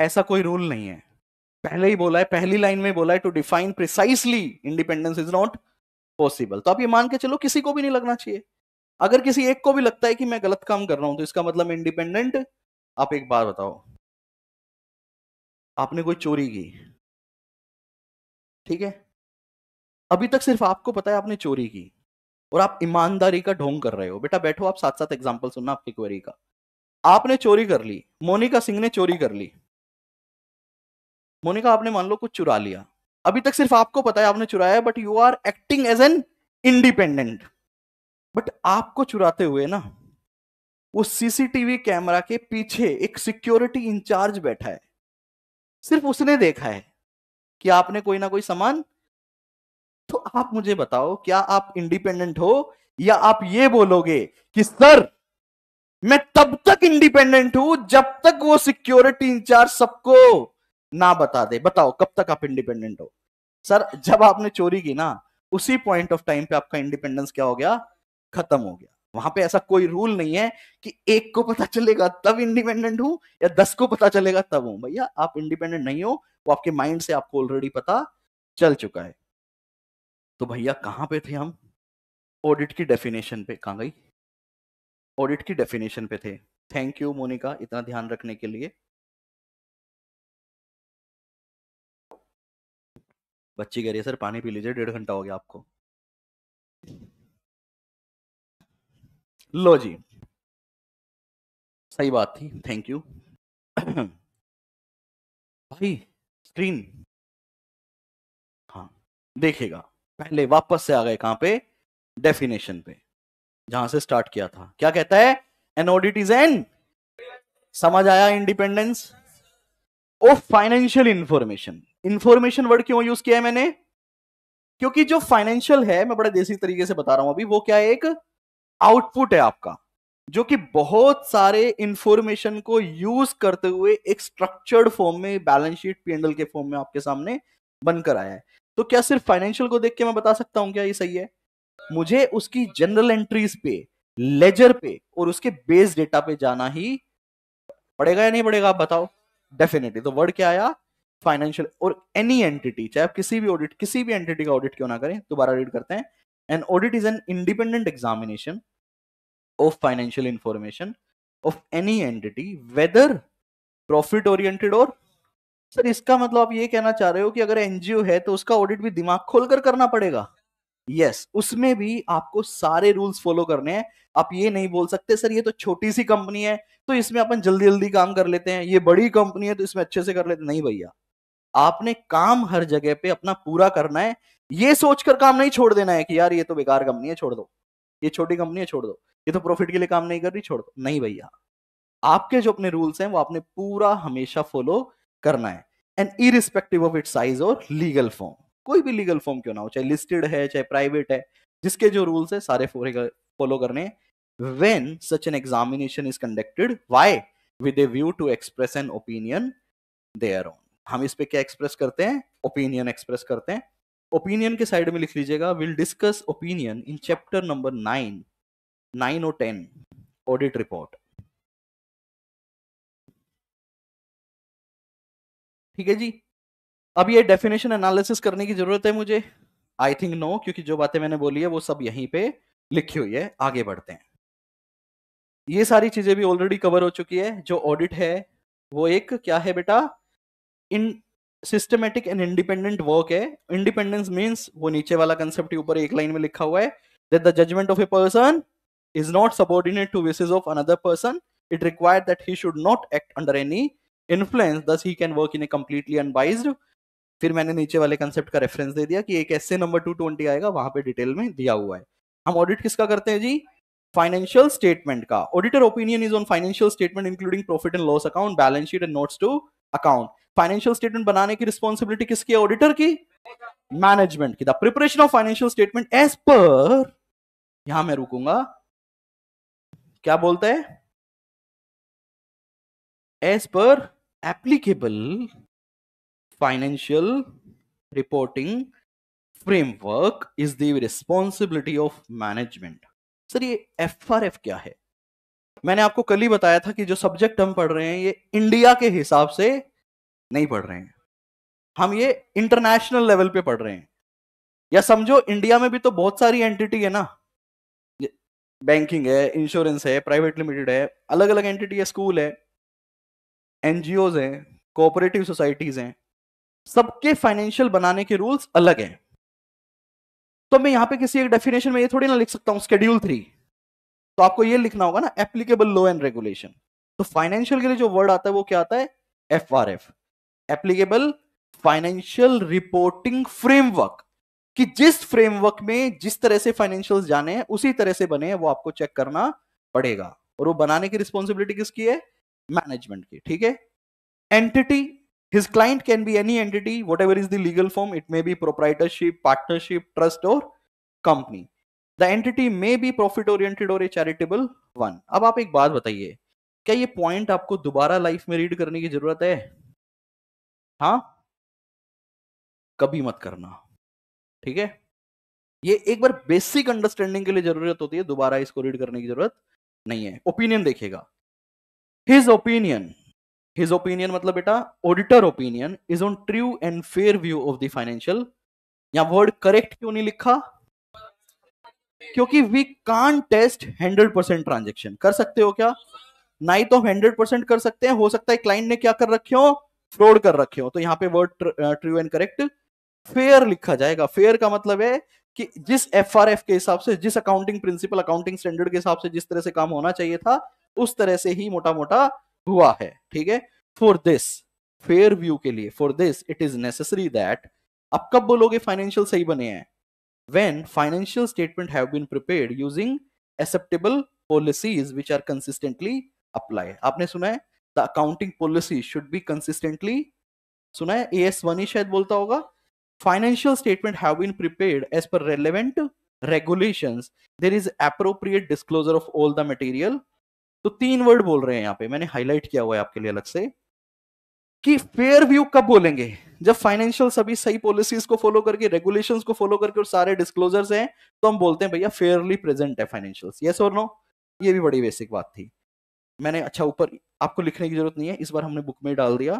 ऐसा कोई रूल नहीं है पहले ही बोला है पहली लाइन में बोला है to define precisely independence is not possible तो आप ये मान के चलो किसी को भी नहीं लगना चाहिए अगर किसी एक को भी लगता है कि मैं गलत काम कर रहा हूं तो इसका मतलब इंडिपेंडेंट आप एक बार बताओ आपने कोई चोरी की ठीक है अभी तक सिर्फ आपको पता है आपने चोरी की और आप ईमानदारी का ढोंग कर रहे हो बेटा बैठो आप साथ साथ एग्जाम्पल सुनना आपकी क्वेरी का आपने चोरी कर ली मोनिका सिंह ने चोरी कर ली मोनिका आपने मान लो कुछ चुरा लिया अभी तक सिर्फ आपको पता है आपने चुराया but you are acting as an independent but आपको चुराते हुए ना वो सीसीटीवी कैमरा के पीछे एक सिक्योरिटी इंचार्ज बैठा है सिर्फ उसने देखा है कि आपने कोई ना कोई सामान तो आप मुझे बताओ क्या आप इंडिपेंडेंट हो या आप ये बोलोगे कि सर मैं तब तक इंडिपेंडेंट हूं जब तक वो सिक्योरिटी इंचार्ज सबको ना बता दे बताओ कब तक आप इंडिपेंडेंट हो सर जब आपने चोरी की ना उसी पॉइंट ऑफ टाइम पे आपका इंडिपेंडेंस क्या हो गया खत्म हो गया वहां पे ऐसा कोई रूल नहीं है कि एक को पता चलेगा तब इंडिपेंडेंट हूं या दस को पता चलेगा तब हूं भैया आप इंडिपेंडेंट नहीं हो वो आपके माइंड से आपको ऑलरेडी पता चल चुका है तो भैया कहां पे थे हम ऑडिट की डेफिनेशन पे कहा गई ऑडिट की डेफिनेशन पे थे थैंक यू मोनिका इतना ध्यान रखने के लिए बच्ची कह रही है सर पानी पी लीजिए डेढ़ घंटा हो गया आपको लो जी सही बात थी थैंक यू भाई स्क्रीन हाँ देखेगा पहले वापस से आ गए कहां पे डेफिनेशन पे जहां से स्टार्ट किया था क्या कहता है ऑडिट इज एन समझ आया independence of financial information information word क्यों यूज किया है मैंने क्योंकि जो फाइनेंशियल है मैं बड़े देसी तरीके से बता रहा हूं अभी वो क्या है एक आउटपुट है आपका जो कि बहुत सारे इंफॉर्मेशन को यूज करते हुए एक स्ट्रक्चर्ड फॉर्म में बैलेंस शीट पीएनएल के फॉर्म में आपके सामने बनकर आया है तो क्या सिर्फ फाइनेंशियल को देख के मैं बता सकता हूं क्या ये सही है मुझे उसकी जनरल एंट्रीज पे लेजर पे और उसके बेस डेटा पे जाना ही पड़ेगा या नहीं पड़ेगा आप बताओ डेफिनेटली तो वर्ड क्या आया फाइनेंशियल और एनी एंटिटी चाहे आप किसी भी ऑडिट किसी भी एंटिटी का ऑडिट क्यों ना करें दोबारा रीड करते हैं an audit is an independent examination of financial information of any entity whether profit oriented और सर इसका मतलब आप ये कहना चाह रहे हो कि अगर एनजीओ है तो उसका ऑडिट भी दिमाग खोलकर करना पड़ेगा यस yes, उसमें भी आपको सारे रूल्स फॉलो करने हैं आप ये नहीं बोल सकते सर ये तो छोटी सी कंपनी है तो इसमें अपन जल्दी जल्दी काम कर लेते हैं ये बड़ी कंपनी है तो इसमें अच्छे से कर लेते नहीं भैया आपने काम हर जगह पे अपना पूरा करना है ये सोचकर काम नहीं छोड़ देना है कि यार ये तो बेकार कंपनी है छोड़ दो ये छोटी कंपनी है छोड़ दो ये तो प्रॉफिट के लिए काम नहीं कर रही छोड़ दो नहीं भैया आपके जो अपने रूल्स हैं वो आपने पूरा हमेशा फॉलो करना है and irrespective of it size और लीगल फॉर्म कोई भी लीगल फॉर्म क्यों ना हो चाहे लिस्टेड है चाहे प्राइवेट है जिसके जो रूल्स है सारे फॉलो करने when such an examination is conducted why with a view to express an opinion हम इस पे क्या एक्सप्रेस करते हैं ओपिनियन एक्सप्रेस करते हैं ओपिनियन के साइड में लिख लीजिएगा will discuss opinion in chapter number nine nine और टेन ऑडिट रिपोर्ट ठीक है जी अब ये डेफिनेशन एनालिसिस करने की जरूरत है मुझे आई थिंक नो क्योंकि जो बातें मैंने बोली है वो सब यहीं पे लिखी हुई है आगे बढ़ते हैं ये सारी चीजें भी ऑलरेडी कवर हो चुकी है जो ऑडिट है वो एक क्या है बेटा in systematic and independent work है इंडिपेंडेंस मीन्स वो नीचे वाला कंसेप्ट के ऊपर एक लाइन में लिखा हुआ है that the judgement of a person is not subordinate to wishes of another person it required that he should not act under any influence thus he can work in a completely unbiased फिर मैंने नीचे वाले concept का reference दे दिया कि एक ऐसे number two twenty आएगा वहां पे डिटेल में दिया हुआ है हम ऑडिट किसका करते हैं जी फाइनेंशियल स्टेटमेंट का auditor opinion is on financial statement including profit and loss account balance sheet and notes to account financial statement बनाने की रिस्पॉन्सिबिलिटी किसकी ऑडिटर की मैनेजमेंट की the preparation of financial statement as per यहां मैं रुकूंगा क्या बोलते हैं as per applicable financial reporting framework is the responsibility of management sir ये एफ क्या है मैंने आपको कल ही बताया था कि जो सब्जेक्ट हम पढ़ रहे हैं ये इंडिया के हिसाब से नहीं पढ़ रहे हैं हम ये इंटरनेशनल लेवल पे पढ़ रहे हैं या समझो इंडिया में भी तो बहुत सारी एंटिटी है ना बैंकिंग है इंश्योरेंस है प्राइवेट लिमिटेड है अलग अलग एंटिटी है स्कूल है एनजीओज हैं कोऑपरेटिव सोसाइटीज हैं सबके फाइनेंशियल बनाने के रूल्स अलग हैं तो मैं यहाँ पे किसी एक डेफिनेशन में ये थोड़ी ना लिख सकता हूँ स्केड्यूल थ्री तो आपको ये लिखना होगा ना एप्लीकेबल लॉ एंड रेगुलेशन तो फाइनेंशियल के लिए जो वर्ड आता है वो क्या आता है F R F applicable financial reporting framework कि जिस फ्रेमवर्क में जिस तरह से फाइनेंशियल जाने हैं उसी तरह से बने हैं वो आपको चेक करना पड़ेगा और वो बनाने की रिस्पॉन्सिबिलिटी किसकी है मैनेजमेंट की ठीक है entity his client can be any entity whatever is the legal form it may be proprietorship partnership trust और company the entity may be profit oriented और ए चैरिटेबल वन अब आप एक बात बताइए क्या ये पॉइंट आपको दोबारा लाइफ में रीड करने की जरूरत है हाँ कभी मत करना ठीक है ये एक बार बेसिक अंडरस्टैंडिंग के लिए जरूरत होती है दोबारा इसको रीड करने की जरूरत नहीं है ओपिनियन देखेगा हिज ओपिनियन हिज ओपिनियन मतलब बेटा auditor opinion is on true and fair view of the financial यहां वर्ड करेक्ट क्यों नहीं लिखा क्योंकि we can't test hundred percent transaction कर सकते हो क्या नहीं तो हंड्रेड परसेंट कर सकते हैं हो सकता है क्लाइंट ने क्या कर रखे हो फ्रॉड कर रखे हो तो यहाँ पे word true and correct fair लिखा जाएगा फेयर का मतलब है कि जिस एफ के हिसाब से जिस अकाउंटिंग प्रिंसिपल अकाउंटिंग स्टैंडर्ड के हिसाब से जिस तरह से काम होना चाहिए था उस तरह से ही मोटा मोटा हुआ है ठीक है फॉर दिस फेयर व्यू के लिए for this it is necessary that अब कब बोलोगे फाइनेंशियल सही बने हैं when financial statement have been prepared using acceptable policies which are consistently applied aapne suna hai the accounting policy should be consistently सुना है ए hi shayad bolta hoga financial statement have been prepared as per relevant regulations there is appropriate disclosure of all the material to so, teen word bol rahe hain yahan pe maine highlight kiya hua hai aapke liye alag se कि fair view कब बोलेंगे जब financial सभी सही policies को follow करके regulations को follow करके और सारे डिस्क्लोजर्स हैं तो हम बोलते हैं भैया फेयरली प्रेजेंट है फाइनेंशियल्स यस और नो ये भी बड़ी बेसिक बात थी मैंने अच्छा ऊपर आपको लिखने की जरूरत नहीं है इस बार हमने बुक में डाल दिया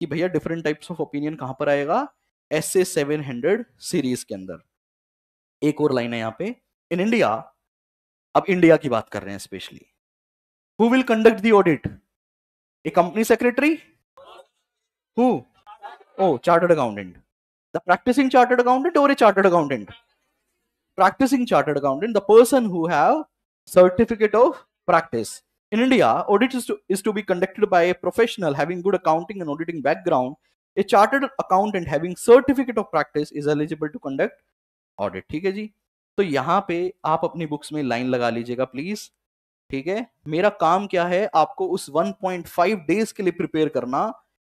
कि भैया डिफरेंट टाइप्स ऑफ ओपिनियन कहाँ पर आएगा S A seven hundred series के अंदर एक और लाइन है यहाँ पे इन इंडिया अब इंडिया की बात कर रहे हैं specially who will conduct the audit a company secretary Who? Oh, chartered accountant. The practicing chartered accountant or a chartered accountant? Practicing chartered accountant, the person who have certificate of practice. In India, audit is to, is to be conducted by a professional having good accounting and auditing background. A chartered accountant having certificate of practice is eligible to conduct audit. ठीक है जी तो यहाँ पे आप अपनी books में line लगा लीजिएगा प्लीज ठीक है मेरा काम क्या है आपको उस 1.5 डेज के लिए प्रिपेयर करना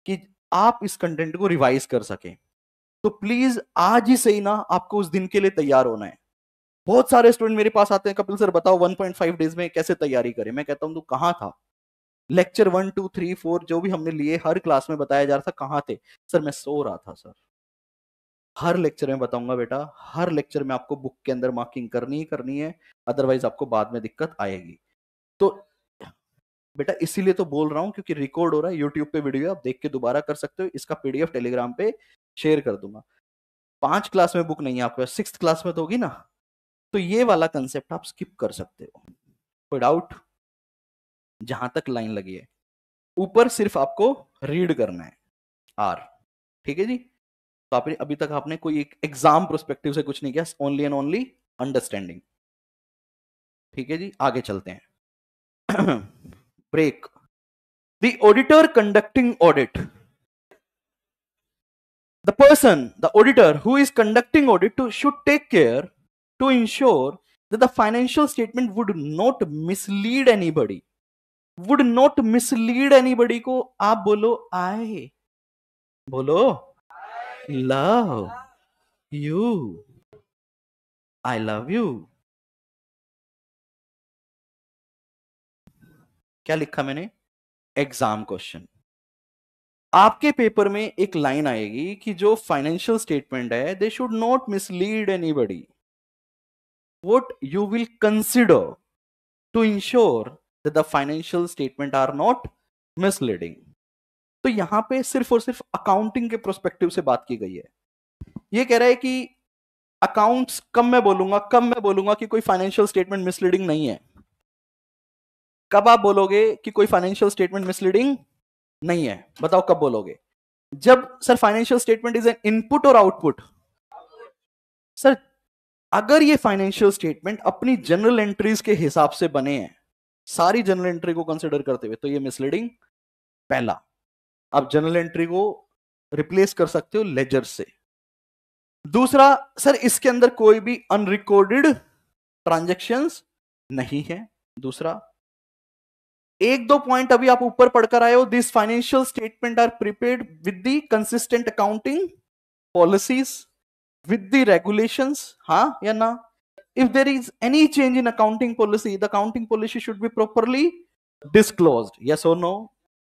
कि आप इस कंटेंट को रिवाइज कर सकें तो प्लीज आज ही सही ना आपको उस दिन के लिए तैयार होना है बहुत सारे स्टूडेंट मेरे पास आते हैं कपिल सर बताओ 1.5 डेज में कैसे तैयारी करें मैं कहता हूं तू कहां था lecture one two three four जो भी हमने लिए हर क्लास में बताया जा रहा था कहां थे सर मैं सो रहा था सर हर लेक्चर में बताऊंगा बेटा हर लेक्चर में आपको बुक के अंदर मार्किंग करनी ही करनी है अदरवाइज आपको बाद में दिक्कत आएगी तो बेटा इसीलिए तो बोल रहा हूँ क्योंकि रिकॉर्ड हो रहा है यूट्यूब पे वीडियो आप देख के दोबारा कर सकते हो इसका पीडीएफ टेलीग्राम पे शेयर कर दूंगा पांच क्लास में बुक नहीं है आपको सिक्स क्लास में तो होगी ना तो ये वाला कंसेप्ट आप स्किप कर सकते हो कोई डाउट जहां तक लाइन लगी है ऊपर सिर्फ आपको रीड करना है आर ठीक है जी तो आपने अभी तक आपने कोई एक एग्जाम प्रोस्पेक्टिव से कुछ नहीं किया ओनली एंड ओनली अंडरस्टैंडिंग ठीक है जी आगे चलते हैं break. The auditor conducting audit. The person, the auditor who is conducting audit to, should take care to ensure that the financial statement would not mislead anybody. Would not mislead anybody को आप बोलो I बोलो love you. I love you. क्या लिखा मैंने exam question आपके paper में एक लाइन आएगी कि जो फाइनेंशियल स्टेटमेंट है they should not mislead anybody what you will consider to ensure the financial statement are not misleading तो यहां पे सिर्फ और सिर्फ अकाउंटिंग के प्रोस्पेक्टिव से बात की गई है ये कह रहा है कि अकाउंट्स कम मैं बोलूंगा कम मैं बोलूंगा कि कोई फाइनेंशियल स्टेटमेंट मिसलीडिंग नहीं है कब आप बोलोगे कि कोई फाइनेंशियल स्टेटमेंट मिसलीडिंग नहीं है बताओ कब बोलोगे जब sir financial statement is an input और आउटपुट सर अगर ये फाइनेंशियल स्टेटमेंट अपनी जनरल एंट्रीज के हिसाब से बने हैं सारी जनरल एंट्री को कंसिडर करते हुए तो ये मिसलीडिंग पहला आप जनरल एंट्री को रिप्लेस कर सकते हो लेजर से दूसरा सर इसके अंदर कोई भी अनरिकॉर्डेड ट्रांजेक्शन नहीं है दूसरा एक दो पॉइंट अभी आप ऊपर पढ़कर आए हो this financial statement are prepared with the consistent accounting policies with the regulation हा या ना if there is any change in accounting policy the accounting policy should be properly disclose yes और नो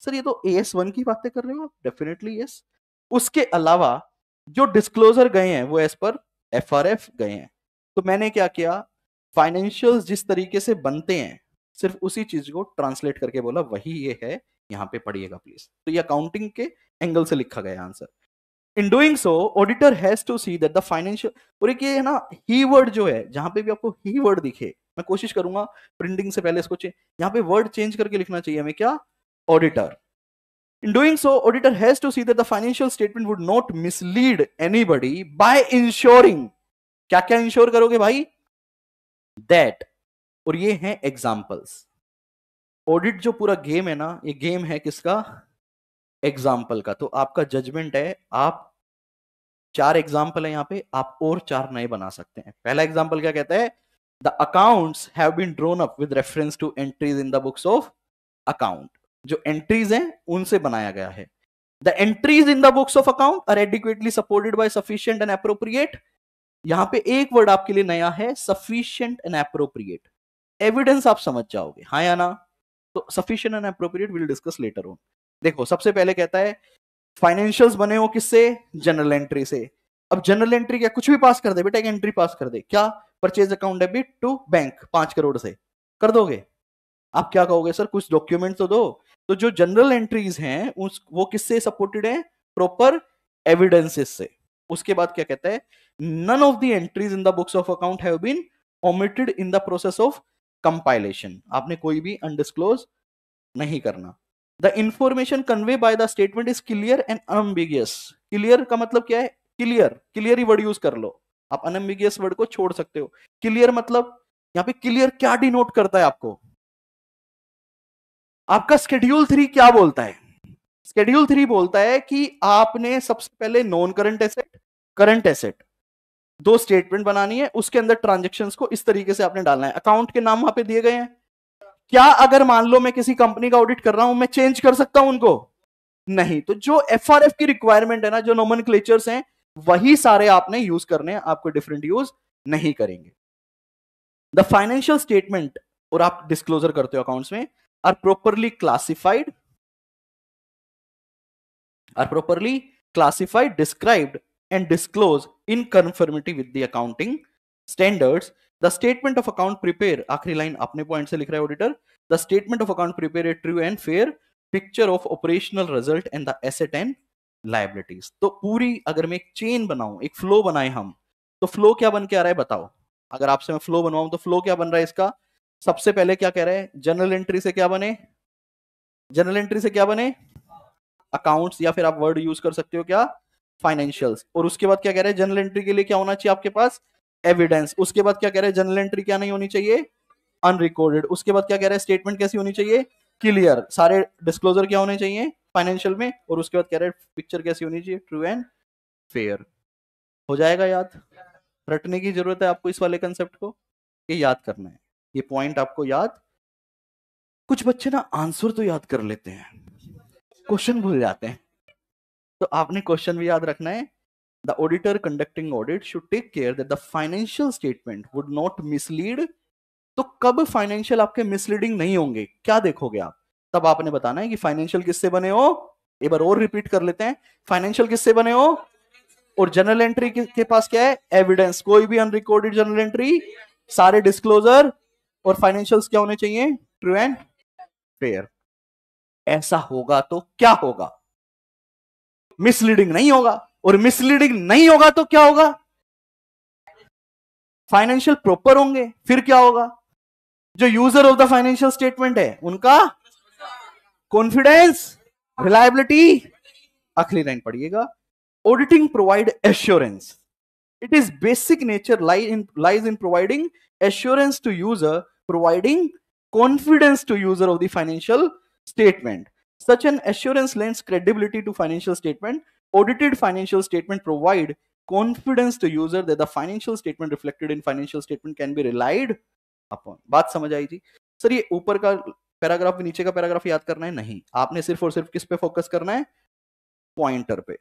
सर ये तो A S one की बातें कर रहे हो आप डेफिनेटली यस उसके अलावा जो डिस्क्लोजर गए हैं वो as per F R F गए हैं तो मैंने क्या किया फाइनेंशियल जिस तरीके से बनते हैं सिर्फ उसी चीज को ट्रांसलेट करके बोला वही ये है यहाँ पे पढ़िएगा प्लीज तो ये अकाउंटिंग के एंगल से लिखा गया answer in doing so auditor has to see that the financial और एक ये है ना ही वर्ड जो है जहां पे भी आपको ही वर्ड दिखे मैं कोशिश करूंगा प्रिंटिंग से पहले इसको यहाँ पे वर्ड चेंज करके लिखना चाहिए हमें क्या auditor In doing so, auditor has to see that the financial statement would not mislead anybody by ensuring क्या क्या इंश्योर करोगे भाई That और ये हैं एग्जाम्पल्स ऑडिट जो पूरा गेम है ना ये गेम है किसका एग्जाम्पल का तो आपका जजमेंट है आप चार एग्जाम्पल है यहाँ पे आप और चार नए बना सकते हैं पहला एग्जाम्पल क्या कहता है the accounts have been drawn up with reference to entries in the books of account जो एंट्रीज हैं उनसे बनाया गया है the entries in the books of account are adequately supported by sufficient and appropriate यहाँ पे एक वर्ड आपके लिए नया है सफिशियंट एंड अप्रोप्रिएट एविडेंस आप समझ जाओगे हा या ना तो sufficient and appropriate will discuss later on देखो सबसे पहले कहता है फाइनेंशियल बने हो किससे जनरल एंट्री से अब जनरल एंट्री क्या कुछ भी पास कर दे बेटा एक एंट्री पास कर दे क्या purchase account debit to bank पांच करोड़ से कर दोगे आप क्या कहोगे सर कुछ डॉक्यूमेंट तो दो तो जो जनरल एंट्रीज हैं उस वो किससे सपोर्टेड है प्रॉपर एविडेंसेस से उसके बाद क्या कहता है none of the entries in the books of account have been omitted in the process of compilation आपने कोई भी अनडिस्क्लोज नहीं करना the information convey by the statement is clear and unambiguous clear का मतलब क्या है क्लियर क्लियर ही वर्ड यूज कर लो आप अनबिगियस वर्ड को छोड़ सकते हो क्लियर मतलब यहाँ पे क्लियर क्या डिनोट करता है आपको आपका स्केड्यूल थ्री क्या बोलता है स्केड्यूल थ्री बोलता है कि आपने सबसे पहले non current asset current asset दो स्टेटमेंट बनानी है उसके अंदर ट्रांजेक्शन को इस तरीके से आपने डालना है अकाउंट के नाम वहां पर दिए गए हैं क्या अगर मान लो मैं किसी कंपनी का ऑडिट कर रहा हूं मैं चेंज कर सकता हूं उनको नहीं तो जो एफ की रिक्वायरमेंट है ना जो नोमन हैं वही सारे आपने यूज करने हैं आपको डिफरेंट यूज नहीं करेंगे द फाइनेंशियल स्टेटमेंट और आप डिस्क्लोजर करते हो अकाउंट्स में are properly classified are properly classified described and disclose in conformity with the accounting standards the statement of account prepare आखिरी लाइन अपने पॉइंट से लिख रहा है auditor the statement of account prepare a true and fair picture of operational result and the asset and liabilities तो पूरी अगर मैं एक चेन बनाऊं एक फ्लो बनाए हम तो फ्लो क्या बन के आ रहा है बताओ अगर आपसे मैं फ्लो बनवाऊं तो फ्लो क्या बन रहा है इसका सबसे पहले क्या कह रहा है जनरल एंट्री से क्या बने जनरल एंट्री से क्या बने अकाउंट्स या फिर आप वर्ड यूज कर सकते हो क्या फाइनेंशियल और उसके बाद क्या कह रहे हैं जनरल एंट्री के लिए क्या होना चाहिए आपके पास एविडेंस उसके बाद क्या कह रहे हैं जनरल एंट्री क्या नहीं होनी चाहिए अनरिकॉर्डेड उसके बाद क्या कह रहे हैं स्टेटमेंट कैसी होनी चाहिए क्लियर सारे डिस्क्लोजर क्या होने चाहिए फाइनेंशियल में और उसके बाद कह रहे हैं पिक्चर कैसी होनी चाहिए ट्रू एंड फेयर हो जाएगा याद रटने की जरूरत है आपको इस वाले कंसेप्ट को ये याद करना है ये पॉइंट आपको याद कुछ बच्चे ना आंसर तो याद कर लेते हैं क्वेश्चन भूल जाते हैं तो आपने क्वेश्चन भी याद रखना है the auditor conducting audit should take care that the financial statement would not mislead तो कब फाइनेंशियल आपके मिसलीडिंग नहीं होंगे क्या देखोगे आप तब आपने बताना है कि फाइनेंशियल किससे बने हो एक बार और रिपीट कर लेते हैं फाइनेंशियल किससे बने हो और जनरल एंट्री के पास क्या है एविडेंस कोई भी अनरिकॉर्डेड जनरल एंट्री सारे डिस्क्लोजर और फाइनेंशियल्स क्या होने चाहिए ट्रू एंड फेयर ऐसा होगा तो क्या होगा मिसलीडिंग नहीं होगा और मिसलीडिंग नहीं होगा तो क्या होगा फाइनेंशियल प्रॉपर होंगे फिर क्या होगा जो user of the financial statement है उनका कॉन्फिडेंस रिलायबिलिटी आखिरी लाइन पढ़िएगा auditing provide assurance it is basic nature lies in lies in providing assurance to user providing confidence to user of the financial statement Such an assurance lends credibility to financial statement. Audited financial statement provide confidence to user that the financial statement reflected in financial statement can be relied upon. baat samajh aayi ji sir ye upar ka paragraph bhi niche ka paragraph yaad karna hai nahi aapne sirf aur sirf kis pe focus karna hai pointer pe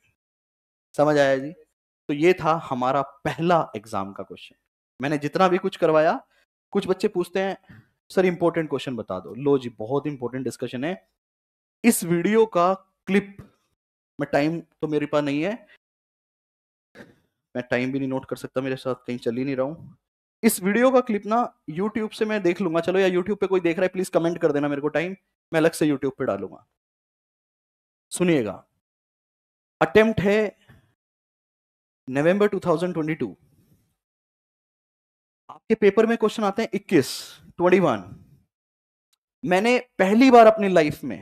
samajh aaya ji तो ये था हमारा पहला exam का question मैंने जितना भी कुछ करवाया कुछ बच्चे पूछते हैं सर इंपॉर्टेंट क्वेश्चन बता दो लो जी बहुत इंपॉर्टेंट डिस्कशन है इस वीडियो का क्लिप मैं टाइम तो मेरे पास नहीं है मैं टाइम भी नहीं नोट कर सकता मेरे साथ कहीं चल ही नहीं रहा हूं इस वीडियो का क्लिप ना यूट्यूब से मैं देख लूंगा चलो या यूट्यूब पे कोई देख रहा है प्लीज कमेंट कर देना मेरे को टाइम मैं अलग से यूट्यूब पे डालूंगा सुनिएगा अटेम्प्ट है नवंबर 2022 आपके पेपर में क्वेश्चन आते हैं 21 21 मैंने पहली बार अपनी लाइफ में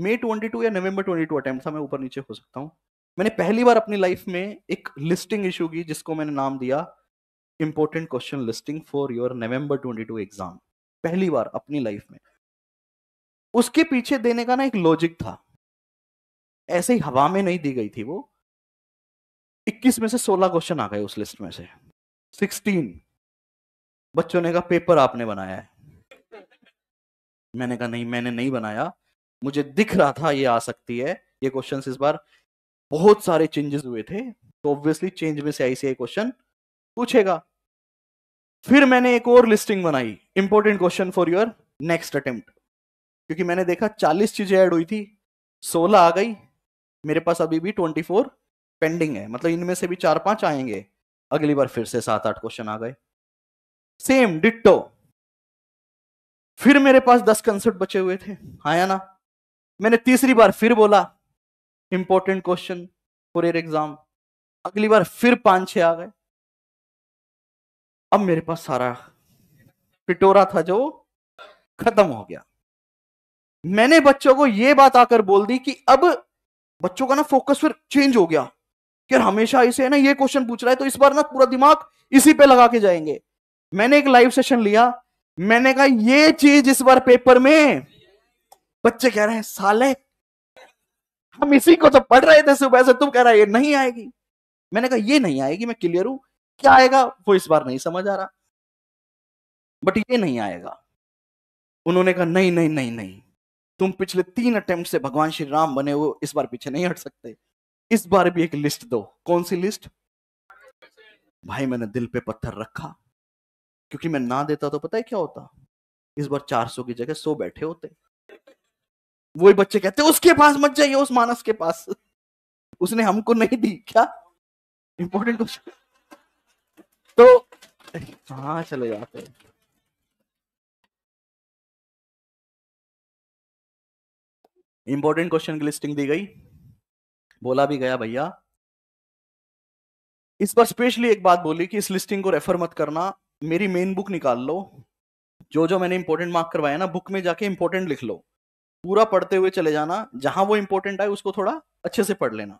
मे 22 या नवंबर 22 अटेम्प्ट था मैं ऊपर नीचे हो सकता हूँ मैंने पहली बार अपनी लाइफ में एक लिस्टिंग इशू की जिसको मैंने नाम दिया important question listing for your November 22 exam पहली बार अपनी लाइफ में उसके पीछे देने का ना एक लॉजिक था ऐसे ही हवा में नहीं दी गई थी वो 21 में से 16 क्वेश्चन आ गए उस लिस्ट में से 16 बच्चों ने कहा पेपर आपने बनाया है मैंने कहा नहीं मैंने नहीं बनाया मुझे दिख रहा था ये आ सकती है ये क्वेश्चन इस बार बहुत सारे चेंजेस हुए थे तो ऑब्वियसली चेंज में से ऐसे क्वेश्चन पूछेगा फिर मैंने एक और लिस्टिंग बनाई important question for your next attempt क्योंकि मैंने देखा 40 चीजें ऐड हुई थी 16 आ गई मेरे पास अभी भी 24 पेंडिंग है मतलब इनमें से भी चार पांच आएंगे अगली बार फिर से सात आठ क्वेश्चन आ गए सेम डिट्टो फिर मेरे पास दस कंसेप्ट बचे हुए थे आया हाँ ना मैंने तीसरी बार फिर बोला important question for your exam अगली बार फिर पांच छह आ गए अब मेरे पास सारा पिटोरा था जो खत्म हो गया मैंने बच्चों को यह बात आकर बोल दी कि अब बच्चों का ना फोकस फिर चेंज हो गया कि हमेशा इसे ना ये क्वेश्चन पूछ रहा है तो इस बार ना पूरा दिमाग इसी पे लगा के जाएंगे मैंने एक लाइव सेशन लिया मैंने कहा ये चीज इस बार पेपर में बच्चे कह रहे हैं साले हम इसी को तो पढ़ रहे थे सुबह से तुम कह रहा है ये नहीं आएगी मैंने कहा ये नहीं आएगी मैं क्लियर हूं क्या आएगा वो इस बार नहीं समझ आ रहा बट ये नहीं आएगा उन्होंने कहा नहीं नहीं नहीं नहीं तुम पिछले तीन अटेम्प्ट से भगवान श्री राम बने हो इस बार पीछे नहीं हट सकते इस बार भी एक लिस्ट दो कौन सी लिस्ट भाई मैंने दिल पे पत्थर रखा क्योंकि मैं ना देता तो पता है क्या होता इस बार 400 की जगह सो बैठे होते वही बच्चे कहते उसके पास मत जाइए उस मानस के पास उसने हमको नहीं दी क्या इंपॉर्टेंट क्वेश्चन तो हाँ चले जाते हैं इंपॉर्टेंट क्वेश्चन की लिस्टिंग दी गई बोला भी गया भैया इस पर स्पेशली एक बात बोली कि इस लिस्टिंग को रेफर मत करना मेरी मेन बुक निकाल लो जो जो मैंने इंपॉर्टेंट मार्क करवाया ना बुक में जाके इंपॉर्टेंट लिख लो पूरा पढ़ते हुए चले जाना जहां वो इंपॉर्टेंट आए उसको थोड़ा अच्छे से पढ़ लेना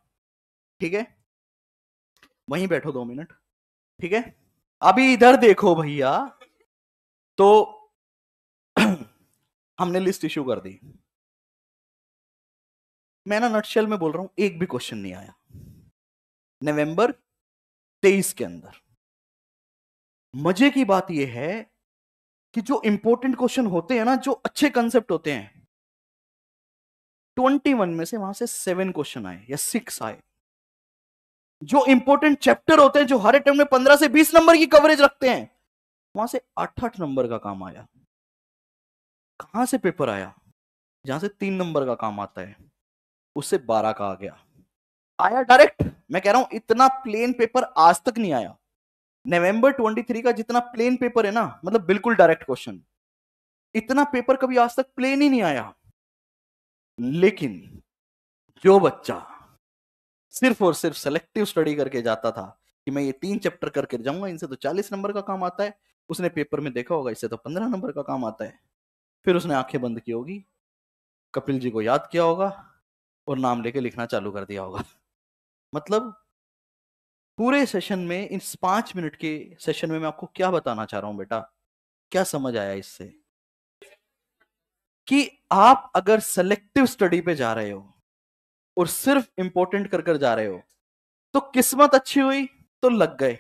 ठीक है वहीं बैठो दो मिनट ठीक है अभी इधर देखो भैया तो हमने लिस्ट इश्यू कर दी मैं ना नटशेल में बोल रहा हूं एक भी क्वेश्चन नहीं आया नवंबर तेईस के अंदर मजे की बात यह है कि जो इंपॉर्टेंट क्वेश्चन होते हैं ना जो अच्छे कंसेप्ट होते हैं ट्वेंटी वन में से वहां से सेवन क्वेश्चन आए या सिक्स आए जो इंपॉर्टेंट चैप्टर होते हैं जो हर अटेम्प्ट में पंद्रह से बीस नंबर की कवरेज रखते हैं वहां से आठ आठ नंबर का काम आया कहां से पेपर आया जहां से तीन नंबर का काम आता है उससे बारह का आ गया आया डायरेक्ट मैं कह रहा हूं इतना प्लेन पेपर आज तक नहीं आया नवंबर 23 का जितना प्लेन पेपर है ना मतलब बिल्कुल डायरेक्ट क्वेश्चन इतना पेपर कभी आज तक प्लेन ही नहीं आया लेकिन जो बच्चा सिर्फ और सिर्फ सेलेक्टिव स्टडी करके जाता था कि मैं ये तीन चैप्टर करके जाऊंगा इनसे तो चालीस नंबर का काम आता है उसने पेपर में देखा होगा इससे तो पंद्रह नंबर का काम आता है फिर उसने आंखें बंद की होगी कपिल जी को याद किया होगा और नाम लेके लिखना चालू कर दिया होगा मतलब पूरे सेशन में इस पांच मिनट के सेशन में मैं आपको क्या बताना चाह रहा हूं बेटा क्या समझ आया इससे कि आप अगर सेलेक्टिव स्टडी पे जा रहे हो और सिर्फ इंपॉर्टेंट कर कर जा रहे हो तो किस्मत अच्छी हुई तो लग गए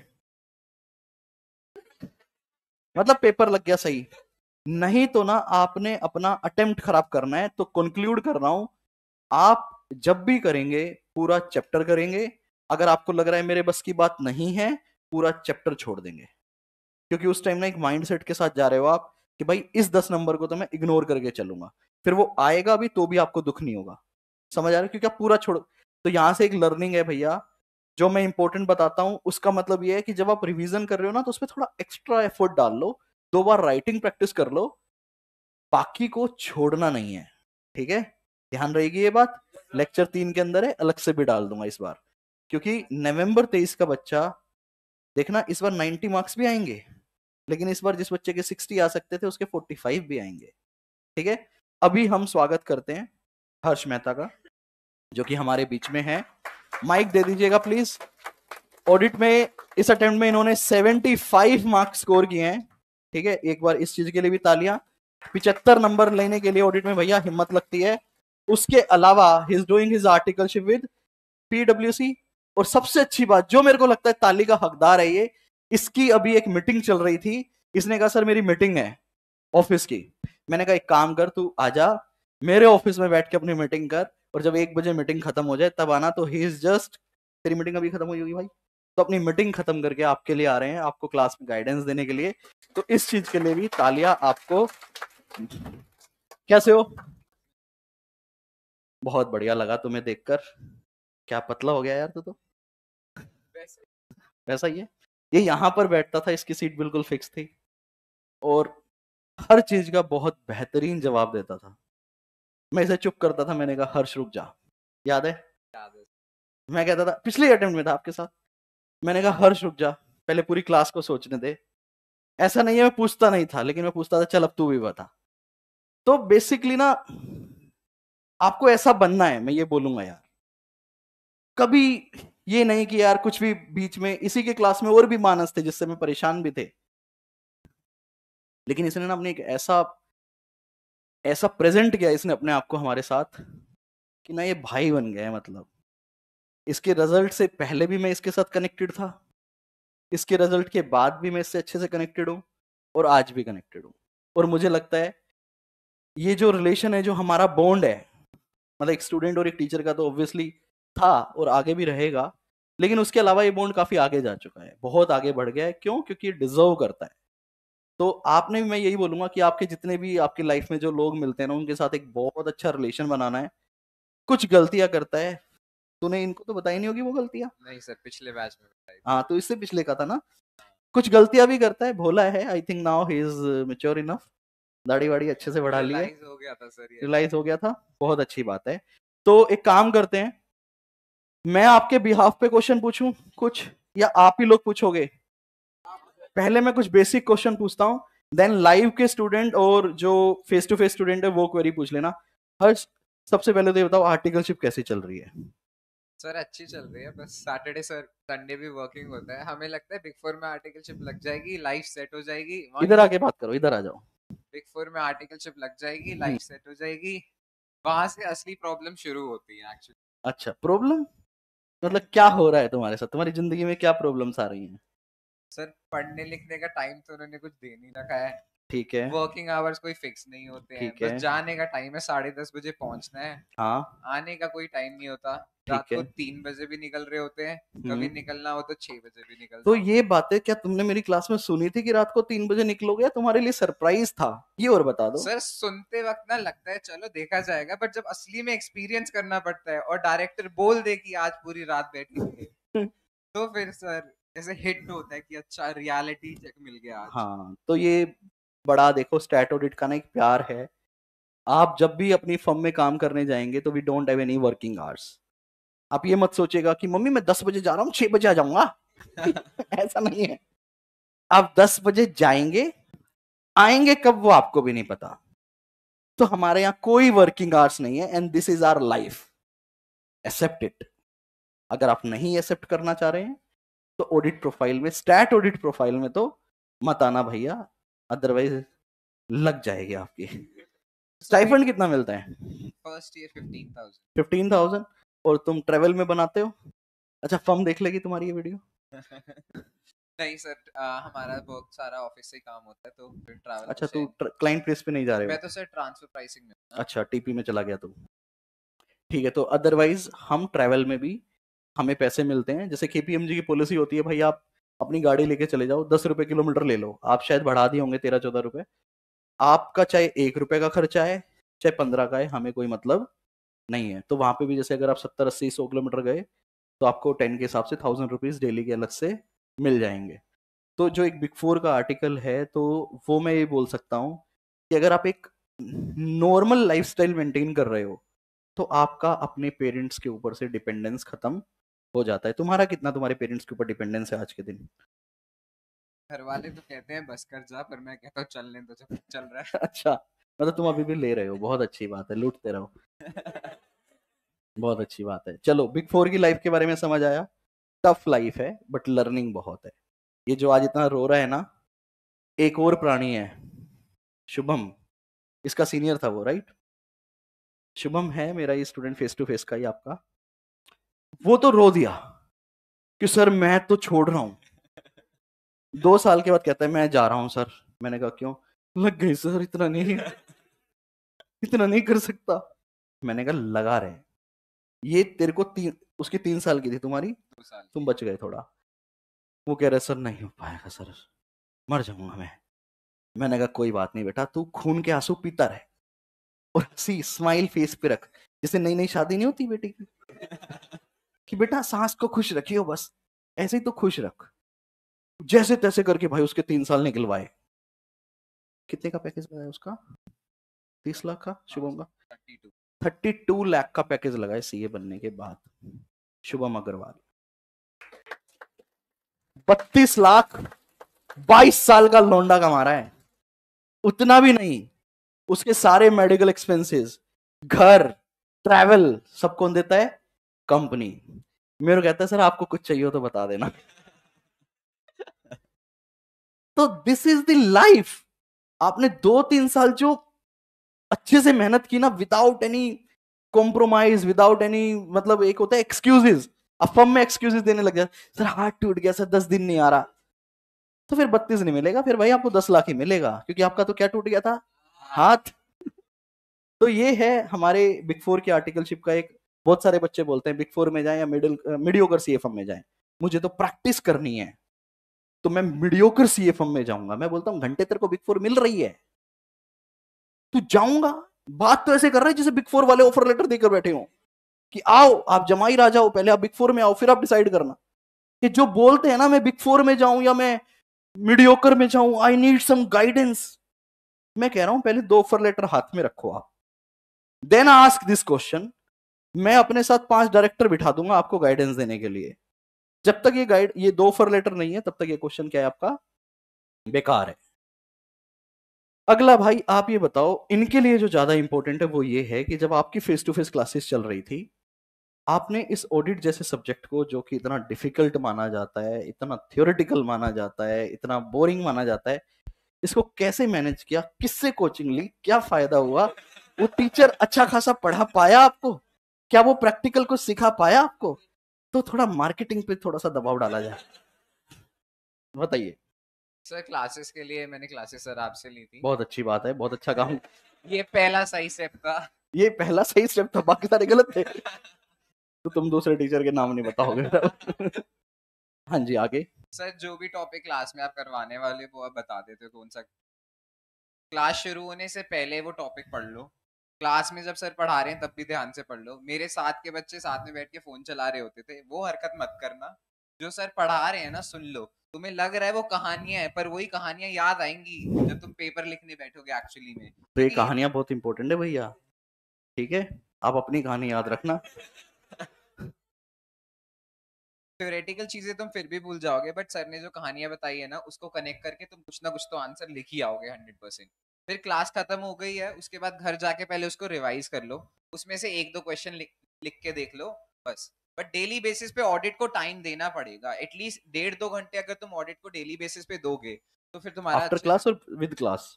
मतलब पेपर लग गया सही नहीं तो ना आपने अपना अटेम्प्ट खराब करना है तो कंक्लूड कर रहा हूं आप जब भी करेंगे पूरा चैप्टर करेंगे अगर आपको लग रहा है मेरे बस की बात नहीं है पूरा चैप्टर छोड़ देंगे क्योंकि उस टाइम ना एक माइंडसेट के साथ जा रहे हो आप कि भाई इस दस नंबर को तो मैं इग्नोर करके चलूंगा फिर वो आएगा भी तो भी आपको दुख नहीं होगा समझ आ रहा है क्योंकि आप पूरा छोड़ तो यहाँ से एक लर्निंग है भैया जो मैं इंपॉर्टेंट बताता हूँ उसका मतलब ये है कि जब आप रिविजन कर रहे हो ना तो उसमें थोड़ा एक्स्ट्रा एफर्ट डाल लो दो बार राइटिंग प्रैक्टिस कर लो बाकी को छोड़ना नहीं है ठीक है ध्यान रहेगी ये बात लेक्चर तीन के अंदर है अलग से भी डाल दूंगा इस बार क्योंकि नवंबर तेईस का बच्चा देखना इस बार 90 मार्क्स भी आएंगे लेकिन इस बार जिस बच्चे के सिक्सटी आ सकते थे उसके फोर्टी फाइव भी आएंगे ठीक है अभी हम स्वागत करते हैं हर्ष मेहता का जो कि हमारे बीच में है माइक दे दीजिएगा प्लीज ऑडिट में इस अटेम्प्ट में इन्होंने 75 मार्क्स स्कोर किए हैं ठीक है एक बार इस चीज के लिए भी तालियां पिचहत्तर नंबर लेने के लिए ऑडिट में भैया हिम्मत लगती है उसके अलावा his doing his articleship with P W और सबसे अच्छी बात जो मेरे को लगता है ताली का हकदार है ये इसकी अभी एक मीटिंग चल रही थी इसने कहा सर मेरी मीटिंग है ऑफिस की मैंने कहा एक काम कर तू आजा मेरे ऑफिस में बैठ के अपनी मीटिंग कर और जब एक बजे मीटिंग खत्म हो जाए तब आना तो ही इज जस्ट तेरी मीटिंग अभी खत्म हुई होगी भाई तो अपनी मीटिंग खत्म करके आपके लिए आ रहे हैं आपको क्लास में गाइडेंस देने के लिए तो इस चीज के लिए भी तालिया आपको कैसे हो बहुत बढ़िया लगा तुम्हें देखकर क्या पतला हो गया यार तू तो वैसा ही है ये यहाँ पर बैठता था इसकी सीट बिल्कुल फिक्स थी और हर चीज का बहुत बेहतरीन जवाब देता था मैं इसे चुप करता था मैंने कहा हर्ष रुक जा याद है याद है मैं कहता था पिछले अटेम्प्ट में था आपके साथ मैंने कहा हर्ष रुक जा पहले पूरी क्लास को सोचने दे ऐसा नहीं है मैं पूछता नहीं था लेकिन मैं पूछता था चल अब तू भी बता तो बेसिकली ना आपको ऐसा बनना है मैं ये बोलूंगा यार कभी ये नहीं कि यार कुछ भी बीच में इसी के क्लास में और भी मानस थे जिससे मैं परेशान भी थे लेकिन इसने ना अपने एक ऐसा ऐसा प्रेजेंट किया इसने अपने आप को हमारे साथ कि ना ये भाई बन गए मतलब इसके रिजल्ट से पहले भी मैं इसके साथ कनेक्टेड था इसके रिजल्ट के बाद भी मैं इससे अच्छे से कनेक्टेड हूँ और आज भी कनेक्टेड हूँ और मुझे लगता है ये जो रिलेशन है जो हमारा बॉन्ड है मतलब एक स्टूडेंट और एक टीचर का तो ऑब्वियसली था और आगे भी रहेगा लेकिन उसके अलावा ये बॉन्ड काफी आगे जा चुका है बहुत आगे बढ़ गया है क्यों क्योंकि ये डिजर्व करता है तो आपने भी मैं यही बोलूंगा कि आपके जितने भी आपकी लाइफ में जो लोग मिलते हैं ना उनके साथ एक बहुत अच्छा रिलेशन बनाना है कुछ गलतियां करता है तूने इनको तो बताई नहीं होगी वो गलतियां नहीं सर पिछले बैच में हाँ तो इससे पिछले का था ना कुछ गलतियां भी करता है भोला है I think now he is mature enough दाढ़ी वाड़ी अच्छे से बढ़ा था सर रियलाइज हो गया था बहुत अच्छी बात है तो एक काम करते हैं मैं आपके बिहाफ पे क्वेश्चन पूछूं कुछ या आप ही लोग पूछोगे पहले मैं कुछ बेसिक क्वेश्चन पूछता हूं देन लाइव के स्टूडेंट और जो फेस टू फेस स्टूडेंट है वो क्वेरी पूछ लेना हर सबसे पहले तो ये बताओ आर्टिकलशिप कैसे चल रही है सर अच्छी चल रही है बस सैटरडे सर संडे भी वर्किंग होता है हमें लगता है बिग फोर में आर्टिकलशिप लग जाएगी लाइफ सेट हो जाएगी इधर आके बात करो इधर आ जाओ बिग फोर में आर्टिकलशिप लग जाएगी लाइफ सेट हो जाएगी वहां से असली प्रॉब्लम शुरू होती है एक्चुअली अच्छा प्रॉब्लम मतलब क्या हो रहा है तुम्हारे साथ तुम्हारी जिंदगी में क्या प्रॉब्लम्स आ रही हैं सर पढ़ने लिखने का टाइम तो उन्होंने कुछ दे नहीं रखा है ठीक है वर्किंग आवर्स कोई फिक्स नहीं होते हैं है। बस जाने का टाइम है साढ़े दस बजे पहुंचना है हाँ आने का कोई टाइम नहीं होता रात को तीन बजे भी निकल रहे होते हैं हम्म। कभी निकलना हो तो छह बजे भी निकल तो ये बातें क्या तुमने मेरी क्लास में सुनी थी कि रात को तीन बजे निकलोगे या तुम्हारे लिए सरप्राइज था ये और बता दो सर सुनते वक्त ना लगता है चलो देखा जाएगा बट जब असली में एक्सपीरियंस करना पड़ता है और डायरेक्टर बोल दे की आज पूरी रात बैठी हम्म। तो फिर सर ऐसे हिट होता है कि अच्छा रियलिटी चेक मिल गया आज। हाँ तो ये बड़ा देखो स्टैट ऑडिट का ना एक प्यार है आप जब भी अपनी फर्म में काम करने जाएंगे तो we don't have any working hours आप ये मत सोचेगा कि मम्मी मैं दस बजे जा रहा हूँ छह बजे आ जाऊंगा ऐसा नहीं है आप दस बजे जाएंगे आएंगे कब वो आपको भी नहीं पता तो हमारे यहाँ कोई वर्किंग आवर्स नहीं है and this is our life accept it अगर आप नहीं एक्सेप्ट करना चाह रहे हैं तो ऑडिट प्रोफाइल में स्टैट ऑडिट प्रोफाइल में तो मत आना भैया अदरवाइज लग जाएगी आपकी स्टाइफंड कितना मिलता है फर्स्ट ईयर 15000 15000 और तुम ट्रेवल में बनाते हो अच्छा फर्म देख लेगी तुम्हारी ये वीडियो नहीं सर आ, हमारा बहुत सारा ऑफिस से काम होता है तो फिर ट्रैवल अच्छा तू क्लाइंट प्लेस पे नहीं जा रहे मैं तो सर ट्रांसफर प्राइसिंग में अच्छा टीपी में चला गया तू ठीक है तो अदरवाइज हम ट्रैवल में भी हमें पैसे मिलते हैं जैसे केपीएमजी की पॉलिसी होती है भाई आप अपनी गाड़ी लेके चले जाओ दस रुपए किलोमीटर ले लो आप शायद बढ़ा दिए होंगे तेरह चौदह रुपए आपका चाहे एक रुपए का खर्चा है चाहे पंद्रह का है हमें कोई मतलब नहीं है तो वहां पे भी जैसे अगर आप सत्तर अस्सी सौ किलोमीटर गए तो आपको टेन के हिसाब से थाउजेंड रुपीज डेली के अलग से मिल जाएंगे तो जो एक बिग फोर का आर्टिकल है तो वो मैं ये बोल सकता हूँ कि अगर आप एक नॉर्मल लाइफ मेंटेन कर रहे हो तो आपका अपने पेरेंट्स के ऊपर से डिपेंडेंस खत्म हो जाता है तुम्हारा कितना तुम्हारे पेरेंट्स के ऊपर डिपेंडेंस है आज के दिन घर वाले तो कहते हैं बस कर जा पर मैं कहता हूँ चलने तो जब चल रहा है अच्छा मतलब तुम अभी भी ले रहे हो बहुत अच्छी बात है लूटते रहो बहुत अच्छी बात है चलो बिग फोर की लाइफ के बारे में समझ आया टफ लाइफ है बट लर्निंग बहुत है ये जो आज इतना रो रहा है ना एक और प्राणी है शुभम इसका सीनियर था वो राइट शुभम है मेरा ये स्टूडेंट फेस टू फेस का ही आपका वो तो रो दिया कि सर मैं तो छोड़ रहा हूं दो साल के बाद कहता है मैं जा रहा हूं सर मैंने कहा क्यों लग गई सर इतना नहीं इतना नहीं कर सकता मैंने कहा लगा रहे ये तेरे को तीन उसकी तीन साल की थी तुम्हारी साल तुम बच गए थोड़ा वो कह रहा सर नहीं हो पाएगा सर मर जाऊंगा मैं मैंने कहा कोई बात नहीं बेटा तू खून के आंसू पीता रहे और हंसी स्माइल फेस पे रख जैसे नई नई शादी नहीं होती बेटी की कि बेटा सांस को खुश रखियो बस ऐसे ही तो खुश रख जैसे तैसे करके भाई उसके तीन साल निकलवाए कितने का पैकेज लगाया उसका तीस लाख का शुभम का थर्टी टू लाख का पैकेज लगाए सीए बनने के बाद शुभम अग्रवाल बत्तीस लाख बाईस साल का लौंडा कमा रहा है उतना भी नहीं उसके सारे मेडिकल एक्सपेंसेस घर ट्रैवल सबको देता है कंपनी मेरे को कहता है सर आपको कुछ चाहिए हो तो बता देना तो दिस इज द लाइफ आपने दो तीन साल जो अच्छे से मेहनत की ना without any compromise without any मतलब एक होता है एक्सक्यूजेज अफम में एक्सक्यूजेज देने लग जाते सर हाथ टूट गया सर दस दिन नहीं आ रहा तो फिर बत्तीस नहीं मिलेगा फिर भाई आपको दस लाख ही मिलेगा क्योंकि आपका तो क्या टूट गया था हाथ तो ये है हमारे बिग फोर के आर्टिकलशिप का एक बहुत सारे बच्चे बोलते हैं बिग फोर में जाए या middle mediocre C F M में जाए मुझे तो प्रैक्टिस करनी है तो मैं मीडियोकर सी एफ एम में जाऊंगा मैं बोलता हूँ घंटे तेरे को बिग फोर मिल रही है तू जाऊंगा बात तो ऐसे कर रहा है जैसे बिग फोर वाले ऑफर लेटर देकर बैठे हो कि आओ आप जमाई राजा हो पहले आप बिग फोर में आओ फिर आप डिसाइड करना कि जो बोलते हैं ना मैं बिग फोर में जाऊं या मैं मीडियोकर में जाऊं आई नीड सम गाइडेंस मैं कह रहा हूं पहले दो ऑफर लेटर हाथ में रखो आप देन आस्क दिस क्वेश्चन मैं अपने साथ पांच डायरेक्टर बिठा दूंगा आपको गाइडेंस देने के लिए जब तक ये गाइड ये दो फर लेटर नहीं है तब तक ये क्वेश्चन क्या है आपका बेकार है अगला भाई आप ये बताओ इनके लिए जो ज्यादा इंपॉर्टेंट है वो ये है कि जब आपकी फेस टू फेस क्लासेस चल रही थी आपने इस ऑडिट जैसे सब्जेक्ट को जो कि इतना डिफिकल्ट माना जाता है इतना थियोरिटिकल माना जाता है इतना बोरिंग माना जाता है इसको कैसे मैनेज किया किससे कोचिंग ली क्या फायदा हुआ वो टीचर अच्छा खासा पढ़ा पाया आपको क्या वो प्रैक्टिकल को सिखा पाया आपको तो थोड़ा मार्केटिंग पे थोड़ा सा दबाव डाला जाए बताइए सर क्लासेस के लिए मैंने क्लासेस सर आपसे ली थी बहुत अच्छी बात है बहुत अच्छा काम ये पहला सही स्टेप था ये पहला सही स्टेप था बाकी सारे गलत थे तो तुम दूसरे टीचर के नाम नहीं बताओगे हाँ जी आगे सर जो भी टॉपिक क्लास में आप करवाने वाले वो आप बता देते हो कौन सा क्लास शुरू होने से पहले वो टॉपिक पढ़ लो क्लास में जब सर पढ़ा रहे हैं तब भी ध्यान से पढ़ लो मेरे साथ के बच्चे साथ में बैठ के फोन चला रहे होते थे वो हरकत मत करना जो सर पढ़ा रहे हैं ना सुन लो तुम्हें लग रहा है वो कहानियां है पर वही कहानियां याद आएंगी जब तुम पेपर लिखने बैठोगे एक्चुअली में तो ये कहानियां बहुत इंपॉर्टेंट है भैया ठीक है आप अपनी कहानी याद रखना थ्योरेटिकल चीजें तुम फिर भी भूल जाओगे बट सर ने जो कहानियां बताई है ना उसको कनेक्ट करके तुम कुछ ना कुछ तो आंसर लिख ही आओगे हंड्रेड परसेंट फिर क्लास खत्म हो गई है उसके बाद घर जाके पहले उसको रिवाइज कर लो उसमें से एक दो क्वेश्चन लिख, के देख लो बस बट डेली बेसिस पे ऑडिट को टाइम देना पड़ेगा एटलीस्ट डेढ़ दो घंटे अगर तुम ऑडिट को डेली बेसिस पे दोगे तो फिर तुम्हारा आफ्टर क्लास और with class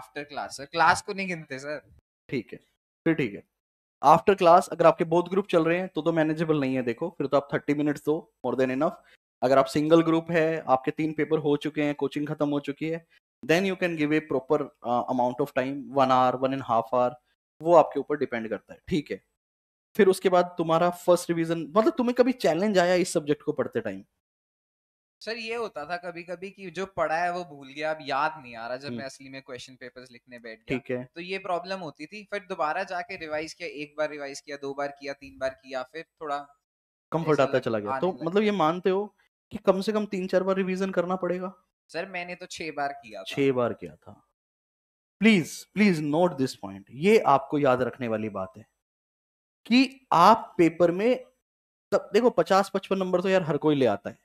after class sir class को नहीं गिनते सर ठीक है फिर ठीक है आफ्टर क्लास अगर आपके बोथ ग्रुप चल रहे हैं तो तो मैनेजेबल नहीं है देखो फिर तो आप थर्टी मिनट्स दो मोर देन इनफ अगर आप सिंगल ग्रुप है आपके तीन पेपर हो चुके हैं कोचिंग खत्म हो चुकी है then you can give a proper amount of time one hour one and half hour वो आपके ऊपर डिपेंड करता है ठीक है फिर उसके बाद तुम्हारा फर्स्ट रिवीजन मतलब तुम्हें कभी चैलेंज आया इस सब्जेक्ट को पढ़ते टाइम सर ये होता था कभी कभी कि जो पढ़ा है वो भूल गया अब याद नहीं आ रहा जब हम्म। मैं असली में क्वेश्चन पेपर्स लिखने बैठ गया है तो ये प्रॉब्लम होती थी फिर दोबारा जाके रिवाइज किया एक बार रिवाइज किया दो बार किया तीन बार किया फिर थोड़ा कम्फर्ट आता चला गया तो मतलब ये मानते हो कि कम से कम तीन चार बार रिविजन करना पड़ेगा सर मैंने तो छह बार किया छह बार किया था please please note this point ये आपको याद रखने वाली बात है कि आप पेपर में तब देखो पचास पचपन नंबर तो यार हर कोई ले आता है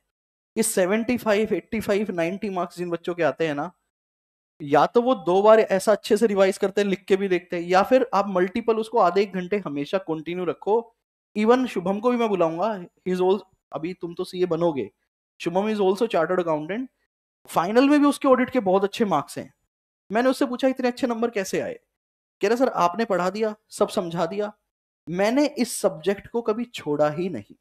ये seventy five eighty five ninety marks जिन बच्चों के आते हैं ना या तो वो दो बार ऐसा अच्छे से रिवाइज करते हैं लिख के भी देखते हैं या फिर आप मल्टीपल उसको आधे एक घंटे हमेशा कंटिन्यू रखो इवन शुभम को भी मैं बुलाऊंगा इज ऑल अभी तुम तो सीए बनोगे Shubham is also chartered accountant final में भी उसके ऑडिट के बहुत अच्छे मार्क्स हैं मैंने उससे पूछा इतने अच्छे नंबर कैसे आए कह रहा सर आपने पढ़ा दिया सब समझा दिया मैंने इस सब्जेक्ट को कभी छोड़ा ही नहीं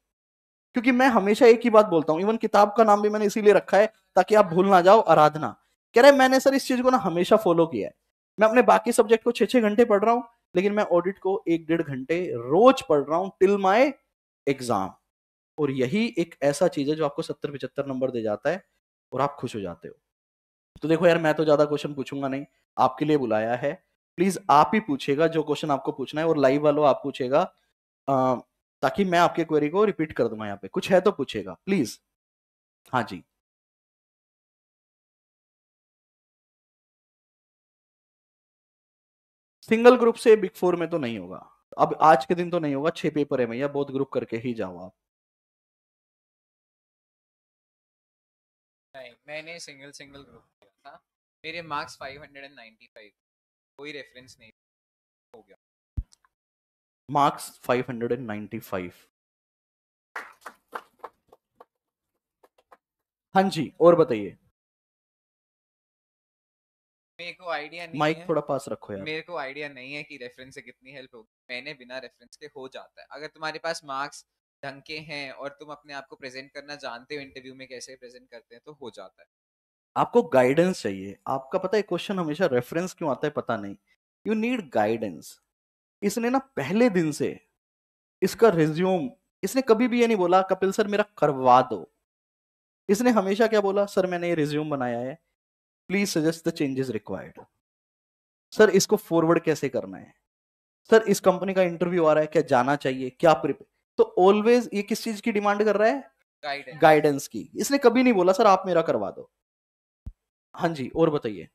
क्योंकि मैं हमेशा एक ही बात बोलता हूँ इवन किताब का नाम भी मैंने इसीलिए रखा है ताकि आप भूल ना जाओ आराधना कह रहे मैंने सर इस चीज को ना हमेशा फॉलो किया है मैं अपने बाकी सब्जेक्ट को छह छह घंटे पढ़ रहा हूँ लेकिन मैं ऑडिट को एक डेढ़ घंटे रोज पढ़ रहा हूँ टिल माई एग्जाम और यही एक ऐसा चीज है जो आपको सत्तर पिछहत्तर नंबर दे जाता है और आप खुश हो जाते हो तो देखो यार मैं तो ज्यादा क्वेश्चन पूछूंगा नहीं आपके लिए बुलाया है प्लीज आप ही पूछेगा जो क्वेश्चन आपको पूछना है और लाइव वालों आप पूछेगा ताकि मैं आपके क्वेरी को रिपीट कर दूंगा यहाँ पे कुछ है तो पूछेगा प्लीज हाँ जी सिंगल ग्रुप से बिग फोर में तो नहीं होगा अब आज के दिन तो नहीं होगा छह पेपर है भैया बहुत ग्रुप करके ही जाओ आप मैंने सिंगल सिंगल ग्रुप किया था मेरे मार्क्स 595 कोई रेफरेंस नहीं हो गया मार्क्स 595 हाँ जी और बताइए मेरे को आइडिया नहीं माइक थोड़ा पास रखो यार मेरे को आइडिया नहीं है कि रेफरेंस से कितनी हेल्प होगी मैंने बिना रेफरेंस के हो जाता है अगर तुम्हारे पास मार्क्स ढंग के हैं और तुम अपने आप को प्रेजेंट करना जानते हो इंटरव्यू में कैसे प्रेजेंट करते हैं तो हो जाता है आपको गाइडेंस चाहिए आपका पता है क्वेश्चन हमेशा रेफरेंस क्यों आता है पता नहीं यू नीड गाइडेंस इसने ना पहले दिन से इसका रिज्यूम इसने कभी भी ये नहीं बोला कपिल सर मेरा करवा दो इसने हमेशा क्या बोला सर मैंने ये रिज्यूम बनाया है please suggest the changes required sir इसको फॉरवर्ड कैसे करना है सर इस कंपनी का इंटरव्यू आ रहा है क्या जाना चाहिए क्या प्रिपेयर तो ऑलवेज ये किस चीज की डिमांड कर रहा है गाइडेंस की इसने कभी नहीं बोला सर आप मेरा करवा दो हाँ जी और बताइए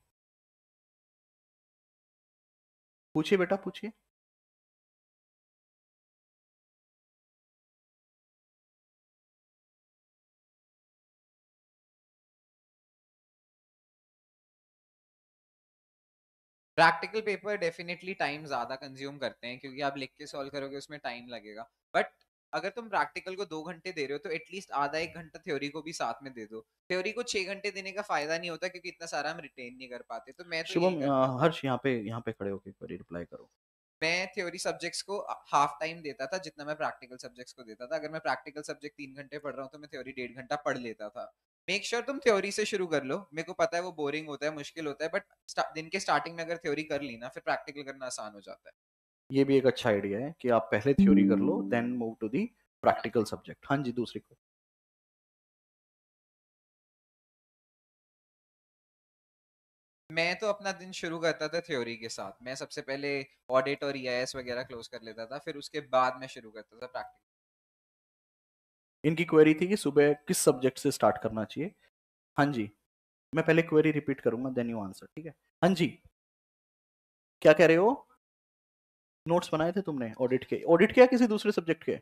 पूछिए बेटा पूछिए प्रैक्टिकल पेपर डेफिनेटली टाइम ज्यादा कंज्यूम करते हैं क्योंकि आप लिख के सॉल्व करोगे उसमें टाइम लगेगा बट अगर तुम प्रैक्टिकल को दो घंटे दे रहे हो तो एटलीस्ट आधा एक घंटा थ्योरी को भी साथ में दे दो थ्योरी को छह घंटे देने का फायदा नहीं होता क्योंकि इतना सारा हम रिटेन नहीं कर पाते तो मैं तो शुभम हर्ष यहाँ पे यहाँ पे खड़े होकर रिप्लाई करो मैं थ्योरी सब्जेक्ट्स को हाफ टाइम देता था जितना मैं प्रैक्टिकल सब्जेक्ट्स को देता था अगर मैं प्रैक्टिकल सब्जेक्ट तीन घंटे पढ़ रहा हूँ तो मैं थ्योरी डेढ़ घंटा पढ़ लेता था मेक श्योर sure तुम थ्योरी से शुरू कर लो मेरे को पता है वो बोरिंग होता है मुश्किल होता है बट दिन के स्टार्टिंग में अगर थ्योरी कर ली ना फिर प्रैक्टिकल करना आसान हो जाता है ये भी एक अच्छा आइडिया है कि आप पहले थ्योरी कर लो then move to the practical subject हाँ जी दूसरी को मैं तो अपना दिन शुरू करता था थ्योरी के साथ मैं सबसे पहले ऑडिट और ईआईएस e वगैरह क्लोज कर लेता था फिर उसके बाद मैं शुरू करता था प्रैक्टिकल इनकी क्वेरी थी कि सुबह किस सब्जेक्ट से स्टार्ट करना चाहिए हाँ जी मैं पहले क्वेरी रिपीट करूंगा देन यू आंसर ठीक है हाँ जी क्या कह रहे हो नोट्स बनाए थे तुमने ऑडिट के ऑडिट क्या किसी दूसरे सब्जेक्ट के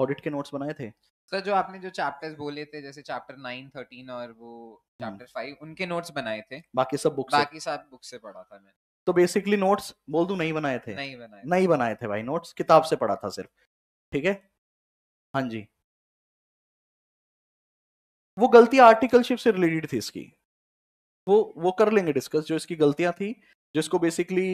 ऑडिट के नोट्स बनाए थे सर जो आपने जो चैप्टर्स बोले थे जैसे चैप्टर नाइन थर्टीन और वो चैप्टर हम्म। फाइव उनके नोट्स बनाए थे बाकी सब बुक बाकी सब बुक से पढ़ा था मैंने तो बेसिकली नोट्स बोल दू नहीं बनाए थे नहीं बनाए नहीं बनाए थे भाई नोट्स किताब से पढ़ा था सिर्फ ठीक है हाँ जी वो गलती आर्टिकलशिप से रिलेटेड थी इसकी वो वो कर लेंगे डिस्कस जो इसकी गलतियां थी जिसको बेसिकली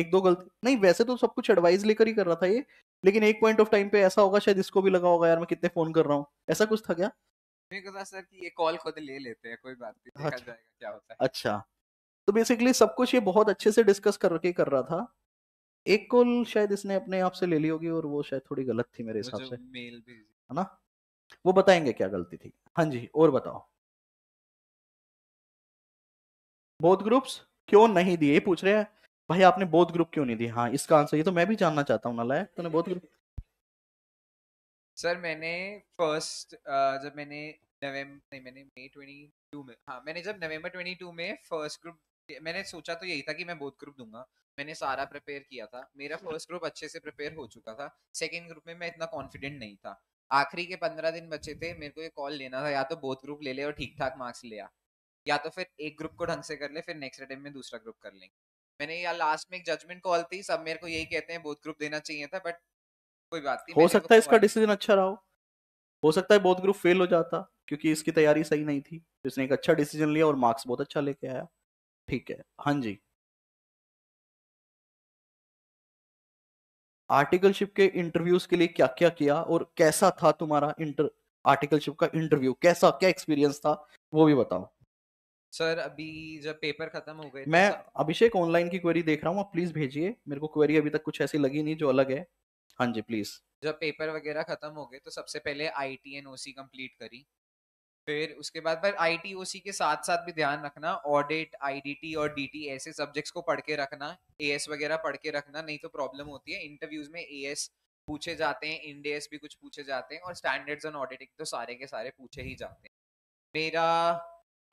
एक दो गलती नहीं वैसे तो सब कुछ एडवाइस लेकर ही कर रहा था ये लेकिन एक पॉइंट ऑफ टाइम पे ऐसा होगा शायद इसको भी लगा होगा यार मैं कितने फोन कर रहा हूँ ऐसा कुछ था क्या तो सर कि ये कॉल खुद ले लेते हैं कोई बात नहीं अच्छा, जाएगा क्या होता है अच्छा तो बेसिकली सब कुछ ये बहुत अच्छे से डिस्कस करके कर रहा था एक कॉल शायद इसने अपने आप से ले ली होगी और वो शायद थोड़ी गलत थी मेरे हिसाब से मेल है ना वो बताएंगे क्या गलती थी हाँ जी और बताओ बोथ ग्रुप्स क्यों नहीं दिए पूछ रहे हैं भाई आपने बोध ग्रुप क्यों नहीं दिए हाँ इसका आंसर ये तो मैं भी जानना चाहता हूँ नाला तूने बोध ग्रुप सर मैंने फर्स्ट uh, जब मैंने नवंबर नहीं मैंने मई 22 में हाँ मैंने जब नवंबर 22 में फर्स्ट ग्रुप मैंने सोचा तो यही था कि मैं बोध ग्रुप दूंगा मैंने सारा प्रिपेयर किया था मेरा फर्स्ट ग्रुप अच्छे से प्रिपेयर हो चुका था सेकंड ग्रुप में मैं इतना कॉन्फिडेंट नहीं था आखिरी के पंद्रह दिन बचे थे मेरे को ये कॉल लेना था या तो बोध ग्रुप ले ले और ठीक ठाक मार्क्स ले आ या तो फिर एक ग्रुप को ढंग से कर ले फिर नेक्स्ट अटेम्प में दूसरा ग्रुप कर लेंगे मैंने यार लास्ट में एक जजमेंट कॉल थी सब मेरे को यही कहते हैं बोथ ग्रुप देना चाहिए था बट कोई बात नहीं हो सकता है इसका डिसीजन अच्छा रहा हो हो सकता है बोथ ग्रुप फेल हो जाता क्योंकि इसकी तैयारी सही नहीं थी इसने एक अच्छा डिसीजन लिया और मार्क्स बहुत अच्छा लेके आया ठीक है हाँ जी आर्टिकलशिप के इंटरव्यूज के लिए क्या क्या किया और कैसा था तुम्हारा इंटर आर्टिकलशिप का इंटरव्यू कैसा क्या एक्सपीरियंस था वो भी बताओ सर अभी जब पेपर खत्म हो गए मैं अभिषेक ऑनलाइन की क्वेरी देख रहा हूँ आप प्लीज भेजिए मेरे को क्वेरी अभी तक कुछ ऐसी लगी नहीं जो अलग है हाँ जी प्लीज जब पेपर वगैरह खत्म हो गए तो सबसे पहले I T N O C complete करी फिर उसके बाद पर आई टी ओ सी के साथ साथ भी ध्यान रखना ऑडिट आई डी टी और डी टी ऐसे सब्जेक्ट्स को पढ़ के रखना ए एस वगैरह पढ़ के रखना नहीं तो प्रॉब्लम होती है इंटरव्यूज में ए एस पूछे जाते हैं एस भी कुछ पूछे जाते हैं और स्टैंडर्ड्स ऑन ऑडिटिंग तो सारे के सारे पूछे ही जाते हैं मेरा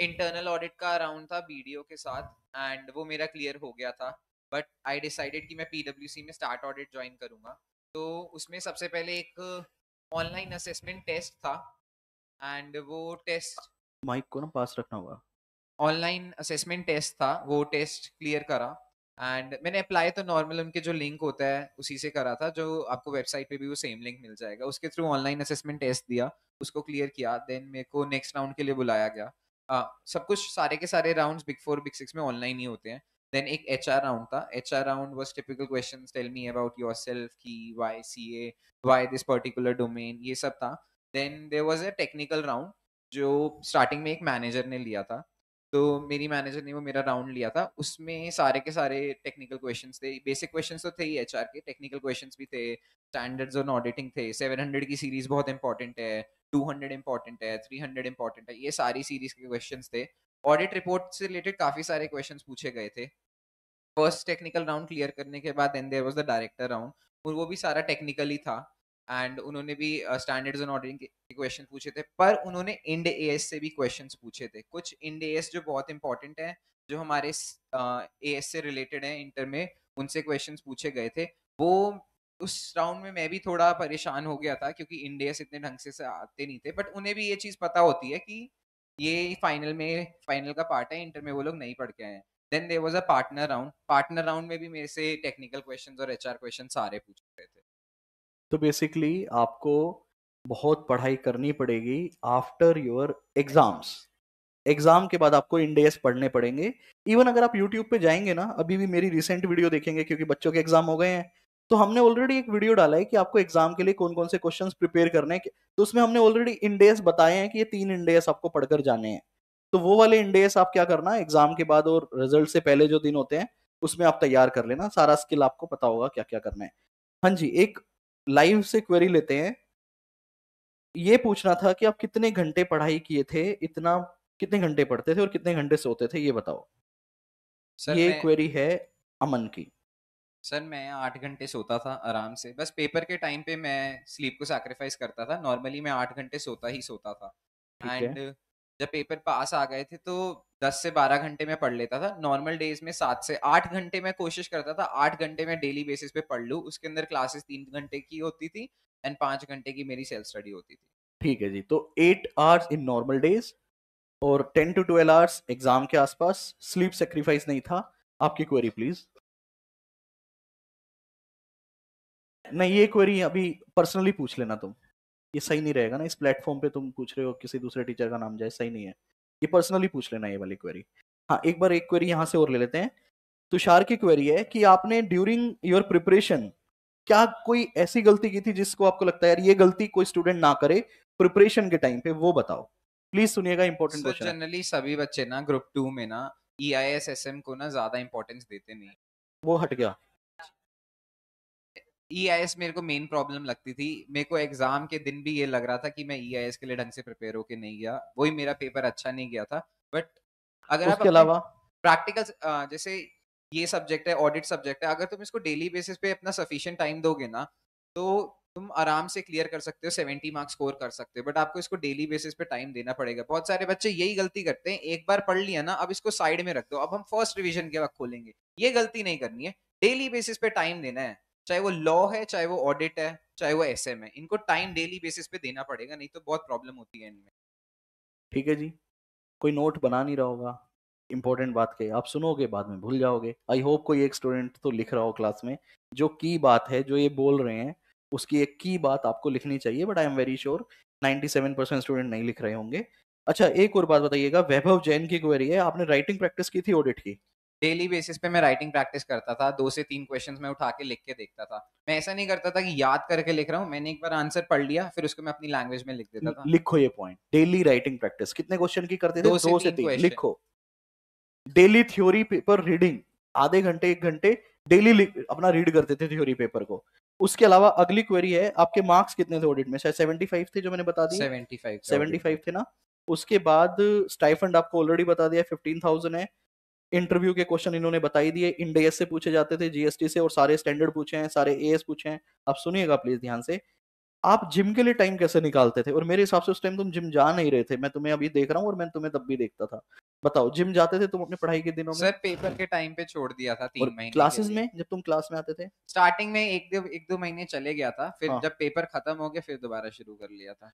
इंटरनल ऑडिट का राउंड था बीडीओ के साथ एंड वो मेरा क्लियर हो गया था बट आई डिसाइडेड कि मैं पीडब्ल्यूसी में स्टार्ट ऑडिट ज्वाइन करूँगा तो उसमें सबसे पहले एक ऑनलाइन असेसमेंट टेस्ट था एंड वो टेस्ट माइक को ना पास रखना होगा ऑनलाइन असेसमेंट टेस्ट था वो टेस्ट क्लियर करा एंड मैंने अप्लाई तो नॉर्मल उनके जो लिंक होता है उसी से करा था जो आपको वेबसाइट पे भी वो सेम लिंक मिल जाएगा उसके थ्रू ऑनलाइन असेसमेंट टेस्ट दिया उसको क्लियर किया देन मेरे को नेक्स्ट राउंड के लिए बुलाया गया सब कुछ सारे के सारे round big four big six में ऑनलाइन ही होते हैं देन एक एच आर राउंड था H R round was typical question tell me about yourself की why C A why this particular domain ये सब था then there was a technical round जो स्टार्टिंग में एक मैनेजर ने लिया था तो मेरी मैनेजर ने वो मेरा राउंड लिया था उसमें सारे के सारे टेक्निकल क्वेश्चन थे बेसिक क्वेश्चन तो थे ही एच आर के टेक्निकल क्वेश्चन भी थे स्टैंडर्ड्स ऑन ऑडिटिंग थे हंड्रेड की सीरीज बहुत इंपॉर्टेंट है टू हंड्रेड इंपॉर्टेंट है थ्री हंड्रेड इंपॉर्टेंट है ये सारी सीरीज के क्वेश्चन थे ऑडिट रिपोर्ट से रिलेटेड काफी सारे क्वेश्चन पूछे गए थे फर्स्ट टेक्निकल राउंड क्लियर करने के बाद and there was the director round और वो भी सारा टेक्निकली था एंड उन्होंने भी स्टैंडर्ड्स एंड ऑर्डरिंग के क्वेश्चन पूछे थे पर उन्होंने इंड ए एस से भी क्वेश्चन पूछे थे कुछ इंड ए जो बहुत इंपॉर्टेंट है जो हमारे ए uh, एस से रिलेटेड है इंटर में उनसे क्वेश्चन पूछे गए थे वो उस राउंड में मैं भी थोड़ा परेशान हो गया था क्योंकि इंडिया से इतने ढंग से आते नहीं थे बट उन्हें भी ये चीज़ पता होती है कि ये फाइनल में फाइनल का पार्ट है इंटर में वो लोग नहीं पढ़ के आए then there was a partner round partner round में भी मेरे से टेक्निकल क्वेश्चन और एच क्वेश्चन सारे पूछ रहे थे तो बेसिकली आपको बहुत पढ़ाई करनी पड़ेगी आफ्टर योर एग्जाम्स एग्जाम के बाद आपको इंडेस पढ़ने पड़ेंगे इवन अगर आप यूट्यूब पे जाएंगे ना अभी भी मेरी रिसेंट वीडियो देखेंगे क्योंकि बच्चों के एग्जाम हो गए हैं तो हमने ऑलरेडी एक वीडियो डाला है कि आपको एग्जाम के लिए कौन कौन से क्वेश्चन प्रिपेयर करने के तो उसमें हमने ऑलरेडी इंडेस बताए हैं कि ये तीन इंडेस आपको पढ़कर जाने हैं तो वो वाले इंडेस आप क्या करना एग्जाम के बाद और रिजल्ट से पहले जो दिन होते हैं उसमें आप तैयार कर लेना सारा स्किल आपको पता होगा क्या क्या करना है हाँ जी एक लाइव से क्वेरी लेते हैं ये पूछना था कि आप कितने घंटे पढ़ाई किए थे इतना कितने घंटे पढ़ते थे और कितने घंटे सोते थे ये बताओ सर ये क्वेरी है अमन की सर मैं आठ घंटे सोता था आराम से, बस पेपर के टाइम पे मैं स्लीप को सैक्रिफाइस करता था, नॉर्मली मैं आठ घंटे सोता ही सोता था। ठीक एंड जब पेपर पास आ गए थे तो दस से बारह घंटे मैं पढ़ लेता था, नॉर्मल डेज़ में सात से आठ घंटे मैं कोशिश करता था आठ घंटे मैं डेली बेसिस पे पढ़ लूँ, उसके अंदर क्लासेस तीन घंटे की होती थी एंड पाँच घंटे की मेरी सेल्फ स्टडी होती थी। ठीक है जी, तो eight hours in normal days और ten to twelve hours exam के आसपास स्लीप सेक्रीफाइस नहीं था। आपकी क्वेरी प्लीज। नहीं ये क्वेरी अभी पर्सनली पूछ लेना तुम ये सही नहीं रहेगा ना इस प्लेटफॉर्म पे तुम पूछ रहे हो किसी दूसरे टीचर का नाम जाए सही नहीं है ये पर्सनली पूछ लेना ये वाली क्वेरी हाँ एक बार एक क्वेरी यहाँ से और ले लेते हैं तुषार की क्वेरी है कि आपने ड्यूरिंग योर प्रिपरेशन क्या कोई ऐसी गलती की थी जिसको आपको लगता है यार ये गलती कोई स्टूडेंट ना करे प्रिपरेशन के टाइम पे वो बताओ प्लीज सुनिएगा इम्पोर्टेंट क्वेश्चन जनरली सभी बच्चे ना ग्रुप टू में ना E I S S M को ना ज्यादा इम्पोर्टेंस देते नहीं वो हट गया ई e मेरे को मेन प्रॉब्लम लगती थी मेरे को एग्जाम के दिन भी ये लग रहा था कि मैं ई आई एस के लिए ढंग से प्रिपेयर होके नहीं गया वही मेरा पेपर अच्छा नहीं गया था बट अगर आप अलावा प्रैक्टिकल जैसे ये सब्जेक्ट है ऑडिट सब्जेक्ट है अगर तुम इसको डेली बेसिस पे अपना सफिशियंट टाइम दोगे ना तो तुम आराम से क्लियर कर सकते हो सेवेंटी मार्क्स स्कोर कर सकते हो बट आपको इसको डेली बेसिस पे टाइम देना पड़ेगा बहुत सारे बच्चे यही गलती करते हैं एक बार पढ़ लिया ना अब इसको साइड में रख दो अब हम फर्स्ट रिविजन के वक्त खोलेंगे ये गलती नहीं करनी है डेली बेसिस पे टाइम देना है चाहे वो लॉ है चाहे वो ऑडिट है चाहे वो एस है इनको टाइम डेली बेसिस पे देना पड़ेगा नहीं तो बहुत प्रॉब्लम होती है इनमें ठीक है जी कोई नोट बना नहीं रहा होगा इंपॉर्टेंट बात के आप सुनोगे बाद में भूल जाओगे आई होप कोई एक स्टूडेंट तो लिख रहा हो क्लास में जो की बात है जो ये बोल रहे हैं उसकी एक की बात आपको लिखनी चाहिए but I am very sure 97 percent student नहीं लिख रहे होंगे अच्छा एक और बात बताइएगा वैभव जैन की क्वेरी है आपने राइटिंग प्रैक्टिस की थी ऑडिट की डेली बेसिस पे मैं राइटिंग प्रैक्टिस करता था दो से तीन क्वेश्चंस मैं उठा के लिख के देखता था मैं ऐसा नहीं करता था कि याद करके लिख रहा हूँ मैंने एक बार आंसर पढ़ लिया फिर उसको मैं अपनी लैंग्वेज में लिख देता था लिखो ये पॉइंट डेली राइटिंग प्रैक्टिस कितने क्वेश्चन की करते थे दो, दो से तीन, तीन लिखो डेली थ्योरी पेपर रीडिंग आधे घंटे एक घंटे डेली अपना रीड करते थे थ्योरी पेपर को उसके अलावा अगली क्वेरी है आपके मार्क्स कितने थे ऑडिट में सेवेंटी फाइव थे जो मैंने बता दिए सेवेंटी फाइव थे ना उसके बाद स्टाइफंड आपको ऑलरेडी बता दिया फिफ्टीन थाउजेंड है इंटरव्यू के क्वेश्चन इन्होंने बताई दिए इंडेस से पूछे जाते थे जीएसटी से और सारे स्टैंडर्ड पूछे हैं सारे ए पूछे हैं आप सुनिएगा प्लीज ध्यान से आप जिम के लिए टाइम कैसे निकालते थे और मेरे हिसाब से उस टाइम तुम जिम जा नहीं रहे थे मैं तुम्हें अभी देख रहा हूँ और मैं तुम्हें तब भी देखता था बताओ जिम जाते थे तुम अपने पढ़ाई के दिनों में सर पेपर के टाइम पे छोड़ दिया था तीन महीने क्लासेस में जब तुम क्लास में आते थे स्टार्टिंग में एक दो एक दो महीने चले गया था फिर हाँ। जब पेपर खत्म हो गया फिर दोबारा शुरू कर लिया था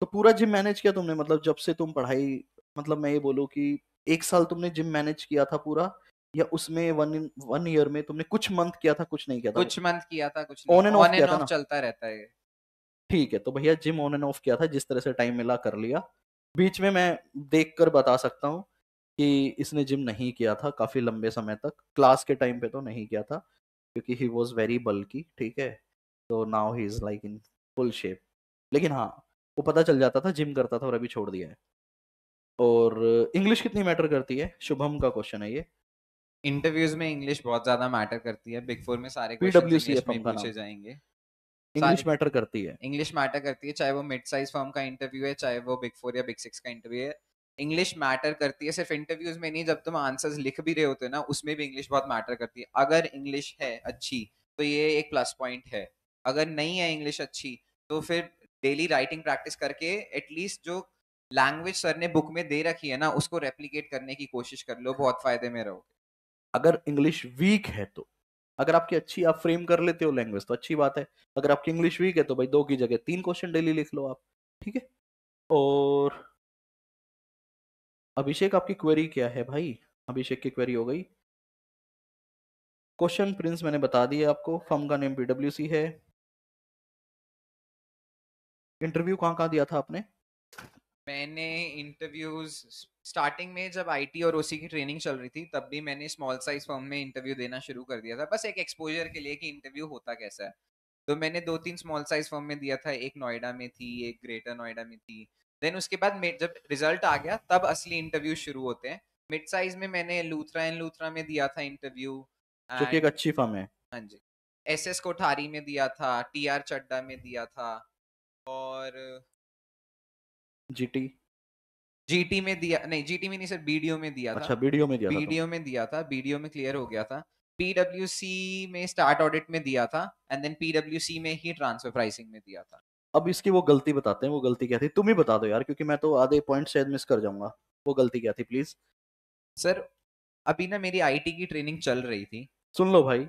तो पूरा जिम मैनेज किया तुमने मतलब जब से तुम पढ़ाई मतलब मैं ये बोलूँ की एक साल तुमने जिम मैनेज किया था पूरा या उसमें वन वन ईयर में तुमने कुछ मंथ किया था कुछ नहीं किया था कुछ मंथ किया था कुछ ऑन एंड ऑफ किया था ना चलता रहता है ठीक है तो भैया जिम ऑन एंड ऑफ किया था जिस तरह से टाइम मिला कर लिया बीच में मैं देख कर बता सकता हूँ कि इसने जिम नहीं किया था काफी लंबे समय तक क्लास के टाइम पे तो नहीं किया था क्योंकि ही वॉज वेरी बल्कि ठीक है तो now he is like in full shape लेकिन हाँ वो पता चल जाता था जिम करता था और अभी छोड़ दिया है और इंग्लिश कितनी मैटर करती है शुभम का क्वेश्चन है ये इंटरव्यूज में इंग्लिश बहुत ज्यादा मैटर करती है बिग फोर में सारे क्वेश्चन पूछे जाएंगे इंग्लिश मैटर करती है इंग्लिश मैटर करती है चाहे वो मिड साइज फर्म का इंटरव्यू है चाहे वो बिग फोर या बिग सिक्स का इंटरव्यू है इंग्लिश मैटर करती है सिर्फ इंटरव्यूज में नहीं जब तुम आंसर्स लिख भी रहे होते हो ना उसमें भी इंग्लिश बहुत मैटर करती है अगर इंग्लिश है अच्छी तो ये एक प्लस पॉइंट है अगर नहीं है इंग्लिश अच्छी तो फिर डेली राइटिंग प्रैक्टिस करके एटलीस्ट जो लैंग्वेज सर ने बुक में दे रखी है ना उसको रेप्लीकेट करने की कोशिश कर लो बहुत फायदे में रहोगे अगर इंग्लिश वीक है तो अगर आपकी अच्छी आप फ्रेम कर लेते हो लैंग्वेज तो अच्छी बात है अगर आपकी इंग्लिश वीक है तो भाई दो की जगह तीन क्वेश्चन डेली लिख लो आप ठीक है और अभिषेक आपकी क्वेरी क्या है भाई अभिषेक की क्वेरी हो गई क्वेश्चन प्रिंस मैंने बता दिया आपको फॉर्म का नेम पीडब्ल्यू है इंटरव्यू कहाँ कहाँ दिया था आपने मैंने इंटरव्यूज स्टार्टिंग में जब आईटी और ओसी की ट्रेनिंग चल रही थी तब भी मैंने स्मॉल साइज फॉर्म में इंटरव्यू देना शुरू कर दिया था बस एक एक्सपोजर के लिए कि इंटरव्यू होता कैसा है तो मैंने दो तीन स्मॉल साइज फॉर्म में दिया था एक नोएडा में थी एक ग्रेटर नोएडा में थी देन उसके बाद जब रिजल्ट आ गया तब असली इंटरव्यू शुरू होते हैं मिड साइज में मैंने लूथरा एंड लूथरा में दिया था इंटरव्यू जो कि एक अच्छी फॉर्म है हाँ जी एस एस कोठारी में दिया था टी आर चड्डा में दिया था और जीटी जीटी में दिया नहीं जीटी में नहीं सर बीडीओ में दिया अच्छा, था बीडीओ में दिया बीडीओ में दिया था बीडीओ अच्छा, में क्लियर हो गया था पीडब्ल्यूसी में स्टार्ट ऑडिट में दिया था एंड देन पीडब्ल्यूसी में ही ट्रांसफर प्राइसिंग में दिया था अब इसकी वो गलती बताते हैं वो गलती क्या थी तुम ही बता दो यार क्योंकि मैं तो आधे पॉइंट शायद मिस कर जाऊंगा वो गलती क्या थी प्लीज सर अभी ना मेरी आईटी की ट्रेनिंग चल रही थी सुन लो भाई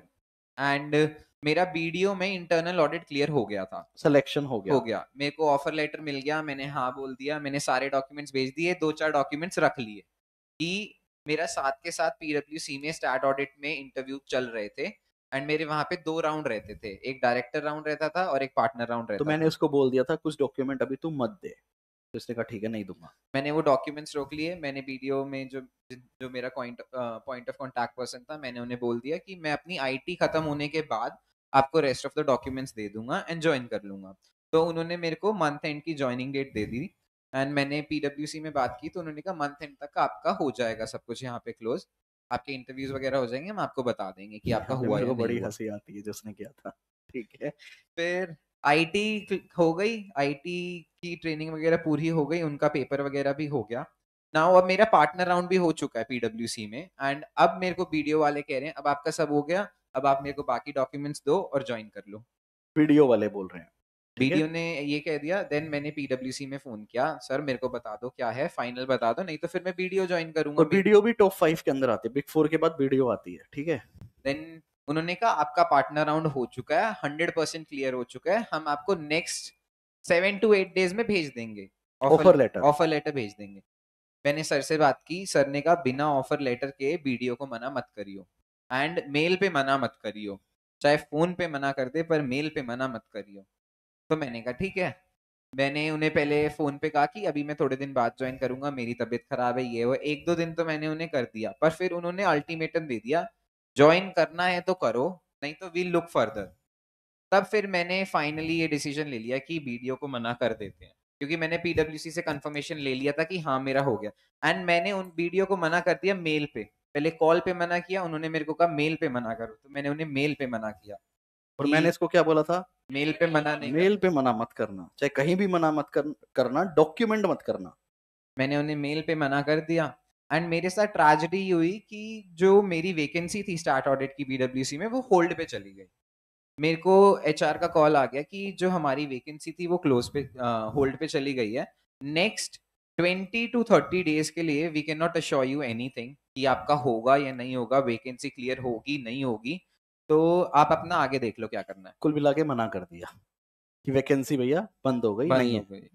एंड मेरा बीडीओ में इंटरनल ऑडिट क्लियर हो गया था सिलेक्शन हो गया हो गया मेरे को ऑफर लेटर मिल गया मैंने हाँ बोल दिया मैंने सारे डॉक्यूमेंट्स भेज दिए दो चार डॉक्यूमेंट्स रख लिए कि मेरा साथ के साथ पीडब्ल्यू में स्टार्ट ऑडिट में इंटरव्यू चल रहे थे एंड मेरे वहाँ पे दो राउंड रहते थे एक डायरेक्टर राउंड रहता था और एक पार्टनर राउंड रहता तो मैंने उसको बोल दिया था कुछ डॉक्यूमेंट अभी तू मत दे तो उसने कहा ठीक है नहीं दूंगा मैंने वो डॉक्यूमेंट्स रोक लिए मैंने वीडियो में जो जो मेरा पॉइंट ऑफ कॉन्टेक्ट पर्सन था मैंने उन्हें बोल दिया कि मैं अपनी आईटी खत्म होने के बाद आपको रेस्ट ऑफ द डॉक्यूमेंट्स दे दूंगा एंड ज्वाइन कर लूंगा तो उन्होंने मेरे को मंथ एंड की ज्वाइनिंग डेट दे दी एंड मैंने पीडब्ल्यू में बात की तो उन्होंने कहा मंथ एंड तक आपका हो जाएगा सब कुछ यहाँ पे क्लोज आपके इंटरव्यूज वगैरह हो जाएंगे हम आपको बता देंगे कि आपका हाँ, हुआ है बड़ी हंसी आती है जिसने किया था ठीक है फिर आईटी हो गई आईटी की ट्रेनिंग वगैरह पूरी हो गई उनका पेपर वगैरह भी हो गया नाउ अब मेरा पार्टनर राउंड भी हो चुका है पीडब्ल्यू में एंड अब मेरे को वीडियो वाले कह रहे हैं अब आपका सब हो गया अब आप मेरे को बाकी डॉक्यूमेंट्स दो और ज्वाइन कर लो वीडियो वाले बोल रहे हैं बीडीओ ने ये कह दिया देन मैंने पीडब्ल्यूसी में फोन किया सर मेरे को बता दो क्या है फाइनल बता दो नहीं तो फिर मैं बीडीओ ज्वाइन करूंगा और बीडीओ भी टॉप फाइव के अंदर आते बिग फोर के बाद बीडीओ आती है ठीक है देन उन्होंने कहा आपका पार्टनर राउंड हो चुका है हंड्रेड परसेंट क्लियर हो चुका है हम आपको next seven to eight days में भेज देंगे ऑफर लेटर ऑफर लेटर भेज देंगे मैंने सर से बात की सर ने कहा बिना ऑफर लेटर के वीडियो को मना मत करियो एंड मेल पे मना मत करियो चाहे फोन पे मना कर दे पर मेल पे मना मत करियो तो मैंने कहा ठीक है मैंने उन्हें पहले फोन पे कहा कि अभी मैं थोड़े दिन बाद ज्वाइन करूंगा मेरी तबीयत खराब है ये वो एक दो दिन तो मैंने उन्हें कर दिया पर फिर उन्होंने अल्टीमेटम दे दिया ज्वाइन करना है तो करो नहीं तो वील लुक फर्दर तब फिर मैंने फाइनली ये डिसीजन ले लिया कि वीडियो को मना कर देते हैं क्योंकि मैंने पीडब्ल्यू से कंफर्मेशन ले लिया था कि हाँ मेरा हो गया एंड मैंने उन वीडियो को मना कर दिया मेल पे पहले कॉल पे मना किया उन्होंने मेरे को कहा मेल पे मना करो तो मैंने उन्हें मेल पे मना किया और मैंने इसको क्या बोला था मेल पे मना नहीं मेल पे मना मत करना चाहे कहीं भी मना मत करना डॉक्यूमेंट मत करना मैंने उन्हें मेल पे मना कर दिया एंड मेरे साथ ट्रेजिडी हुई कि जो मेरी वैकेंसी थी स्टार्ट ऑडिट की बीडब्ल्यूसी में वो होल्ड पे चली गई मेरे को एच का कॉल आ गया कि जो हमारी वैकेंसी थी वो क्लोज पे होल्ड पे चली गई है next twenty to thirty days के लिए we can not assure you anything कि आपका होगा या नहीं होगा वेकेंसी क्लियर होगी नहीं होगी तो आप अपना आगे देख लो क्या करना है कुल मिला के मना कर दिया कि वैकेंसी भैया बंद हो गई नहीं हो गई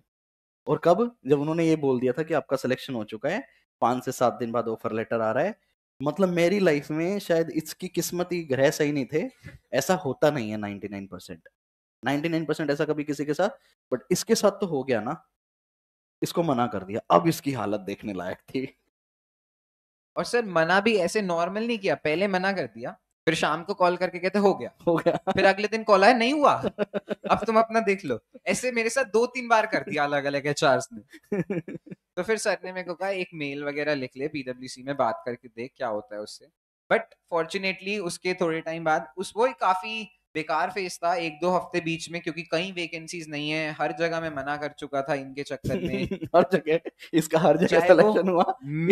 और कब जब उन्होंने ये बोल दिया था कि आपका सिलेक्शन हो चुका है पांच से सात दिन बाद ऑफर लेटर आ रहा है मतलब मेरी लाइफ में शायद इसकी किस्मत ही ग्रह सही नहीं थे ऐसा होता नहीं है ninety nine percent ninety nine percent ऐसा कभी किसी के साथ बट इसके साथ तो हो गया ना इसको मना कर दिया अब इसकी हालत देखने लायक थी और सर मना भी ऐसे नॉर्मल नहीं किया पहले मना कर दिया फिर शाम को कॉल करके कहते हो गया हो गया फिर अगले दिन कॉल आया नहीं हुआ अब तुम अपना देख लो ऐसे मेरे साथ दो तीन बार कर दिया अलग अलग एच ने तो फिर सर ने मेरे को कहा एक मेल वगैरह लिख ले पीडब्ल्यू में बात करके देख क्या होता है उससे बट फॉर्चुनेटली उसके थोड़े टाइम बाद उस वो काफी बेकार फेस था एक दो हफ्ते बीच में क्योंकि कहीं वैकेंसीज नहीं है हर जगह मैं मना कर चुका था इनके चक्कर में हर जगह इसका हर जगह सिलेक्शन हुआ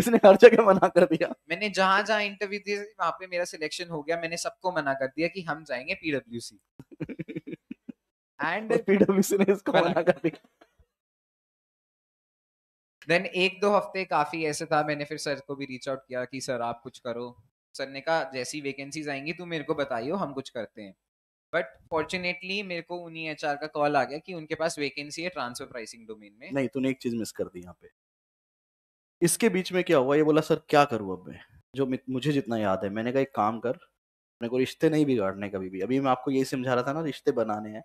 इसने हर जगह मना कर दिया मैंने जहां जहां इंटरव्यू दिए वहां पे मेरा सिलेक्शन हो गया मैंने सबको मना कर दिया कि हम जाएंगे P W C and P W C ने इसको मना कर दिया देन एक दो हफ्ते काफी ऐसे था मैंने फिर सर को भी रीच आउट किया कि सर आप कुछ करो सर ने कहा जैसी वैकेंसीज आएंगी तू मेरे को बताइयो हम कुछ करते हैं बट फॉर्चुनेटली मेरे को उन्हीं एच का कॉल आ गया कि उनके पास वेकेंसी है ट्रांसफर प्राइसिंग डोमेन में नहीं तूने एक चीज मिस कर दी यहाँ पे इसके बीच में क्या हुआ ये बोला सर क्या करूँ अब मैं जो मुझे जितना याद है मैंने कहा एक काम कर मेरे को रिश्ते नहीं बिगाड़ने कभी भी अभी मैं आपको यही समझा रहा था ना रिश्ते बनाने हैं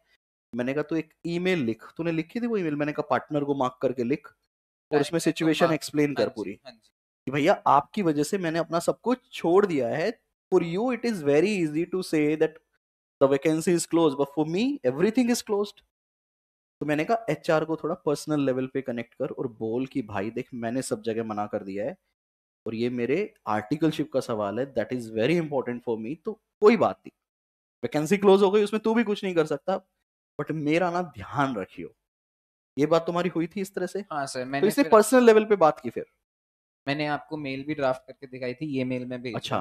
मैंने कहा तू एक ईमेल लिख तूने लिखी थी वो ईमेल मैंने कहा पार्टनर को मार्क करके लिख और हाँ उसमें सिचुएशन एक्सप्लेन हाँ हाँ कर पूरी कि भैया आपकी वजह से मैंने अपना सब कुछ छोड़ दिया है for you it is very easy to say that the vacancy is close but for me everything is closed तो मैंने कहा एच को थोड़ा पर्सनल लेवल पे कनेक्ट कर और बोल कि भाई देख मैंने सब जगह मना कर दिया है और ये मेरे आर्टिकलशिप का सवाल है that is very important for me तो कोई बात नहीं वैकेंसी क्लोज हो गई उसमें तू भी कुछ नहीं कर सकता बट मेरा ना ध्यान रखियो ये बात तुम्हारी हुई थी इस तरह से हाँ सर तो मैंने तो इसने पर्सनल लेवल पे बात की फिर मैंने आपको मेल भी ड्राफ्ट करके दिखाई थी ये मेल में भी अच्छा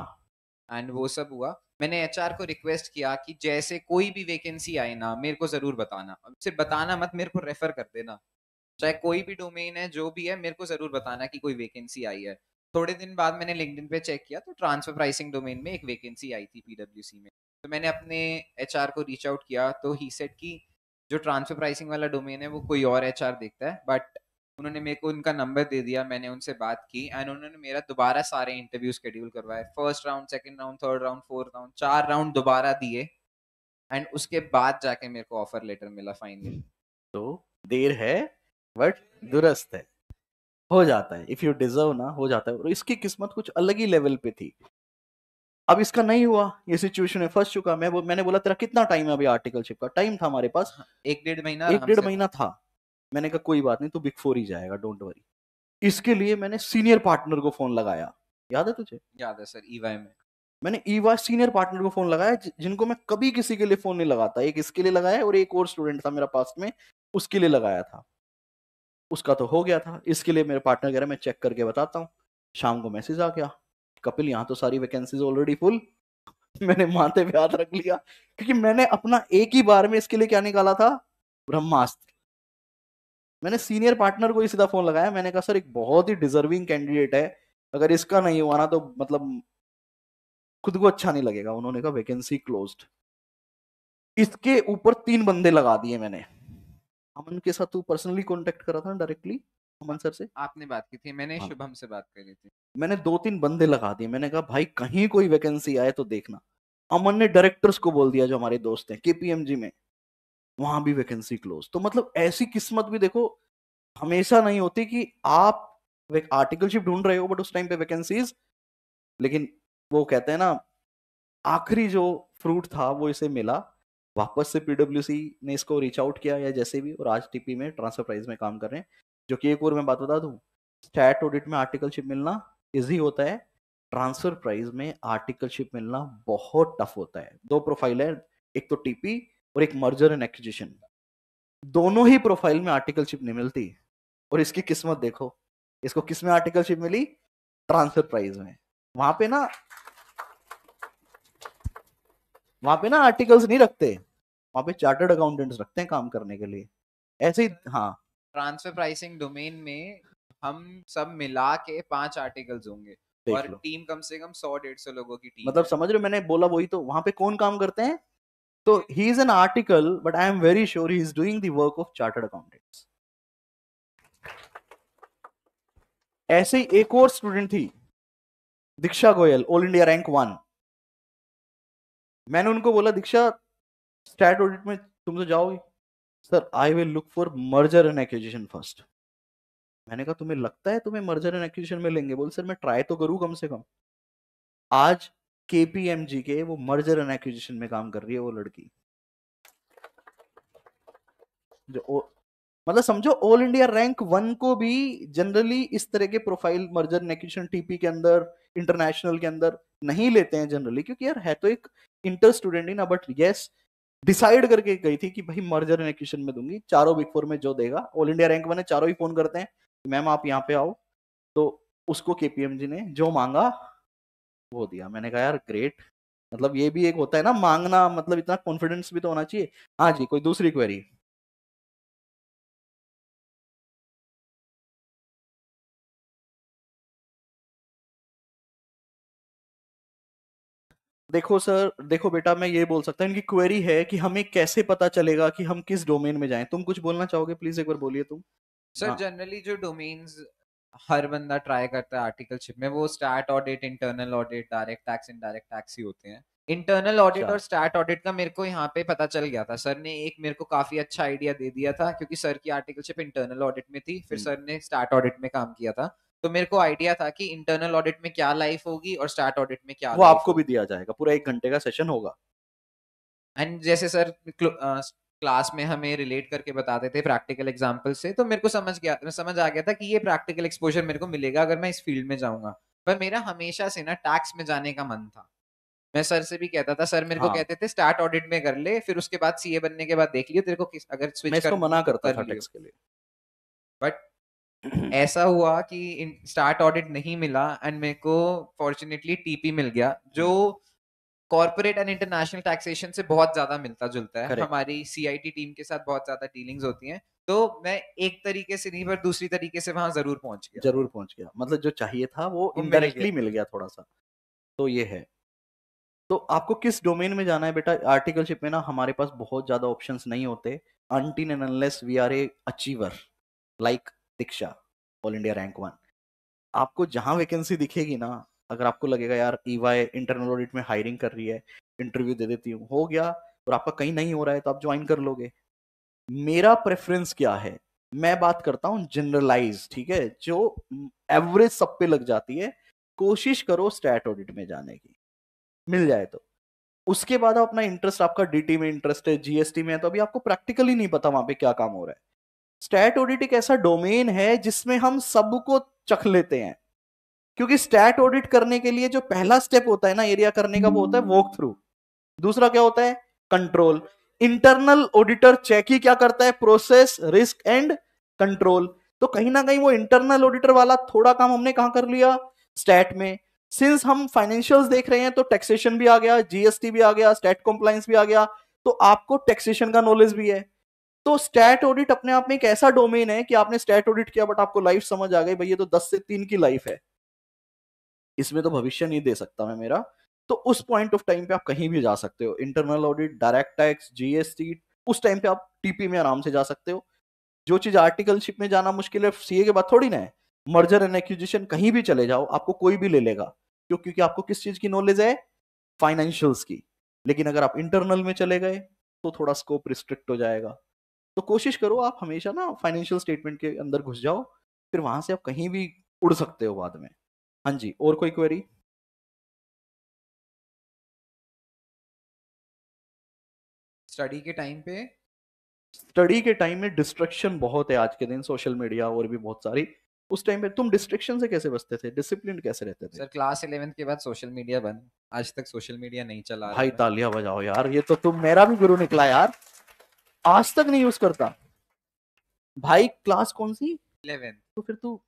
एंड वो सब हुआ मैंने एच को रिक्वेस्ट किया कि जैसे कोई भी वैकेंसी आए ना मेरे को जरूर बताना सिर्फ बताना मत मेरे को रेफर कर देना चाहे कोई भी डोमेन है जो भी है मेरे को जरूर बताना कि कोई वैकेंसी आई है थोड़े दिन बाद मैंने लिंकडिन पे चेक किया तो ट्रांसफर प्राइसिंग डोमेन में एक वैकेंसी आई थी पीडब्ल्यू में तो मैंने अपने एच को रीच आउट किया तो ही सेट की जो ट्रांसफर प्राइसिंग वाला डोमेन है वो कोई और एच देखता है बट उन्होंने मेरे को उनका नंबर दे दिया मैंने उनसे बात की एंड उन्होंने मेरा दोबारा सारे इंटरव्यू शेड्यूल करवाए first round second round third round fourth round चार राउंड दोबारा दिए एंड उसके बाद जाके मेरे को ऑफर लेटर मिला फाइनली तो देर है बट दुरुस्त है हो जाता है इफ यू डिजर्व ना हो जाता है और इसकी किस्मत कुछ अलग ही लेवल पे थी अब इसका नहीं हुआ ये सिचुएशन है फंस चुका मैं मैंने बोला तेरा कितना टाइम है अभी आर्टिकलशिप का टाइम था हमारे पास हाँ, एक डेढ़ महीना एक डेढ़ महीना था मैंने कहा कोई बात नहीं तू बिग फोर ही जाएगा डोंट वरी इसके लिए मैंने सीनियर पार्टनर को फोन लगाया याद है तुझे याद है सर ईवाई में मैंने ईवा सीनियर पार्टनर को फोन लगाया जिनको मैं कभी किसी के लिए फोन नहीं लगाता एक इसके लिए लगाया और एक और स्टूडेंट था मेरा पास में उसके लिए लगाया था उसका तो हो गया था इसके लिए मेरे पार्टनर कह रहे मैं चेक करके बताता हूँ शाम को मैसेज आ गया कपिल यहाँ तो सारी वैकेंसीज ऑलरेडी फुल मैंने माथे पे हाथ रख लिया क्योंकि मैंने अपना एक ही बार में इसके लिए क्या निकाला था ब्रह्मास्त्र मैंने सीनियर पार्टनर को ही सीधा फोन लगाया मैंने कहा सर एक बहुत ही डिजर्विंग कैंडिडेट है अगर इसका नहीं हुआ ना तो मतलब खुद को अच्छा नहीं लगेगा उन्होंने कहा वैकेंसी क्लोज इसके ऊपर तीन बंदे लगा दिए मैंने अमन के साथ तू पर्सनली कॉन्टेक्ट करा था डायरेक्टली अमन सर से आपने बात की थी मैंने हाँ। शुभम से बात करी थी मैंने दो तीन बंदे लगा दिए मैंने कहा भाई कहीं कोई वैकेंसी आए तो देखना अमन ने डायरेक्टर्स को बोल दिया जो हमारे दोस्त हैं केपीएमजी में वहां भी वैकेंसी क्लोज तो मतलब ऐसी किस्मत भी देखो हमेशा नहीं होती कि आप आर्टिकलशिप ढूंढ रहे हो बट उस टाइम पे वैकेंसीज लेकिन वो कहते हैं ना आखिरी जो फ्रूट था वो इसे मिला वापस से पीडब्ल्यू ने इसको रीच आउट किया या जैसे भी और आज टीपी में ट्रांसफर प्राइज में काम कर रहे हैं जो कि एक और मैं बात बता दूं स्टैट ऑडिट में आर्टिकलशिप मिलना इजी होता है ट्रांसफर प्राइस में आर्टिकलशिप मिलना बहुत टफ होता है दो प्रोफाइल है एक तो टीपी और एक मर्जर एंड एक्विजिशन दोनों ही प्रोफाइल में आर्टिकलशिप नहीं मिलती और इसकी किस्मत देखो इसको किस में आर्टिकलशिप मिली ट्रांसफर प्राइज में वहां पे ना वहां पे ना आर्टिकल्स नहीं रखते वहां पे चार्टर्ड अकाउंटेंट्स रखते हैं काम करने के लिए ऐसे ही हाँ ट्रांसफर प्राइसिंग डोमेन में हम सब मिला के पांच आर्टिकल्स होंगे और टीम कम से कम सौ डेढ़ सौ लोगों की टीम मतलब समझ रहे मैंने बोला वही तो वहां पे कौन काम करते हैं So he's an article, but I am very sure he's doing the work of chartered accountants. ऐसे ही एक और स्टूडेंट थी Diksha Goyal all India rank one मैंने उनको बोला दीक्षा स्टैट ऑडिट में तुम तो जाओगे sir I will look for merger and acquisition first मैंने कहा तुम्हें लगता है तुम्हें मर्जर एंड एक्विजिशन में लेंगे बोल सर मैं ट्राई तो करूं कम से कम आज केपीएमजी के वो मर्जर एंड एक्विजिशन में काम कर रही है वो लड़की जो ओ, मतलब समझो ऑल इंडिया रैंक वन को भी जनरली इस तरह के profile merger and acquisition TP के अंदर इंटरनेशनल के अंदर नहीं लेते हैं जनरली क्योंकि यार है तो एक इंटर स्टूडेंट ही ना बट यस डिसाइड करके गई थी कि भाई मर्जर एंड एक्विजिशन में दूंगी चारों बिग फोर में जो देगा ऑल इंडिया रैंक वन है चारों ही फोन करते हैं मैम आप यहाँ पे आओ तो उसको केपीएमजी ने जो मांगा वो दिया मैंने कहा यार ग्रेट मतलब ये भी एक होता है ना मांगना मतलब इतना कॉन्फिडेंस भी तो होना चाहिए हाँ जी कोई दूसरी क्वेरी देखो सर देखो बेटा मैं ये बोल सकता हूँ इनकी क्वेरी है कि हमें कैसे पता चलेगा कि हम किस डोमेन में जाएं तुम कुछ बोलना चाहोगे प्लीज एक बार बोलिए तुम सर जनरली हाँ। जो डोमेन्स हर बंदा ट्राई करता है आर्टिकल शिप में वो stat audit internal audit direct tax indirect tax ही होते हैं इंटरनल ऑडिट अच्छा। और स्टार्ट ऑडिट का मेरे को यहाँ पे पता चल गया था सर ने एक मेरे को काफी अच्छा आइडिया दे दिया था क्योंकि सर की आर्टिकलशिप इंटरनल ऑडिट में थी फिर हम्म। सर ने स्टार्ट ऑडिट में काम किया था तो मेरे को आइडिया था कि इंटरनल ऑडिट में क्या लाइफ होगी और स्टार्ट ऑडिट में क्या वो आपको भी दिया जाएगा पूरा एक घंटे का सेशन होगा एंड जैसे सर क्लास में हमें रिलेट करके बताते थे प्रैक्टिकल एग्जाम्पल से तो मेरे को समझ गया समझ आ गया था कि ये प्रैक्टिकल एक्सपोजर मेरे को मिलेगा अगर मैं इस फील्ड में जाऊंगा पर मेरा हमेशा से ना टैक्स में जाने का मन था मैं सर से भी कहता था सर मेरे हाँ। को कहते थे स्टार्ट ऑडिट में कर ले फिर उसके बाद सीए बनने के बाद देख लियो तेरे को किस अगर स्विच कर मना करता था टैक्स के लिए बट ऐसा हुआ कि स्टार्ट ऑडिट नहीं मिला एंड मेरे को फॉर्चुनेटली टीपी मिल गया जो कॉर्पोरेट एंड इंटरनेशनल टैक्सेशन से बहुत ज्यादा मिलता जुलता है Correct. हमारी सीआईटी टीम के साथ बहुत ज्यादा डीलिंग्स होती हैं तो मैं एक तरीके से नहीं पर दूसरी तरीके से वहां जरूर पहुंच गया जरूर पहुंच गया मतलब जो चाहिए था वो इनडायरेक्टली मिल गया थोड़ा सा तो ये है तो आपको किस डोमेन में जाना है बेटा आर्टिकलशिप में ना हमारे पास बहुत ज्यादा ऑप्शन नहीं होते until and unless we are a achiever like Diksha all India rank one आपको जहां वैकेंसी दिखेगी ना अगर आपको लगेगा यार ई वाई इंटरनल ऑडिट में हायरिंग कर रही है इंटरव्यू दे देती हूँ हो गया और आपका कहीं नहीं हो रहा है तो आप ज्वाइन कर लोगे मेरा प्रेफरेंस क्या है मैं बात करता हूँ जनरलाइज ठीक है जो एवरेज सब पे लग जाती है कोशिश करो स्टैट ऑडिट में जाने की मिल जाए तो उसके बाद अपना इंटरेस्ट आपका डीटी में इंटरेस्ट है जीएसटी में है तो अभी आपको प्रैक्टिकली नहीं पता वहां पे क्या काम हो रहा है स्टैट ऑडिट एक ऐसा डोमेन है जिसमें हम सबको चख लेते हैं क्योंकि स्टैट ऑडिट करने के लिए जो पहला स्टेप होता है ना एरिया करने का वो होता है वॉक थ्रू दूसरा क्या होता है कंट्रोल इंटरनल ऑडिटर चेक ही क्या करता है प्रोसेस रिस्क एंड कंट्रोल तो कहीं ना कहीं वो इंटरनल ऑडिटर वाला थोड़ा काम हमने कहा कर लिया स्टैट में सिंस हम फाइनेंशियल्स देख रहे हैं तो टैक्सेशन भी आ गया जीएसटी भी आ गया स्टैट कंप्लायंस भी आ गया तो आपको टैक्सेशन का नॉलेज भी है तो स्टैट ऑडिट अपने आप में एक ऐसा डोमेन है कि आपने स्टैट ऑडिट किया बट आपको लाइफ समझ आ गई भाई ये तो दस से तीन की लाइफ है इसमें तो भविष्य नहीं दे सकता मैं मेरा तो उस पॉइंट ऑफ टाइम पे आप कहीं भी जा सकते हो internal audit direct tax GST उस टाइम पे आप टीपी में आराम से जा सकते हो जो चीज आर्टिकलशिप में जाना मुश्किल है सीए के बाद थोड़ी ना है मर्जर एंड एक्विजिशन कहीं भी चले जाओ आपको कोई भी ले लेगा क्यों क्योंकि आपको किस चीज की नॉलेज है फाइनेंशियल्स की लेकिन अगर आप इंटरनल में चले गए तो थोड़ा स्कोप रिस्ट्रिक्ट हो जाएगा तो कोशिश करो आप हमेशा ना फाइनेंशियल स्टेटमेंट के अंदर घुस जाओ फिर वहां से आप कहीं भी उड़ सकते हो बाद में हाँ जी और कोई क्वेरी स्टडी के टाइम पे स्टडी के टाइम में डिस्ट्रक्शन बहुत है आज के दिन सोशल मीडिया और भी बहुत सारी उस टाइम पे तुम डिस्ट्रक्शन से कैसे बचते थे डिसिप्लिन कैसे रहते थे सर क्लास इलेवेंथ के बाद सोशल मीडिया बंद आज तक सोशल मीडिया नहीं चला भाई तालियां बजाओ यार ये तो तुम मेरा भी गुरु निकला यार आज तक नहीं यूज करता भाई क्लास कौन सी इलेवेंथ तो फिर तू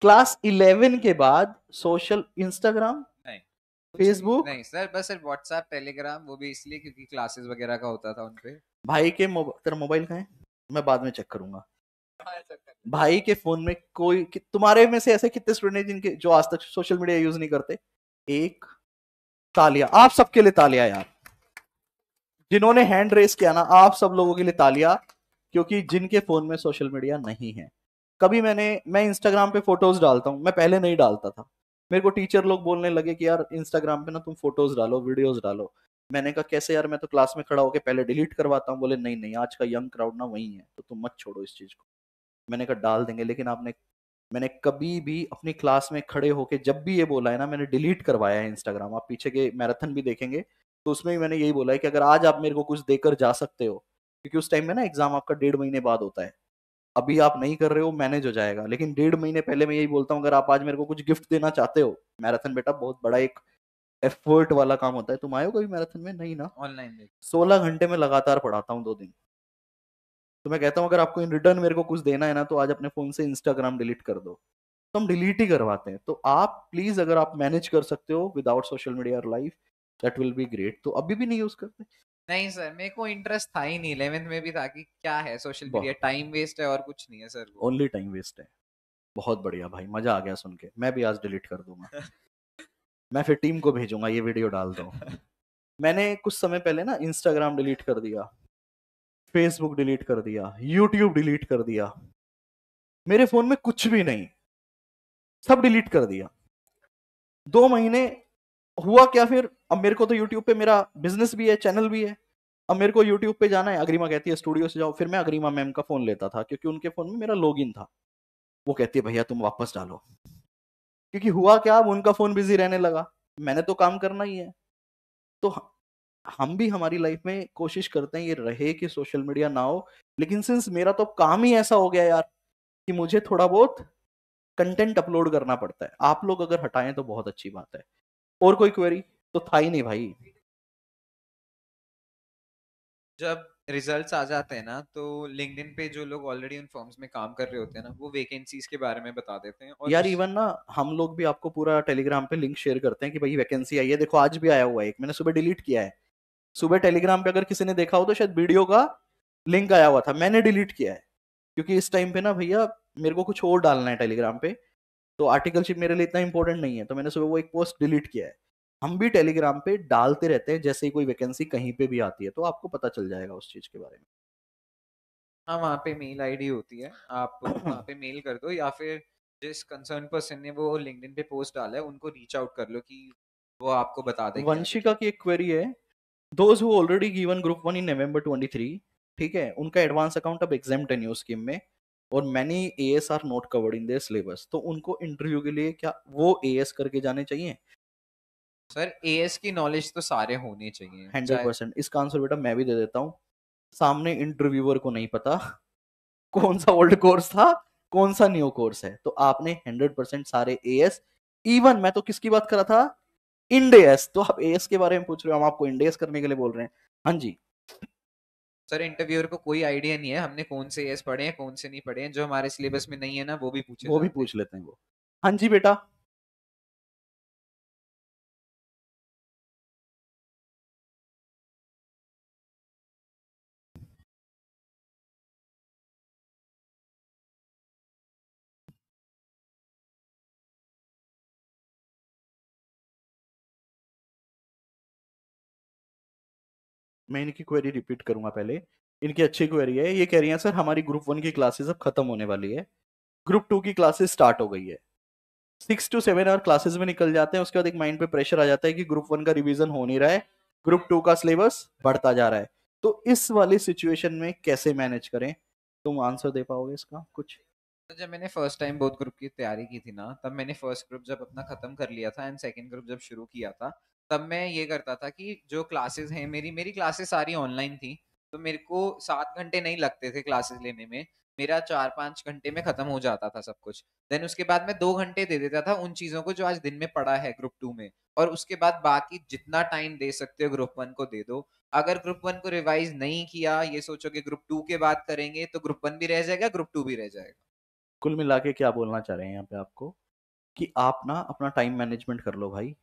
क्लास इलेवन के बाद सोशल इंस्टाग्राम फेसबुक नहीं सर बस सर व्हाट्सएप टेलीग्राम वो भी इसलिए क्योंकि क्लासेस वगैरह का होता था उनपे भाई के तेरा मोबाइल का है मैं बाद में चेक करूंगा हाँ, भाई के फोन में कोई तुम्हारे में से ऐसे कितने स्टूडेंट हैं जिनके जो आज तक सोशल मीडिया यूज नहीं करते एक तालिया आप सबके लिए तालिया यार जिन्होंने हैंड रेस किया ना आप सब लोगों के लिए तालिया क्योंकि जिनके फोन में सोशल मीडिया नहीं है कभी मैंने मैं इंस्टाग्राम पे फोटोज डालता हूँ मैं पहले नहीं डालता था मेरे को टीचर लोग बोलने लगे कि यार इंस्टाग्राम पे ना तुम फोटोज डालो वीडियोज डालो मैंने कहा कैसे यार मैं तो क्लास में खड़ा होकर पहले डिलीट करवाता हूँ बोले नहीं नहीं आज का यंग क्राउड ना वही है तो तुम मत छोड़ो इस चीज़ को मैंने कहा डाल देंगे लेकिन आपने मैंने कभी भी अपनी क्लास में खड़े होके जब भी ये बोला है ना मैंने डिलीट करवाया है इंस्टाग्राम आप पीछे के मैराथन भी देखेंगे तो उसमें भी मैंने यही बोला है कि अगर आज आप मेरे को कुछ देकर जा सकते हो क्योंकि उस टाइम में ना एग्जाम आपका डेढ़ महीने बाद होता है अभी आप नहीं कर रहे हो मैनेज हो जाएगा लेकिन डेढ़ महीने पहले मैं यही बोलता हूँ अगर आप आज मेरे को कुछ गिफ्ट देना चाहते हो मैराथन बेटा बहुत बड़ा एक एफर्ट वाला काम होता है तुम आयो कभी मैराथन में नहीं ना ऑनलाइन सोलह घंटे में लगातार पढ़ाता हूँ दो दिन तो मैं कहता हूँ अगर आपको इन रिटर्न मेरे को कुछ देना है ना तो आज अपने फोन से इंस्टाग्राम डिलीट कर दो तो हम डिलीट ही करवाते हैं तो आप प्लीज अगर आप मैनेज कर सकते हो विदाउट सोशल मीडिया और life that will be great तो अभी भी नहीं यूज करते नहीं सर मेरे को इंटरेस्ट था ही नहीं इलेवेंथ में भी था कि क्या है सोशल मीडिया टाइम वेस्ट है और कुछ नहीं है सर ओनली टाइम वेस्ट है बहुत बढ़िया भाई मजा आ गया सुन के मैं भी आज डिलीट कर दूंगा मैं फिर टीम को भेजूंगा ये वीडियो डाल दो मैंने कुछ समय पहले ना इंस्टाग्राम डिलीट कर दिया फेसबुक डिलीट कर दिया यूट्यूब डिलीट कर दिया मेरे फोन में कुछ भी नहीं सब डिलीट कर दिया दो महीने हुआ क्या फिर अब मेरे को तो यूट्यूब पे मेरा बिजनेस भी है चैनल भी है अब मेरे को यूट्यूब पे जाना है अग्रिमा कहती है स्टूडियो से जाओ फिर मैं अग्रिमा मैम का फोन लेता था क्योंकि उनके फोन में मेरा लॉग था वो कहती है भैया तुम वापस डालो क्योंकि हुआ क्या अब उनका फोन बिजी रहने लगा मैंने तो काम करना ही है तो हम भी हमारी लाइफ में कोशिश करते हैं ये रहे कि सोशल मीडिया ना हो लेकिन सिंस मेरा तो काम ही ऐसा हो गया यार कि मुझे थोड़ा बहुत कंटेंट अपलोड करना पड़ता है आप लोग अगर हटाएं तो बहुत अच्छी बात है और कोई क्वेरी तो था ही नहीं भाई जब रिजल्ट्स आ जाते हैं ना तो लिंक्डइन पे जो लोग ऑलरेडी उन फॉर्म्स में काम कर रहे होते हैं ना वो वैकेंसीज के बारे में बता देते हैं और यार इवन ना हम लोग भी आपको पूरा टेलीग्राम पे लिंक शेयर करते हैं कि भाई वैकेंसी आई है देखो आज भी आया हुआ है एक मैंने सुबह डिलीट किया है सुबह टेलीग्राम पे अगर किसी ने देखा हो तो शायद वीडियो का लिंक आया हुआ था मैंने डिलीट किया है क्योंकि इस टाइम पे ना भैया मेरे को कुछ और डालना है टेलीग्राम पे तो आर्टिकलशिप मेरे लिए इतना इंपॉर्टेंट नहीं है तो मैंने सुबह वो एक पोस्ट डिलीट किया है हम भी टेलीग्राम पे डालते रहते हैं जैसे ही कोई वैकेंसी कहीं पे भी आती है तो आपको पता चल जाएगा उस चीज के बारे में हाँ वहाँ पे मेल आईडी होती है आप वहाँ पे मेल कर दो या फिर जिस कंसर्न पर्सन ने वो लिंक्डइन पे पोस्ट डाला है उनको रीच आउट कर लो कि वो आपको बता दे वंशिका की एक क्वेरी है those who already given group one in November 23 ठीक है उनका एडवांस अकाउंट अब एग्जाम टेन्यू स्कीम में और many A S are not covered in their syllabus तो उनको इंटरव्यू के लिए क्या वो ए एस करके जाने चाहिए सर एएस की नॉलेज तो सारे होने चाहिए हंड्रेड परसेंट इसका आंसर बेटा मैं भी दे देता हूँ सामने इंटरव्यूअर को नहीं पता कौन सा ओल्ड कोर्स था कौन सा न्यू कोर्स है तो आपने हंड्रेड परसेंट सारे एएस इवन मैं तो किसकी बात कर रहा था इंडेस तो आप एएस के बारे में पूछ रहे हो हम आपको इंडेस करने के लिए बोल रहे हैं हाँ जी सर इंटरव्यूअर को कोई आइडिया नहीं है हमने कौन से एएस पढ़े हैं कौन से नहीं पढ़े हैं जो हमारे सिलेबस में नहीं है ना वो भी पूछे वो भी पूछ लेते हैं वो हाँ जी बेटा मैं इनकी क्वेरी रिपीट करूंगा पहले इनकी अच्छी क्वेरी है ये कह रही है सर हमारी ग्रुप वन की क्लासेस अब खत्म होने वाली है ग्रुप टू की क्लासेस स्टार्ट हो गई है six to seven hour classes में निकल जाते हैं उसके बाद एक माइंड पे प्रेशर आ जाता है कि ग्रुप वन का रिविजन हो नहीं रहा है ग्रुप टू का सिलेबस बढ़ता जा रहा है तो इस वाली सिचुएशन में कैसे मैनेज करें तुम आंसर दे पाओगे इसका कुछ तो जब मैंने फर्स्ट टाइम बोथ ग्रुप की तैयारी की थी ना तब मैंने फर्स्ट ग्रुप जब अपना खत्म कर लिया था एंड सेकंड ग्रुप जब शुरू किया था तब मैं ये करता था कि जो क्लासेस हैं मेरी मेरी क्लासेस सारी ऑनलाइन थी तो मेरे को सात घंटे नहीं लगते थे क्लासेस लेने में मेरा चार पाँच घंटे में खत्म हो जाता था सब कुछ देन उसके बाद मैं दो घंटे दे देता था उन चीज़ों को जो आज दिन में पढ़ा है ग्रुप टू में और उसके बाद बाकी जितना टाइम दे सकते हो ग्रुप वन को दे दो अगर ग्रुप वन को रिवाइज नहीं किया ये सोचो कि ग्रुप टू के बाद करेंगे तो ग्रुप वन भी रह जाएगा ग्रुप टू भी रह जाएगा कुल मिला के क्या बोलना चाह रहे हैं यहाँ पे आपको कि आप ना अपना टाइम मैनेजमेंट कर लो भाई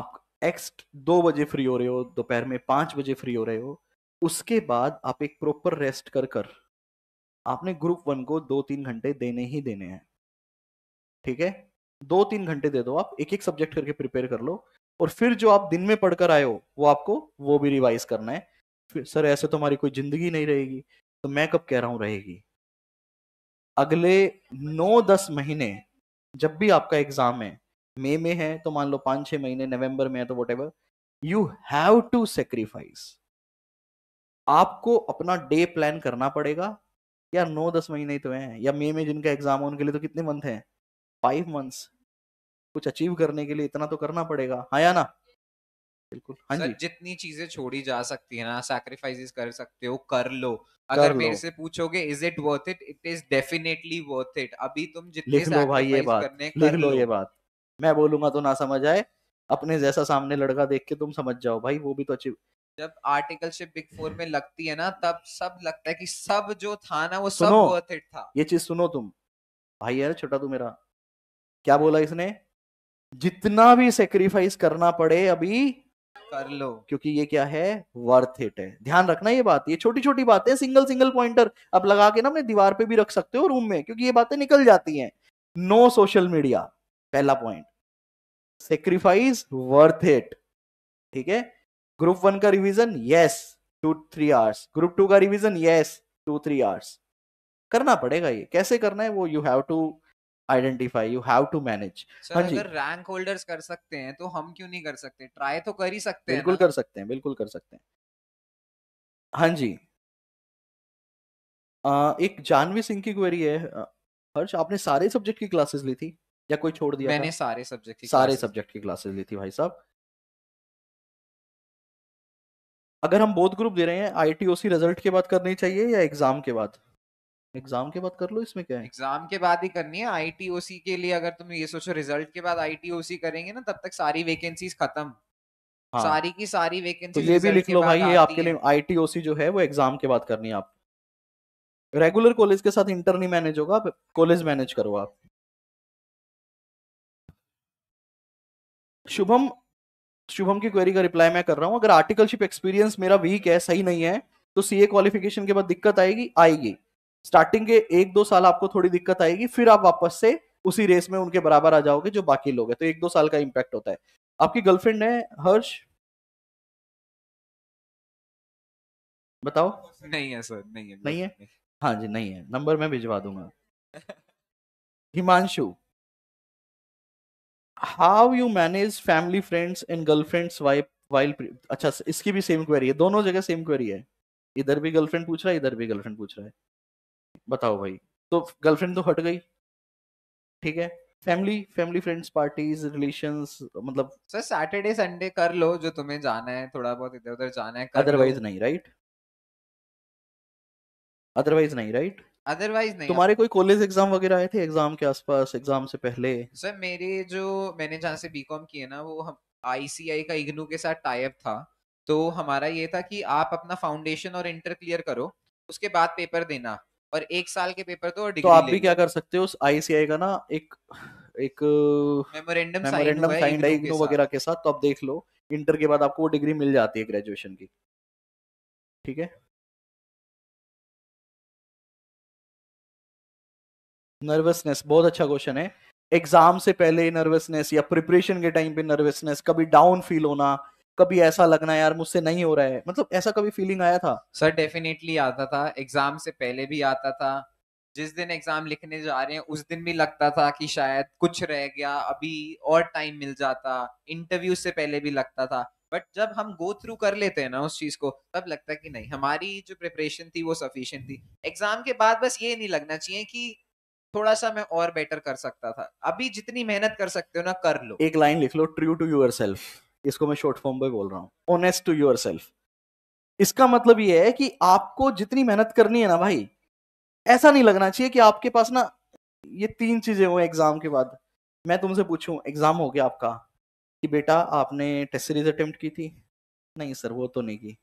आप एक्स दो बजे फ्री हो रहे हो दोपहर में पांच बजे फ्री हो रहे हो उसके बाद आप एक प्रॉपर रेस्ट कर कर आपने ग्रुप वन को दो तीन घंटे देने ही देने हैं ठीक है दो तीन घंटे दे दो आप एक एक सब्जेक्ट करके प्रिपेयर कर लो और फिर जो आप दिन में पढ़कर आए हो वो आपको वो भी रिवाइज करना है फिर सर ऐसे तो हमारी कोई जिंदगी नहीं रहेगी तो मैं कब कह रहा हूं रहेगी अगले नौ दस महीने जब भी आपका एग्जाम है मई में है तो मान लो पांच छह महीने नवंबर में है तो whatever you have to sacrifice आपको अपना डे प्लान करना पड़ेगा या नौ दस महीने ही तो हैं या मई में जिनका एग्जाम है उनके लिए तो कितने मंथ हैं फाइव मंथ्स कुछ अचीव करने के लिए इतना तो करना पड़ेगा हाँ या ना बिल्कुल हाँ जी जितनी चीजें छोड़ी जा सकती है ना सैक्रिफाइसेस कर सकते हो कर लो अगर मेरे से पूछोगे is it worth it it is definitely worth it अभी तुम जितने लिख लो भाई ये बात लिख लो ये बात मैं बोलूंगा तो ना समझ आए अपने जैसा सामने लड़का देख के तुम समझ जाओ भाई वो भी तो अच्छी जब आर्टिकलशिप बिग फोर में लगती है ना तब सब लगता है कि सब जो था ना वो सब वर्थ इट था ये चीज सुनो तुम भाई यार छोटा तू मेरा क्या बोला इसने जितना भी सेक्रीफाइस करना पड़े अभी कर लो क्योंकि ये क्या है वर्थ इट है ध्यान रखना ये बात ये छोटी छोटी बातें सिंगल सिंगल पॉइंटर अब लगा के ना अपने दीवार पे भी रख सकते हो रूम में क्योंकि ये बातें निकल जाती हैं नो सोशल मीडिया पहला पॉइंट सेक्रीफाइस वर्थ इट ठीक है ग्रुप वन का revision yes two three hours group two का revision yes two three hours करना पड़ेगा ये कैसे करना है वो you have to identify you have to manage अगर रैंक होल्डर्स कर सकते हैं तो हम क्यों नहीं कर सकते ट्राई तो कर ही सकते हैं बिल्कुल कर सकते हैं बिल्कुल कर सकते हैं हाँ जी आ, एक जानवी सिंह की क्वेरी है हर्ष आपने सारे सब्जेक्ट की क्लासेस ली थी या कोई छोड़ दिया मैंने सारे सब्जेक्ट की सारे सब्जेक्ट की क्लासेस ली थी भाई साहब अगर हम बोध ग्रुप दे रहे हैं आईटीओसी रिजल्ट के बाद करनी चाहिए या एग्जाम के बाद एग्जाम के बाद कर लो इसमें क्या है एग्जाम के बाद ही करनी है आईटीओसी के लिए अगर तुम ये सोचो रिजल्ट के बाद आईटीओसी करेंगे ना तब तक सारी वैकेंसीज खत्म हाँ। सारी की सारी वैकेंसी तो ये भी लिख लो भाई ये आपके लिए आईटीओसी जो है वो एग्जाम के बाद करनी है आप रेगुलर कॉलेज के साथ इंटर नहीं मैनेज होगा आप कॉलेज मैनेज करो आप शुभम शुभम की क्वेरी का रिप्लाई मैं कर रहा हूँ अगर आर्टिकलशिप एक्सपीरियंस मेरा वीक है सही नहीं है तो सीए क्वालिफिकेशन के बाद दिक्कत आएगी आएगी स्टार्टिंग के एक दो साल आपको थोड़ी दिक्कत आएगी फिर आप वापस से उसी रेस में उनके बराबर आ जाओगे जो बाकी लोग हैं तो एक दो साल का इम्पैक्ट होता है आपकी गर्लफ्रेंड है हर्ष बताओ नहीं है सर नहीं है नहीं है हाँ जी नहीं है नंबर मैं भिजवा दूंगा Himanshu how you manage family friends and girlfriends wife while अच्छा इसकी भी सेम क्वेरी है दोनों जगह सेम क्वेरी है इधर भी गर्लफ्रेंड पूछ रहा है इधर भी गर्लफ्रेंड पूछ रहा है बताओ भाई तो गर्लफ्रेंड तो हट गई ठीक है family family friends parties relations मतलब सर सैटरडे संडे कर लो जो तुम्हें जाना है थोड़ा बहुत इधर उधर जाना है अदरवाइज नहीं राइट अदरवाइज नहीं राइट अदरवाइज नहीं तुम्हारे कोई कॉलेज एग्जाम वगैरह आए थे एग्जाम के आसपास एग्जाम से पहले सर मेरे जो मैंने जहाँ से बीकॉम किया ना वो हम आईसीआई का इग्नू के साथ टाइप था तो हमारा ये था कि आप अपना फाउंडेशन और इंटर क्लियर करो उसके बाद पेपर देना और एक साल के पेपर दो तो और डिग्री तो आप भी क्या कर सकते हो उस आईसीआई का ना एक एक मेमोरेंडम मेमोरेंडम साइन है इग्नू वगैरह के साथ तो आप देख लो इंटर के बाद आपको वो डिग्री मिल जाती है ग्रेजुएशन की ठीक है नर्वसनेस बहुत अच्छा क्वेश्चन है एग्जाम से पहले नर्वसनेस या प्रिपरेशन के टाइम पे नर्वसनेस कभी डाउन फील होना कभी ऐसा लगना यार मुझसे नहीं हो रहा है मतलब ऐसा कभी फीलिंग आया था सर डेफिनेटली आता था एग्जाम से पहले भी आता था जिस दिन एग्जाम लिखने जा रहे हैं उस दिन भी लगता था कि शायद कुछ रह गया अभी और टाइम मिल जाता इंटरव्यू से पहले भी लगता था बट जब हम गो थ्रू कर लेते हैं ना उस चीज को तब लगता है कि नहीं हमारी जो प्रिपरेशन थी वो सफिशियंट थी एग्जाम के बाद बस ये नहीं लगना चाहिए कि थोड़ा सा मैं और बेटर कर सकता था अभी जितनी मेहनत कर सकते हो ना कर लो एक लाइन लिख लो ट्रू टू यूर सेल्फ इसको मैं शॉर्ट फॉर्म में बोल रहा हूँ ऑनेस्ट टू योर इसका मतलब ये है कि आपको जितनी मेहनत करनी है ना भाई ऐसा नहीं लगना चाहिए कि आपके पास ना ये तीन चीजें हो एग्जाम के बाद मैं तुमसे पूछूं एग्जाम हो गया आपका कि बेटा आपने टेस्ट सीरीज अटेम्प्ट की थी नहीं सर वो तो नहीं की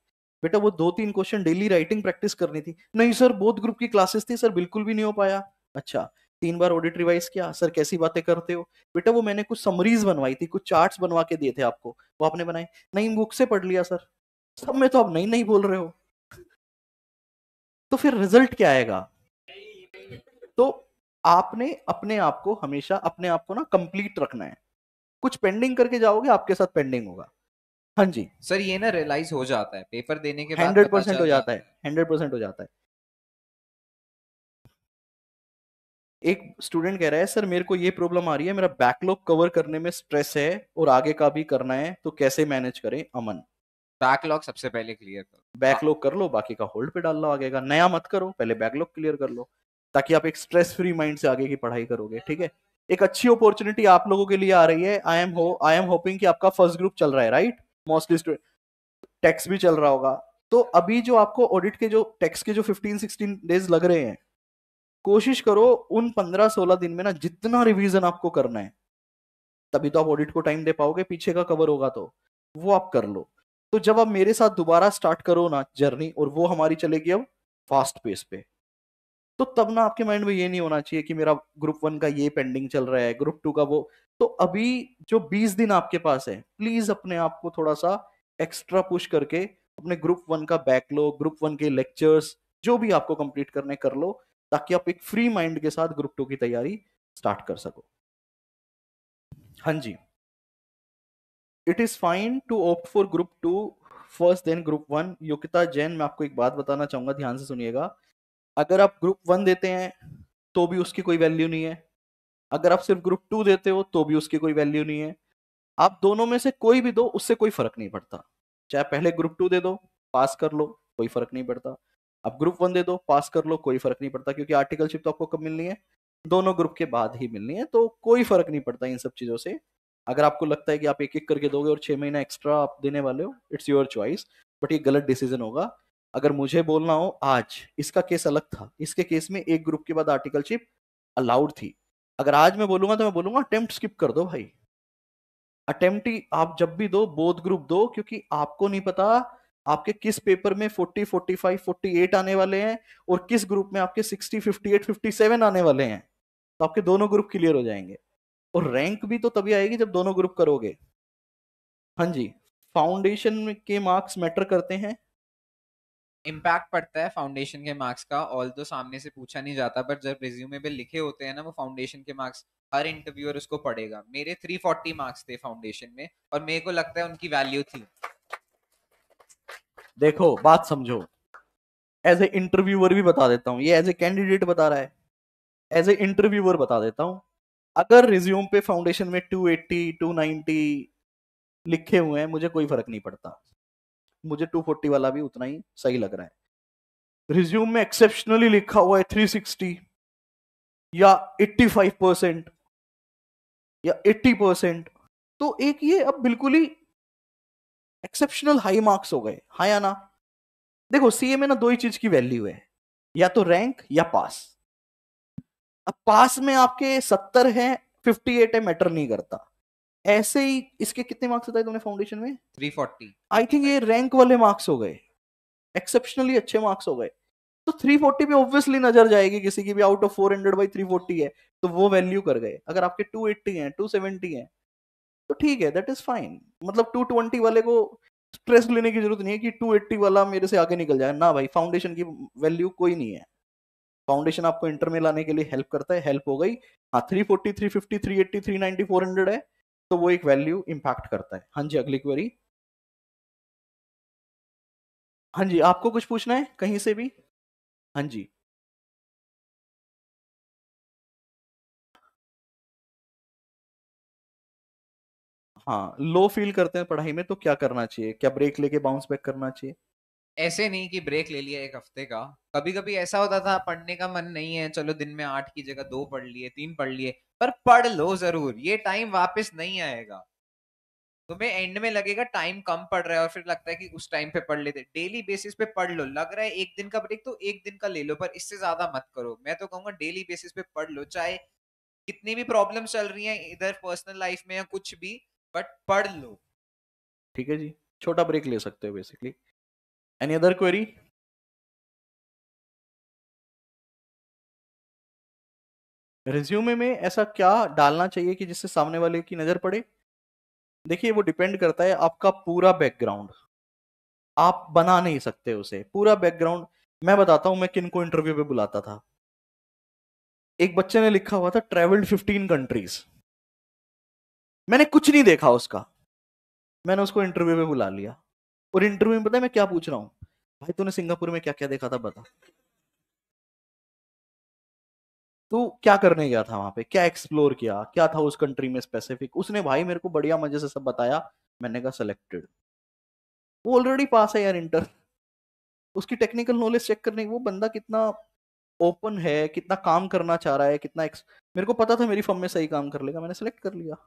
बेटा वो दो तीन क्वेश्चन डेली राइटिंग प्रैक्टिस करनी थी नहीं सर बोध ग्रुप की क्लासेस थी सर बिल्कुल भी नहीं हो पाया अच्छा तीन बार ऑडिट रिवाइज किया सर कैसी बातें करते हो बेटा वो मैंने कुछ समरीज बनवाई थी कुछ चार्ट्स बनवा के दिए थे आपको वो आपने बनाए नहीं बुक से पढ़ लिया सर सब में तो आप नहीं नहीं बोल रहे हो तो फिर रिजल्ट क्या आएगा तो आपने अपने आप को हमेशा अपने आप को ना कंप्लीट रखना है कुछ पेंडिंग करके जाओगे आपके साथ पेंडिंग होगा हाँ जी सर ये ना रियलाइज हो जाता है पेपर देने के हंड्रेड परसेंट हो जाता है हंड्रेड परसेंट हो जाता है एक स्टूडेंट कह रहा है सर मेरे को ये प्रॉब्लम आ रही है मेरा बैकलॉग कवर करने में स्ट्रेस है और आगे का भी करना है तो कैसे मैनेज करें अमन बैकलॉग सबसे पहले क्लियर करो बैकलॉग कर लो बाकी का होल्ड पे डाल लो आगे का नया मत करो पहले बैकलॉग क्लियर कर लो ताकि आप एक स्ट्रेस फ्री माइंड से आगे की पढ़ाई करोगे ठीक है एक अच्छी अपॉर्चुनिटी आप लोगों के लिए आ रही है आई एम हो आई एम होपिंग कि आपका फर्स्ट ग्रुप चल रहा है राइट मोस्टली स्टूडेंट टैक्स भी चल रहा होगा तो अभी जो आपको ऑडिट के जो टैक्स के जो 15 16 डेज लग रहे हैं कोशिश करो उन पंद्रह सोलह दिन में ना जितना रिवीजन आपको करना है तभी तो आप ऑडिट को टाइम दे पाओगे पीछे का कवर होगा तो वो आप कर लो तो जब आप मेरे साथ दोबारा स्टार्ट करो ना जर्नी और वो हमारी चलेगी अब फास्ट पेस पे तो तब ना आपके माइंड में ये नहीं होना चाहिए कि मेरा ग्रुप वन का ये पेंडिंग चल रहा है ग्रुप टू का वो तो अभी जो बीस दिन आपके पास है प्लीज अपने आप को थोड़ा सा एक्स्ट्रा पुश करके अपने ग्रुप वन का बैकलॉग ग्रुप वन के लेक्चर्स जो भी आपको कंप्लीट करने कर लो ताकि आप एक फ्री माइंड के साथ ग्रुप टू की तैयारी स्टार्ट कर सको हाँ जी it is fine to opt for group two first then group one Yogyata Jain मैं आपको एक बात बताना चाहूंगा ध्यान से सुनिएगा अगर आप ग्रुप वन देते हैं तो भी उसकी कोई वैल्यू नहीं है अगर आप सिर्फ ग्रुप टू देते हो तो भी उसकी कोई वैल्यू नहीं है आप दोनों में से कोई भी दो उससे कोई फर्क नहीं पड़ता चाहे पहले ग्रुप टू दे दो पास कर लो कोई फर्क नहीं पड़ता आप ग्रुप वन दे दो पास कर लो कोई फर्क नहीं पड़ता क्योंकि आर्टिकलशिप तो आपको कब मिलनी है दोनों ग्रुप के बाद ही मिलनी है तो कोई फर्क नहीं पड़ता इन सब चीजों से अगर आपको लगता है कि आप एक एक करके दोगे और छह महीना एक्स्ट्रा आप देने वाले हो इट्स योर चॉइस बट ये गलत डिसीजन होगा अगर मुझे बोलना हो आज इसका केस अलग था इसके केस में एक ग्रुप के बाद आर्टिकलशिप अलाउड थी अगर आज मैं बोलूंगा तो मैं बोलूंगा अटेम्प्ट स्किप कर दो भाई अटेम्प्ट आप जब भी दो बोध ग्रुप दो क्योंकि आपको नहीं पता आपके किस पेपर में 40, 45, 48 आने वाले हैं और किस ग्रुप में आपके 60, 58, 57 आने वाले हैं तो आपके दोनों ग्रुप क्लियर हो जाएंगे और रैंक भी तो तभी आएगी जब दोनों ग्रुप करोगे हाँ जी फाउंडेशन के मार्क्स मैटर करते हैं इम्पैक्ट पड़ता है फाउंडेशन के मार्क्स का ऑल तो सामने से पूछा नहीं जाता पर जब रिज्यूमे पे लिखे होते हैं ना वो फाउंडेशन के मार्क्स हर इंटरव्यूअर उसको पढ़ेगा मेरे 340 मार्क्स थे फाउंडेशन में और मेरे को लगता है उनकी वैल्यू थी देखो बात समझो एज ए इंटरव्यूअर भी बता देता हूँ ये एज ए कैंडिडेट बता रहा है एज ए इंटरव्यूअर बता देता हूँ अगर रिज्यूम पे फाउंडेशन में 280, 290 लिखे हुए हैं मुझे कोई फर्क नहीं पड़ता मुझे 240 वाला भी उतना ही सही लग रहा है रिज्यूम में एक्सेप्शनली लिखा हुआ है 360 या 85 परसेंट या 80 परसेंट तो एक ये अब बिल्कुल ही एक्सेप्शनल हाई मार्क्स हो गए हाँ या ना देखो सीए में ना दो ही चीज की वैल्यू है या तो रैंक या पास अब पास में आपके सत्तर है फिफ्टी एट है मैटर नहीं करता ऐसे ही इसके कितने मार्क्स बताए तुमने फाउंडेशन में थ्री फोर्टी आई थिंक ये रैंक वाले मार्क्स हो गए एक्सेप्शनली अच्छे मार्क्स हो गए तो 340 पे ऑब्वियसली नजर जाएगी किसी की भी आउट ऑफ 400 बाई 340 है तो वो वैल्यू कर गए अगर आपके 280 हैं 270 हैं तो ठीक है दैट इज फाइन मतलब 220 वाले को स्ट्रेस लेने की जरूरत नहीं है कि 280 वाला मेरे से आगे निकल जाए ना भाई फाउंडेशन की वैल्यू कोई नहीं है फाउंडेशन आपको इंटर में लाने के लिए हेल्प करता है हेल्प हो गई हाँ three forty three fifty three eighty three ninety four hundred है तो वो एक वैल्यू इम्पैक्ट करता है हाँ जी अगली क्वेरी हाँ जी आपको कुछ पूछना है कहीं से भी हाँ जी हाँ लो फील करते हैं पढ़ाई में तो क्या करना चाहिए क्या ब्रेक लेके बाउंस बैक करना चाहिए ऐसे नहीं कि ब्रेक ले लिया एक हफ्ते का कभी कभी ऐसा होता था पढ़ने का मन नहीं है चलो दिन में आठ की जगह दो पढ़ लिए तीन पढ़ लिए पर पढ़ लो जरूर ये टाइम वापस नहीं आएगा तुम्हें एंड में लगेगा टाइम कम पड़ रहा है और फिर लगता है कि उस टाइम पे पढ़ लेते डेली बेसिस पे पढ़ लो लग रहा है एक दिन का ब्रेक तो एक दिन का ले लो पर इससे ज्यादा मत करो मैं तो कहूंगा डेली बेसिस पे पढ़ लो चाहे कितनी भी प्रॉब्लम चल रही है इधर पर्सनल लाइफ में या कुछ भी बट पढ़ लो ठीक है जी छोटा ब्रेक ले सकते हो basically any other query resume में ऐसा क्या डालना चाहिए कि जिससे सामने वाले की नजर पड़े देखिए वो डिपेंड करता है आपका पूरा बैकग्राउंड आप बना नहीं सकते उसे पूरा बैकग्राउंड मैं बताता हूं मैं किन को इंटरव्यू पे बुलाता था एक बच्चे ने लिखा हुआ था ट्रेवल्ड 15 कंट्रीज मैंने कुछ नहीं देखा उसका मैंने उसको इंटरव्यू में बुला लिया और इंटरव्यू में पता है मैं क्या पूछ रहा हूँ भाई तूने सिंगापुर में क्या क्या देखा था बता तू क्या करने गया था वहां पे क्या एक्सप्लोर किया क्या था उस कंट्री में स्पेसिफिक उसने भाई मेरे को बढ़िया मजे से सब बताया मैंने कहा सिलेक्टेड वो ऑलरेडी पास है यार इंटर उसकी टेक्निकल नॉलेज चेक करने वो बंदा कितना ओपन है कितना काम करना चाह रहा है कितना एक्स... मेरे को पता था मेरी फर्म में सही काम कर लेगा मैंने सेलेक्ट कर लिया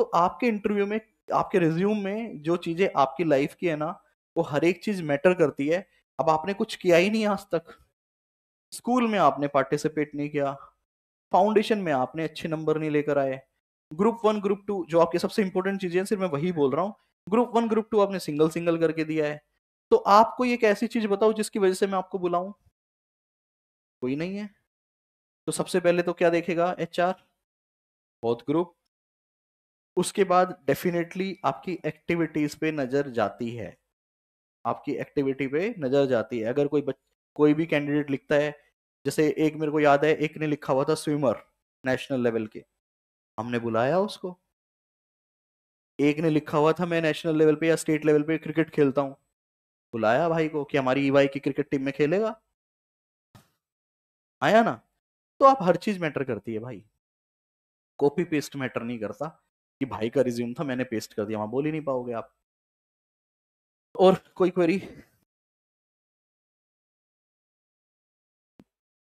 तो आपके इंटरव्यू में आपके रिज्यूम में जो चीजें आपकी लाइफ की है ना वो हर एक चीज मैटर करती है अब आपने कुछ किया ही नहीं आज तक स्कूल में आपने पार्टिसिपेट नहीं किया फाउंडेशन में आपने अच्छे नंबर नहीं लेकर आए ग्रुप वन ग्रुप टू जो आपकी सबसे इंपॉर्टेंट चीजें सिर्फ मैं वही बोल रहा हूँ ग्रुप वन ग्रुप टू आपने सिंगल सिंगल करके दिया है तो आपको एक ऐसी चीज बताओ जिसकी वजह से मैं आपको बुलाऊं कोई नहीं है तो सबसे पहले तो क्या देखेगा एच आर बहुत ग्रुप उसके बाद डेफिनेटली आपकी एक्टिविटीज पे नजर जाती है आपकी एक्टिविटी पे नजर जाती है अगर कोई बच, कोई भी कैंडिडेट लिखता है जैसे एक मेरे को याद है एक ने लिखा हुआ था स्विमर नेशनल लेवल के हमने बुलाया उसको एक ने लिखा हुआ था मैं नेशनल लेवल पे या स्टेट लेवल पे क्रिकेट खेलता हूँ बुलाया भाई को कि हमारी ईवाई e की क्रिकेट टीम में खेलेगा आया ना तो आप हर चीज मैटर करती है भाई कॉपी पेस्ट मैटर नहीं करता कि भाई का रिज्यूम था मैंने पेस्ट कर दिया वहां बोल ही नहीं पाओगे आप और कोई क्वेरी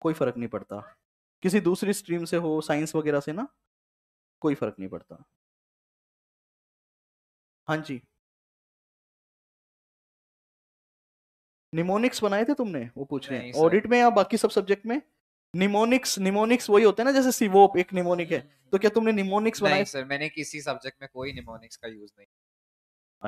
कोई फर्क नहीं पड़ता किसी दूसरी स्ट्रीम से हो साइंस वगैरह से ना कोई फर्क नहीं पड़ता हाँ जी निमोनिक्स बनाए थे तुमने वो पूछ रहे हैं ऑडिट में या बाकी सब सब्जेक्ट में निमोनिक्स निमोनिक्स वही होते हैं ना जैसे सिवोप एक निमोनिक है तो क्या तुमने निमोनिक्स बनाए सर मैंने किसी सब्जेक्ट में कोई निमोनिक्स का यूज नहीं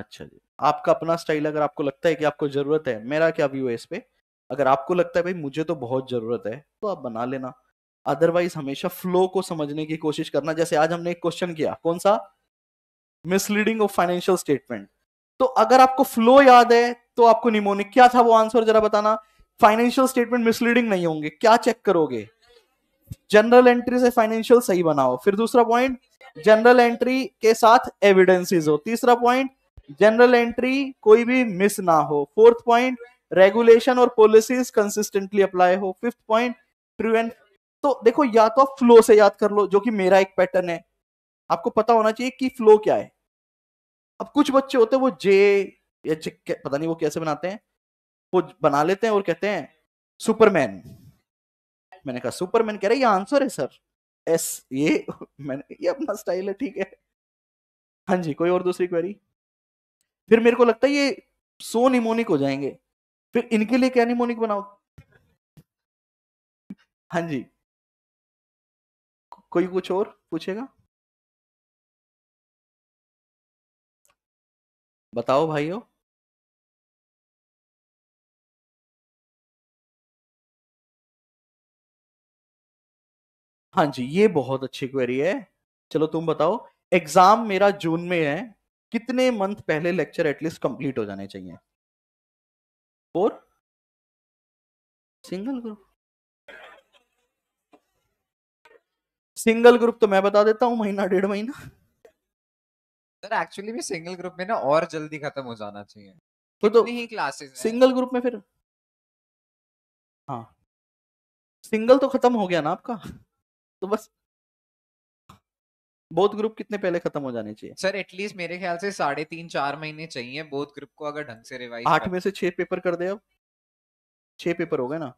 अच्छा जी आपका अपना स्टाइल अगर आपको लगता है कि आपको जरूरत है मेरा क्या व्यू है इस पे अगर आपको लगता है भाई मुझे तो बहुत जरूरत है तो आप बना लेना अदरवाइज हमेशा फ्लो को समझने की कोशिश करना जैसे आज हमने एक क्वेश्चन किया कौन सा मिसलीडिंग ऑफ फाइनेंशियल स्टेटमेंट तो अगर आपको फ्लो याद है तो आपको निमोनिक क्या था वो आंसर जरा बताना फाइनेंशियल स्टेटमेंट मिसलीडिंग नहीं होंगे क्या चेक करोगे जनरल एंट्री से फाइनेंशियल सही बनाओ फिर दूसरा पॉइंट जनरल एंट्री के साथ एविडेंसेस हो तीसरा पॉइंट जनरल एंट्री कोई भी मिस ना हो फोर्थ पॉइंट रेगुलेशन और पॉलिसीज कंसिस्टेंटली अप्लाई हो फिफ्थ पॉइंट ट्रू एंड तो देखो या तो आप फ्लो से याद कर लो जो कि मेरा एक पैटर्न है आपको पता होना चाहिए कि फ्लो क्या है अब कुछ बच्चे होते हैं वो जे या जे, पता नहीं वो कैसे बनाते हैं को बना लेते हैं और कहते हैं सुपरमैन मैंने कहा सुपरमैन कह रहे ये आंसर है सर एस ये मैंने ये अपना स्टाइल है ठीक है हाँ जी कोई और दूसरी क्वेरी फिर मेरे को लगता है ये सो निमोनिक हो जाएंगे फिर इनके लिए क्या निमोनिक बनाओ हाँ जी कोई कुछ और पूछेगा बताओ भाइयों हाँ जी ये बहुत अच्छी क्वेरी है चलो तुम बताओ एग्जाम मेरा जून में है कितने मंथ पहले लेक्चर एटलीस्ट कंप्लीट हो जाने चाहिए four single group single group तो मैं बता देता हूं महीना डेढ़ महीना सर एक्चुअली भी सिंगल ग्रुप में ना और जल्दी खत्म हो जाना चाहिए तो तो ही क्लासेस सिंगल ग्रुप में फिर हाँ सिंगल तो खत्म हो गया ना आपका तो बस बोध ग्रुप कितने पहले खत्म हो जाने चाहिए सर एटलीस्ट मेरे ख्याल से साढ़े तीन चार महीने चाहिए बोध ग्रुप को अगर ढंग से रिवाइज आठ में से छह पेपर कर दे अब छह पेपर हो गए ना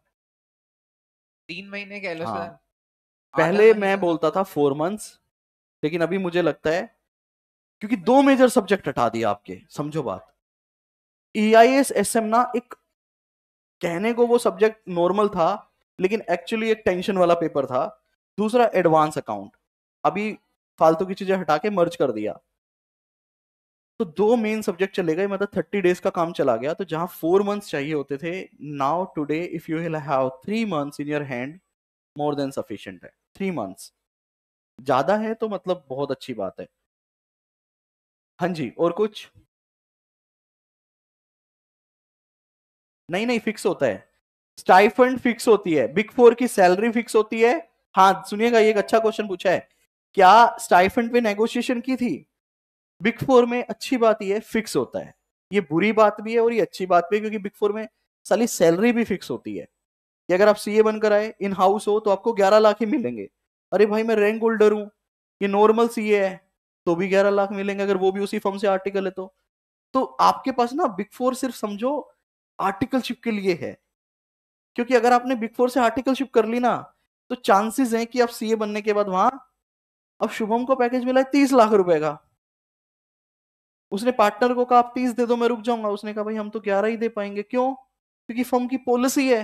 तीन महीने कह लो हाँ। सर पहले मैं तो- बोलता था फोर मंथ्स लेकिन अभी मुझे लगता है क्योंकि दो मेजर अच्छा। सब्जेक्ट हटा दिया आपके समझो बात E I S S M ना एक कहने को वो सब्जेक्ट नॉर्मल था लेकिन एक्चुअली एक टेंशन वाला पेपर था दूसरा एडवांस अकाउंट अभी फालतू की चीजें हटा के मर्ज कर दिया तो दो मेन सब्जेक्ट चले गए मतलब थर्टी डेज का काम चला गया तो जहां फोर मंथ्स चाहिए होते थे now today if you will have three months in your hand more then sufficient है थ्री मंथ्स ज्यादा है तो मतलब बहुत अच्छी बात है हाँ जी और कुछ नहीं नहीं फिक्स होता है स्टाइफंड फिक्स होती है बिग फोर की सैलरी फिक्स होती है हाँ सुनिएगा ये एक अच्छा क्वेश्चन पूछा है क्या स्टाइफेंड पे नेगोशिएशन की थी बिग फोर में अच्छी बात यह फिक्स होता है ये बुरी बात भी है और ये अच्छी बात भी है क्योंकि बिग फोर में साली सैलरी भी फिक्स होती है कि अगर आप सीए बनकर आए इन हाउस हो तो आपको 11 लाख ही मिलेंगे अरे भाई मैं रैंक होल्डर हूँ ये नॉर्मल सीए है तो भी 11 लाख मिलेंगे अगर वो भी उसी फॉर्म से आर्टिकल है तो तो आपके पास ना बिग फोर सिर्फ समझो आर्टिकलशिप के लिए है क्योंकि अगर आपने बिग फोर से आर्टिकलशिप कर ली ना तो चांसेस हैं कि आप सीए बनने के बाद वहां अब शुभम को पैकेज मिला है तीस लाख रुपए का उसने पार्टनर को कहा आप तीस दे दो मैं रुक जाऊंगा उसने कहा भाई हम तो ग्यारह ही दे पाएंगे क्यों क्योंकि फर्म की पॉलिसी है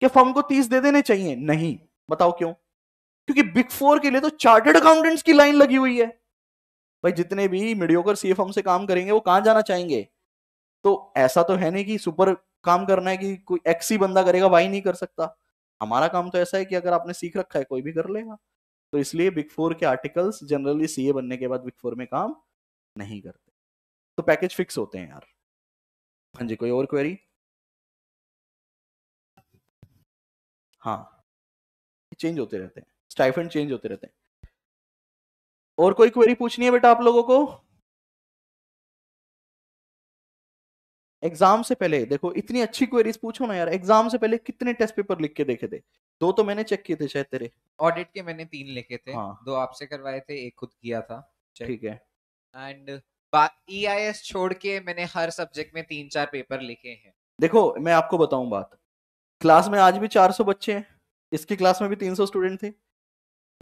कि फर्म को तीस दे देने चाहिए नहीं बताओ क्यों क्योंकि बिग फोर के लिए तो चार्टर्ड अकाउंटेंट्स की लाइन लगी हुई है भाई जितने भी मीडियोकर सी फर्म से काम करेंगे वो कहां जाना चाहेंगे तो ऐसा तो है नहीं कि सुपर काम करना है कि कोई एक्स ही बंदा करेगा वाई नहीं कर सकता हमारा काम तो ऐसा है कि अगर आपने सीख रखा है कोई भी कर लेगा तो इसलिए बिग फोर के आर्टिकल्स जनरली सीए बनने के बाद बिग फोर में काम नहीं करते तो पैकेज फिक्स होते हैं यार हाँ जी कोई और क्वेरी हाँ चेंज होते रहते हैं स्टाइफन चेंज होते रहते हैं और कोई क्वेरी पूछनी है बेटा आप लोगों को एग्जाम से पहले देखो इतनी अच्छी क्वेरीज पूछो ना यार एग्जाम से पहले कितने टेस्ट पेपर लिख के देखे थे दो तो मैंने चेक किए थे शायद तेरे ऑडिट के मैंने तीन लिखे थे हाँ. दो आपसे करवाए थे एक खुद किया था ठीक है एंड ईआईएस e छोड़ के मैंने हर सब्जेक्ट में तीन चार पेपर लिखे हैं देखो मैं आपको बताऊं बात क्लास में आज भी 400 बच्चे हैं इसकी क्लास में भी 300 स्टूडेंट थे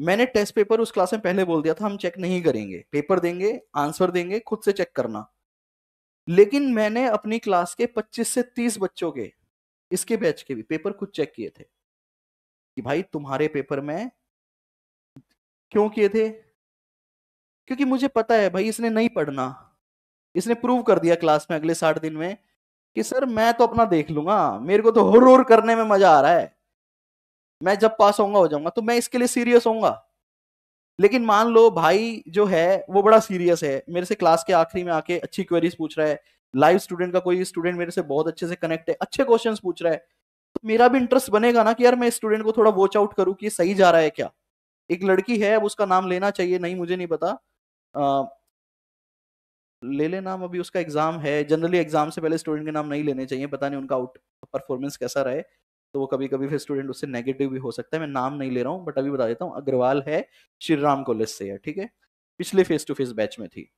मैंने टेस्ट पेपर उस क्लास में पहले बोल दिया था हम चेक नहीं करेंगे पेपर देंगे आंसर देंगे खुद से चेक करना लेकिन मैंने अपनी क्लास के 25 से 30 बच्चों के इसके बैच के भी पेपर खुद चेक किए थे कि भाई तुम्हारे पेपर में क्यों किए थे क्योंकि मुझे पता है भाई इसने नहीं पढ़ना इसने प्रूव कर दिया क्लास में अगले साठ दिन में कि सर मैं तो अपना देख लूंगा मेरे को तो हुर हुर करने में मजा आ रहा है मैं जब पास होऊंगा हो जाऊंगा तो मैं इसके लिए सीरियस होऊंगा लेकिन मान लो भाई जो है वो बड़ा सीरियस है मेरे से क्लास के आखिरी में आके अच्छी क्वेरीज पूछ रहा है लाइव स्टूडेंट का कोई स्टूडेंट मेरे से बहुत अच्छे से कनेक्ट है अच्छे क्वेश्चन पूछ रहा है तो मेरा भी इंटरेस्ट बनेगा ना कि यार मैं स्टूडेंट को थोड़ा वॉच आउट करूँ कि सही जा रहा है क्या एक लड़की है अब उसका नाम लेना चाहिए नहीं मुझे नहीं पता आ, ले ले नाम अभी उसका एग्जाम है जनरली एग्जाम से पहले स्टूडेंट के नाम नहीं लेने चाहिए पता नहीं उनका आउट परफॉर्मेंस कैसा रहे तो वो कभी कभी फिर स्टूडेंट उससे नेगेटिव भी हो सकता है मैं नाम नहीं ले रहा हूँ बट अभी बता देता हूँ अग्रवाल है श्री राम कॉलेज से है ठीक है पिछले फेस टू फेस बैच में थी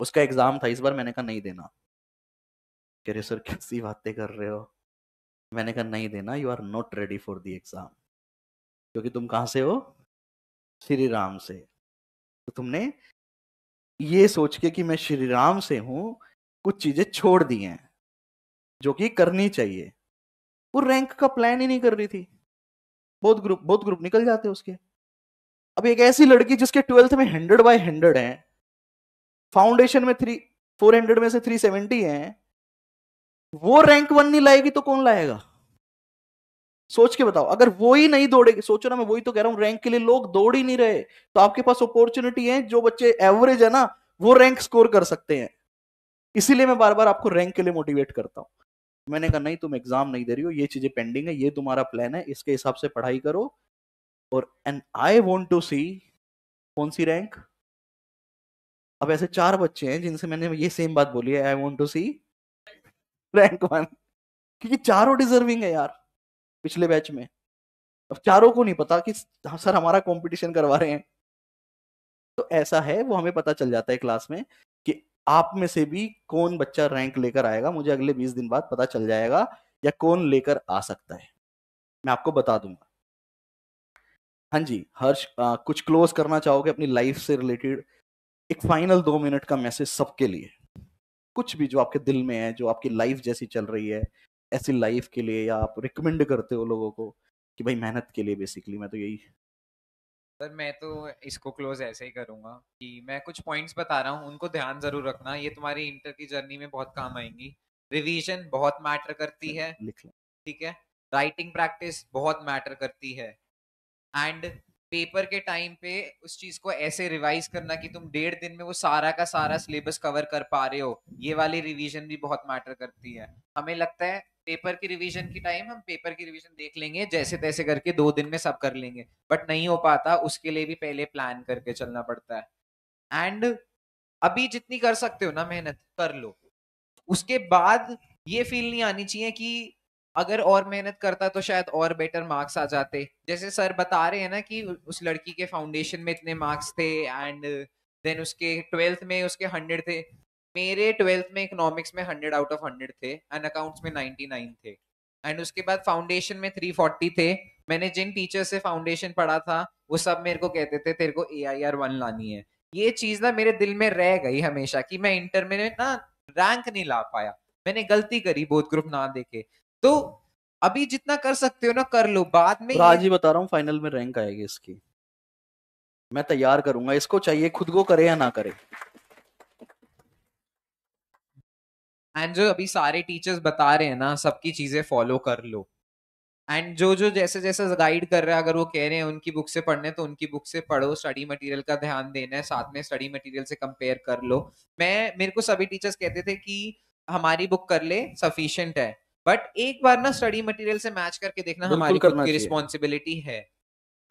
उसका एग्जाम था इस बार मैंने कहा नहीं देना कह रहे सर कैसी बातें कर रहे हो मैंने कहा नहीं देना you are not ready for the exam क्योंकि तुम कहाँ से हो श्री राम से तो तुमने ये सोच के कि मैं श्री राम से हूँ कुछ चीजें छोड़ दी हैं जो कि करनी चाहिए वो रैंक का प्लान ही नहीं कर रही थी बहुत ग्रुप बहुत ग्रुप निकल जाते उसके अब एक ऐसी लड़की जिसके ट्वेल्थ में हंड्रेड बाय हंड्रेड है फाउंडेशन में थ्री फोर हंड्रेड में से थ्री सेवेंटी है वो रैंक वन नहीं लाएगी तो कौन लाएगा सोच के बताओ अगर वो ही नहीं दौड़ेगी सोचो ना मैं वही तो कह रहा हूँ रैंक के लिए लोग दौड़ ही नहीं रहे तो आपके पास अपॉर्चुनिटी है जो बच्चे एवरेज है ना वो रैंक स्कोर कर सकते हैं इसीलिए मैं बार बार आपको रैंक के लिए मोटिवेट करता हूँ मैंने कहा नहीं तुम एग्जाम नहीं दे रही हो ये चीजें पेंडिंग है ये तुम्हारा प्लान है इसके हिसाब से पढ़ाई करो और and I want to see कौन सी रैंक अब ऐसे चार बच्चे हैं जिनसे मैंने ये सेम बात बोली है I want to see rank one क्योंकि चारों डिजर्विंग है यार पिछले बैच में अब चारों को नहीं पता कि सर हमारा कंपटीशन करवा रहे हैं तो ऐसा है वो हमें पता चल जाता है क्लास में कि आप में से भी कौन बच्चा रैंक लेकर आएगा मुझे अगले बीस दिन बाद पता चल जाएगा या कौन लेकर आ सकता है मैं आपको बता दूंगा हाँ जी हर्ष आ, कुछ क्लोज करना चाहोगे अपनी लाइफ से रिलेटेड एक फाइनल दो मिनट का मैसेज सबके लिए कुछ भी जो आपके दिल में है जो आपकी लाइफ जैसी चल रही है ऐसी लाइफ के लिए या आप रिकमेंड करते हो लोगों को कि भाई मेहनत के लिए बेसिकली मैं तो यही सर मैं तो इसको क्लोज ऐसे ही करूंगा कि मैं कुछ पॉइंट्स बता रहा हूँ उनको ध्यान जरूर रखना ये तुम्हारी इंटर की जर्नी में बहुत काम आएंगी रिवीजन बहुत मैटर करती है ठीक है राइटिंग प्रैक्टिस बहुत मैटर करती है एंड पेपर के टाइम पे उस चीज को ऐसे रिवाइज करना कि तुम डेढ़ दिन में वो सारा का सारा सिलेबस कवर कर पा रहे हो ये वाली रिवीजन भी बहुत मैटर करती है हमें लगता है पेपर की रिवीजन की टाइम हम पेपर की रिवीजन देख लेंगे जैसे तैसे करके दो दिन में सब कर लेंगे बट नहीं हो पाता उसके लिए भी पहले प्लान करके चलना पड़ता है एंड अभी जितनी कर सकते हो ना मेहनत कर लो उसके बाद ये फील नहीं आनी चाहिए कि अगर और मेहनत करता तो शायद और बेटर मार्क्स आ जाते जैसे सर बता रहे हैं ना कि उस लड़की के फाउंडेशन में इतने मार्क्स थे एंड देन उसके ट्वेल्थ में उसके हंड्रेड थे मेरे ट्वेल्थ में इकोनॉमिक्स में हंड्रेड आउट ऑफ हंड्रेड थे एंड अकाउंट्स में नाइनटी नाइन थे एंड उसके बाद फाउंडेशन में थ्री फोर्टी थे मैंने जिन टीचर से फाउंडेशन पढ़ा था वो सब मेरे को कहते थे तेरे को ए आई आर वन लानी है ये चीज ना मेरे दिल में रह गई हमेशा कि मैं इंटर में ना रैंक नहीं ला पाया मैंने गलती करी बोध ग्रुप ना देखे तो अभी जितना कर सकते हो ना कर लो बाद में आज ही बता रहा हूँ फाइनल में रैंक आएगी इसकी मैं तैयार करूंगा इसको चाहिए खुद को करे या ना करे एंड जो अभी सारे टीचर्स बता रहे हैं ना सबकी चीजें फॉलो कर लो एंड जो जो जैसे जैसे गाइड कर रहे हैं अगर वो कह रहे हैं उनकी बुक से पढ़ने तो उनकी बुक से पढ़ो स्टडी मटेरियल का ध्यान देना है साथ में स्टडी मटेरियल से कंपेयर कर लो मैं मेरे को सभी टीचर्स कहते थे कि हमारी बुक कर ले सफिशियंट है बट एक बार ना स्टडी मटेरियल से मैच करके देखना हमारी खुद की रिस्पॉन्सिबिलिटी है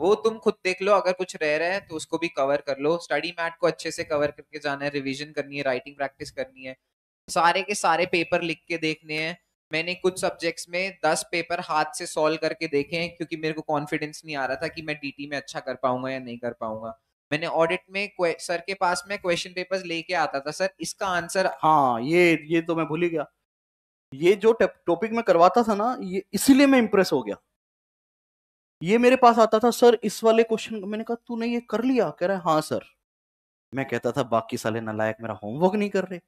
वो तुम खुद देख लो अगर कुछ रह रहा है तो उसको भी कवर कर लो स्टडी मैट को अच्छे से कवर करके जाना है रिविजन करनी है राइटिंग प्रैक्टिस करनी है सारे के सारे पेपर लिख के देखने हैं मैंने कुछ सब्जेक्ट्स में दस पेपर हाथ से सॉल्व करके देखे हैं क्योंकि मेरे को कॉन्फिडेंस नहीं आ रहा था कि मैं डीटी में अच्छा कर पाऊंगा या नहीं कर पाऊंगा मैंने ऑडिट में सर के पास में क्वेश्चन पेपर्स लेके आता था सर इसका आंसर हाँ ये ये तो मैं भूल ही गया ये जो टॉपिक मैं करवाता था ना ये इसीलिए मैं इम्प्रेस हो गया ये मेरे पास आता था सर इस वाले क्वेश्चन मैंने कहा तूने ये कर लिया कह रहा है हाँ सर मैं कहता था बाकी साले नालायक मेरा होमवर्क नहीं कर रहे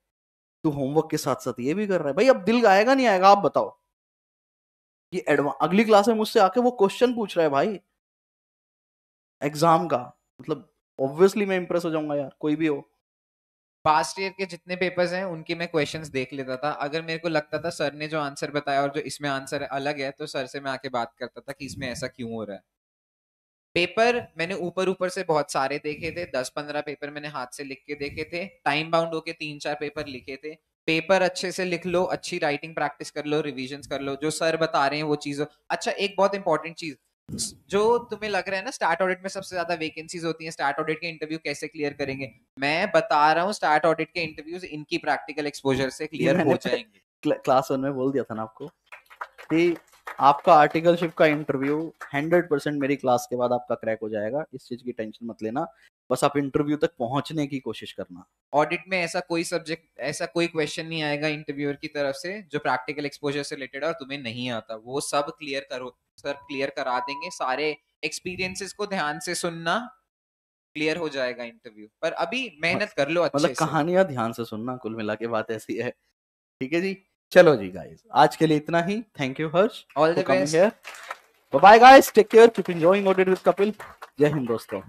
तू होमवर्क के साथ साथ ये भी कर रहा है भाई अब दिल आएगा नहीं आएगा आप बताओ ये एडवांस अगली क्लास में मुझसे आके वो क्वेश्चन पूछ रहा है भाई एग्जाम का मतलब ऑब्वियसली मैं इंप्रेस हो जाऊंगा यार कोई भी हो पास्ट ईयर के जितने पेपर्स हैं उनके मैं क्वेश्चंस देख लेता था अगर मेरे को लगता था सर ने जो आंसर बताया और जो इसमें आंसर अलग है तो सर से मैं आके बात करता था कि इसमें ऐसा क्यों हो रहा है पेपर मैंने ऊपर ऊपर से बहुत सारे देखे थे दस पंद्रह पेपर मैंने हाथ से लिख के देखे थे टाइम बाउंड होके तीन चार पेपर लिखे थे पेपर अच्छे से लिख लो अच्छी राइटिंग प्रैक्टिस कर लो रिविजन कर लो जो सर बता रहे हैं वो चीज अच्छा एक बहुत इंपॉर्टेंट चीज जो तुम्हें लग रहा है ना स्टार्ट ऑडिट में सबसे ज्यादा वैकेंसीज होती हैं स्टार्ट ऑडिट के इंटरव्यू कैसे क्लियर करेंगे मैं बता रहा हूँ स्टार्ट ऑडिट के इंटरव्यूज इनकी प्रैक्टिकल एक्सपोजर से क्लियर हो जाएंगे क्लास वन में बोल दिया था ना आपको आपका आर्टिकलशिप का इंटरव्यू हंड्रेड परसेंट मेरी क्लास के बाद आपका क्रैक हो जाएगा इस चीज की टेंशन मत लेना बस आप इंटरव्यू तक पहुंचने की कोशिश करना ऑडिट में ऐसा कोई सब्जेक्ट ऐसा कोई क्वेश्चन नहीं आएगा इंटरव्यूअर की तरफ से जो प्रैक्टिकल एक्सपोजर से रिलेटेड और तुम्हें नहीं आता वो सब क्लियर करो सर क्लियर करा देंगे सारे एक्सपीरियंसेस को ध्यान से सुनना क्लियर हो जाएगा इंटरव्यू पर अभी मेहनत कर लो अच्छे मतलब कहानियां ध्यान से सुनना कुल मिला के बात ऐसी है ठीक है जी चलो जी गाइस आज के लिए इतना ही thank you Harsh all the best bye guys take care keep enjoying audit with Kapil जय हिंद दोस्तों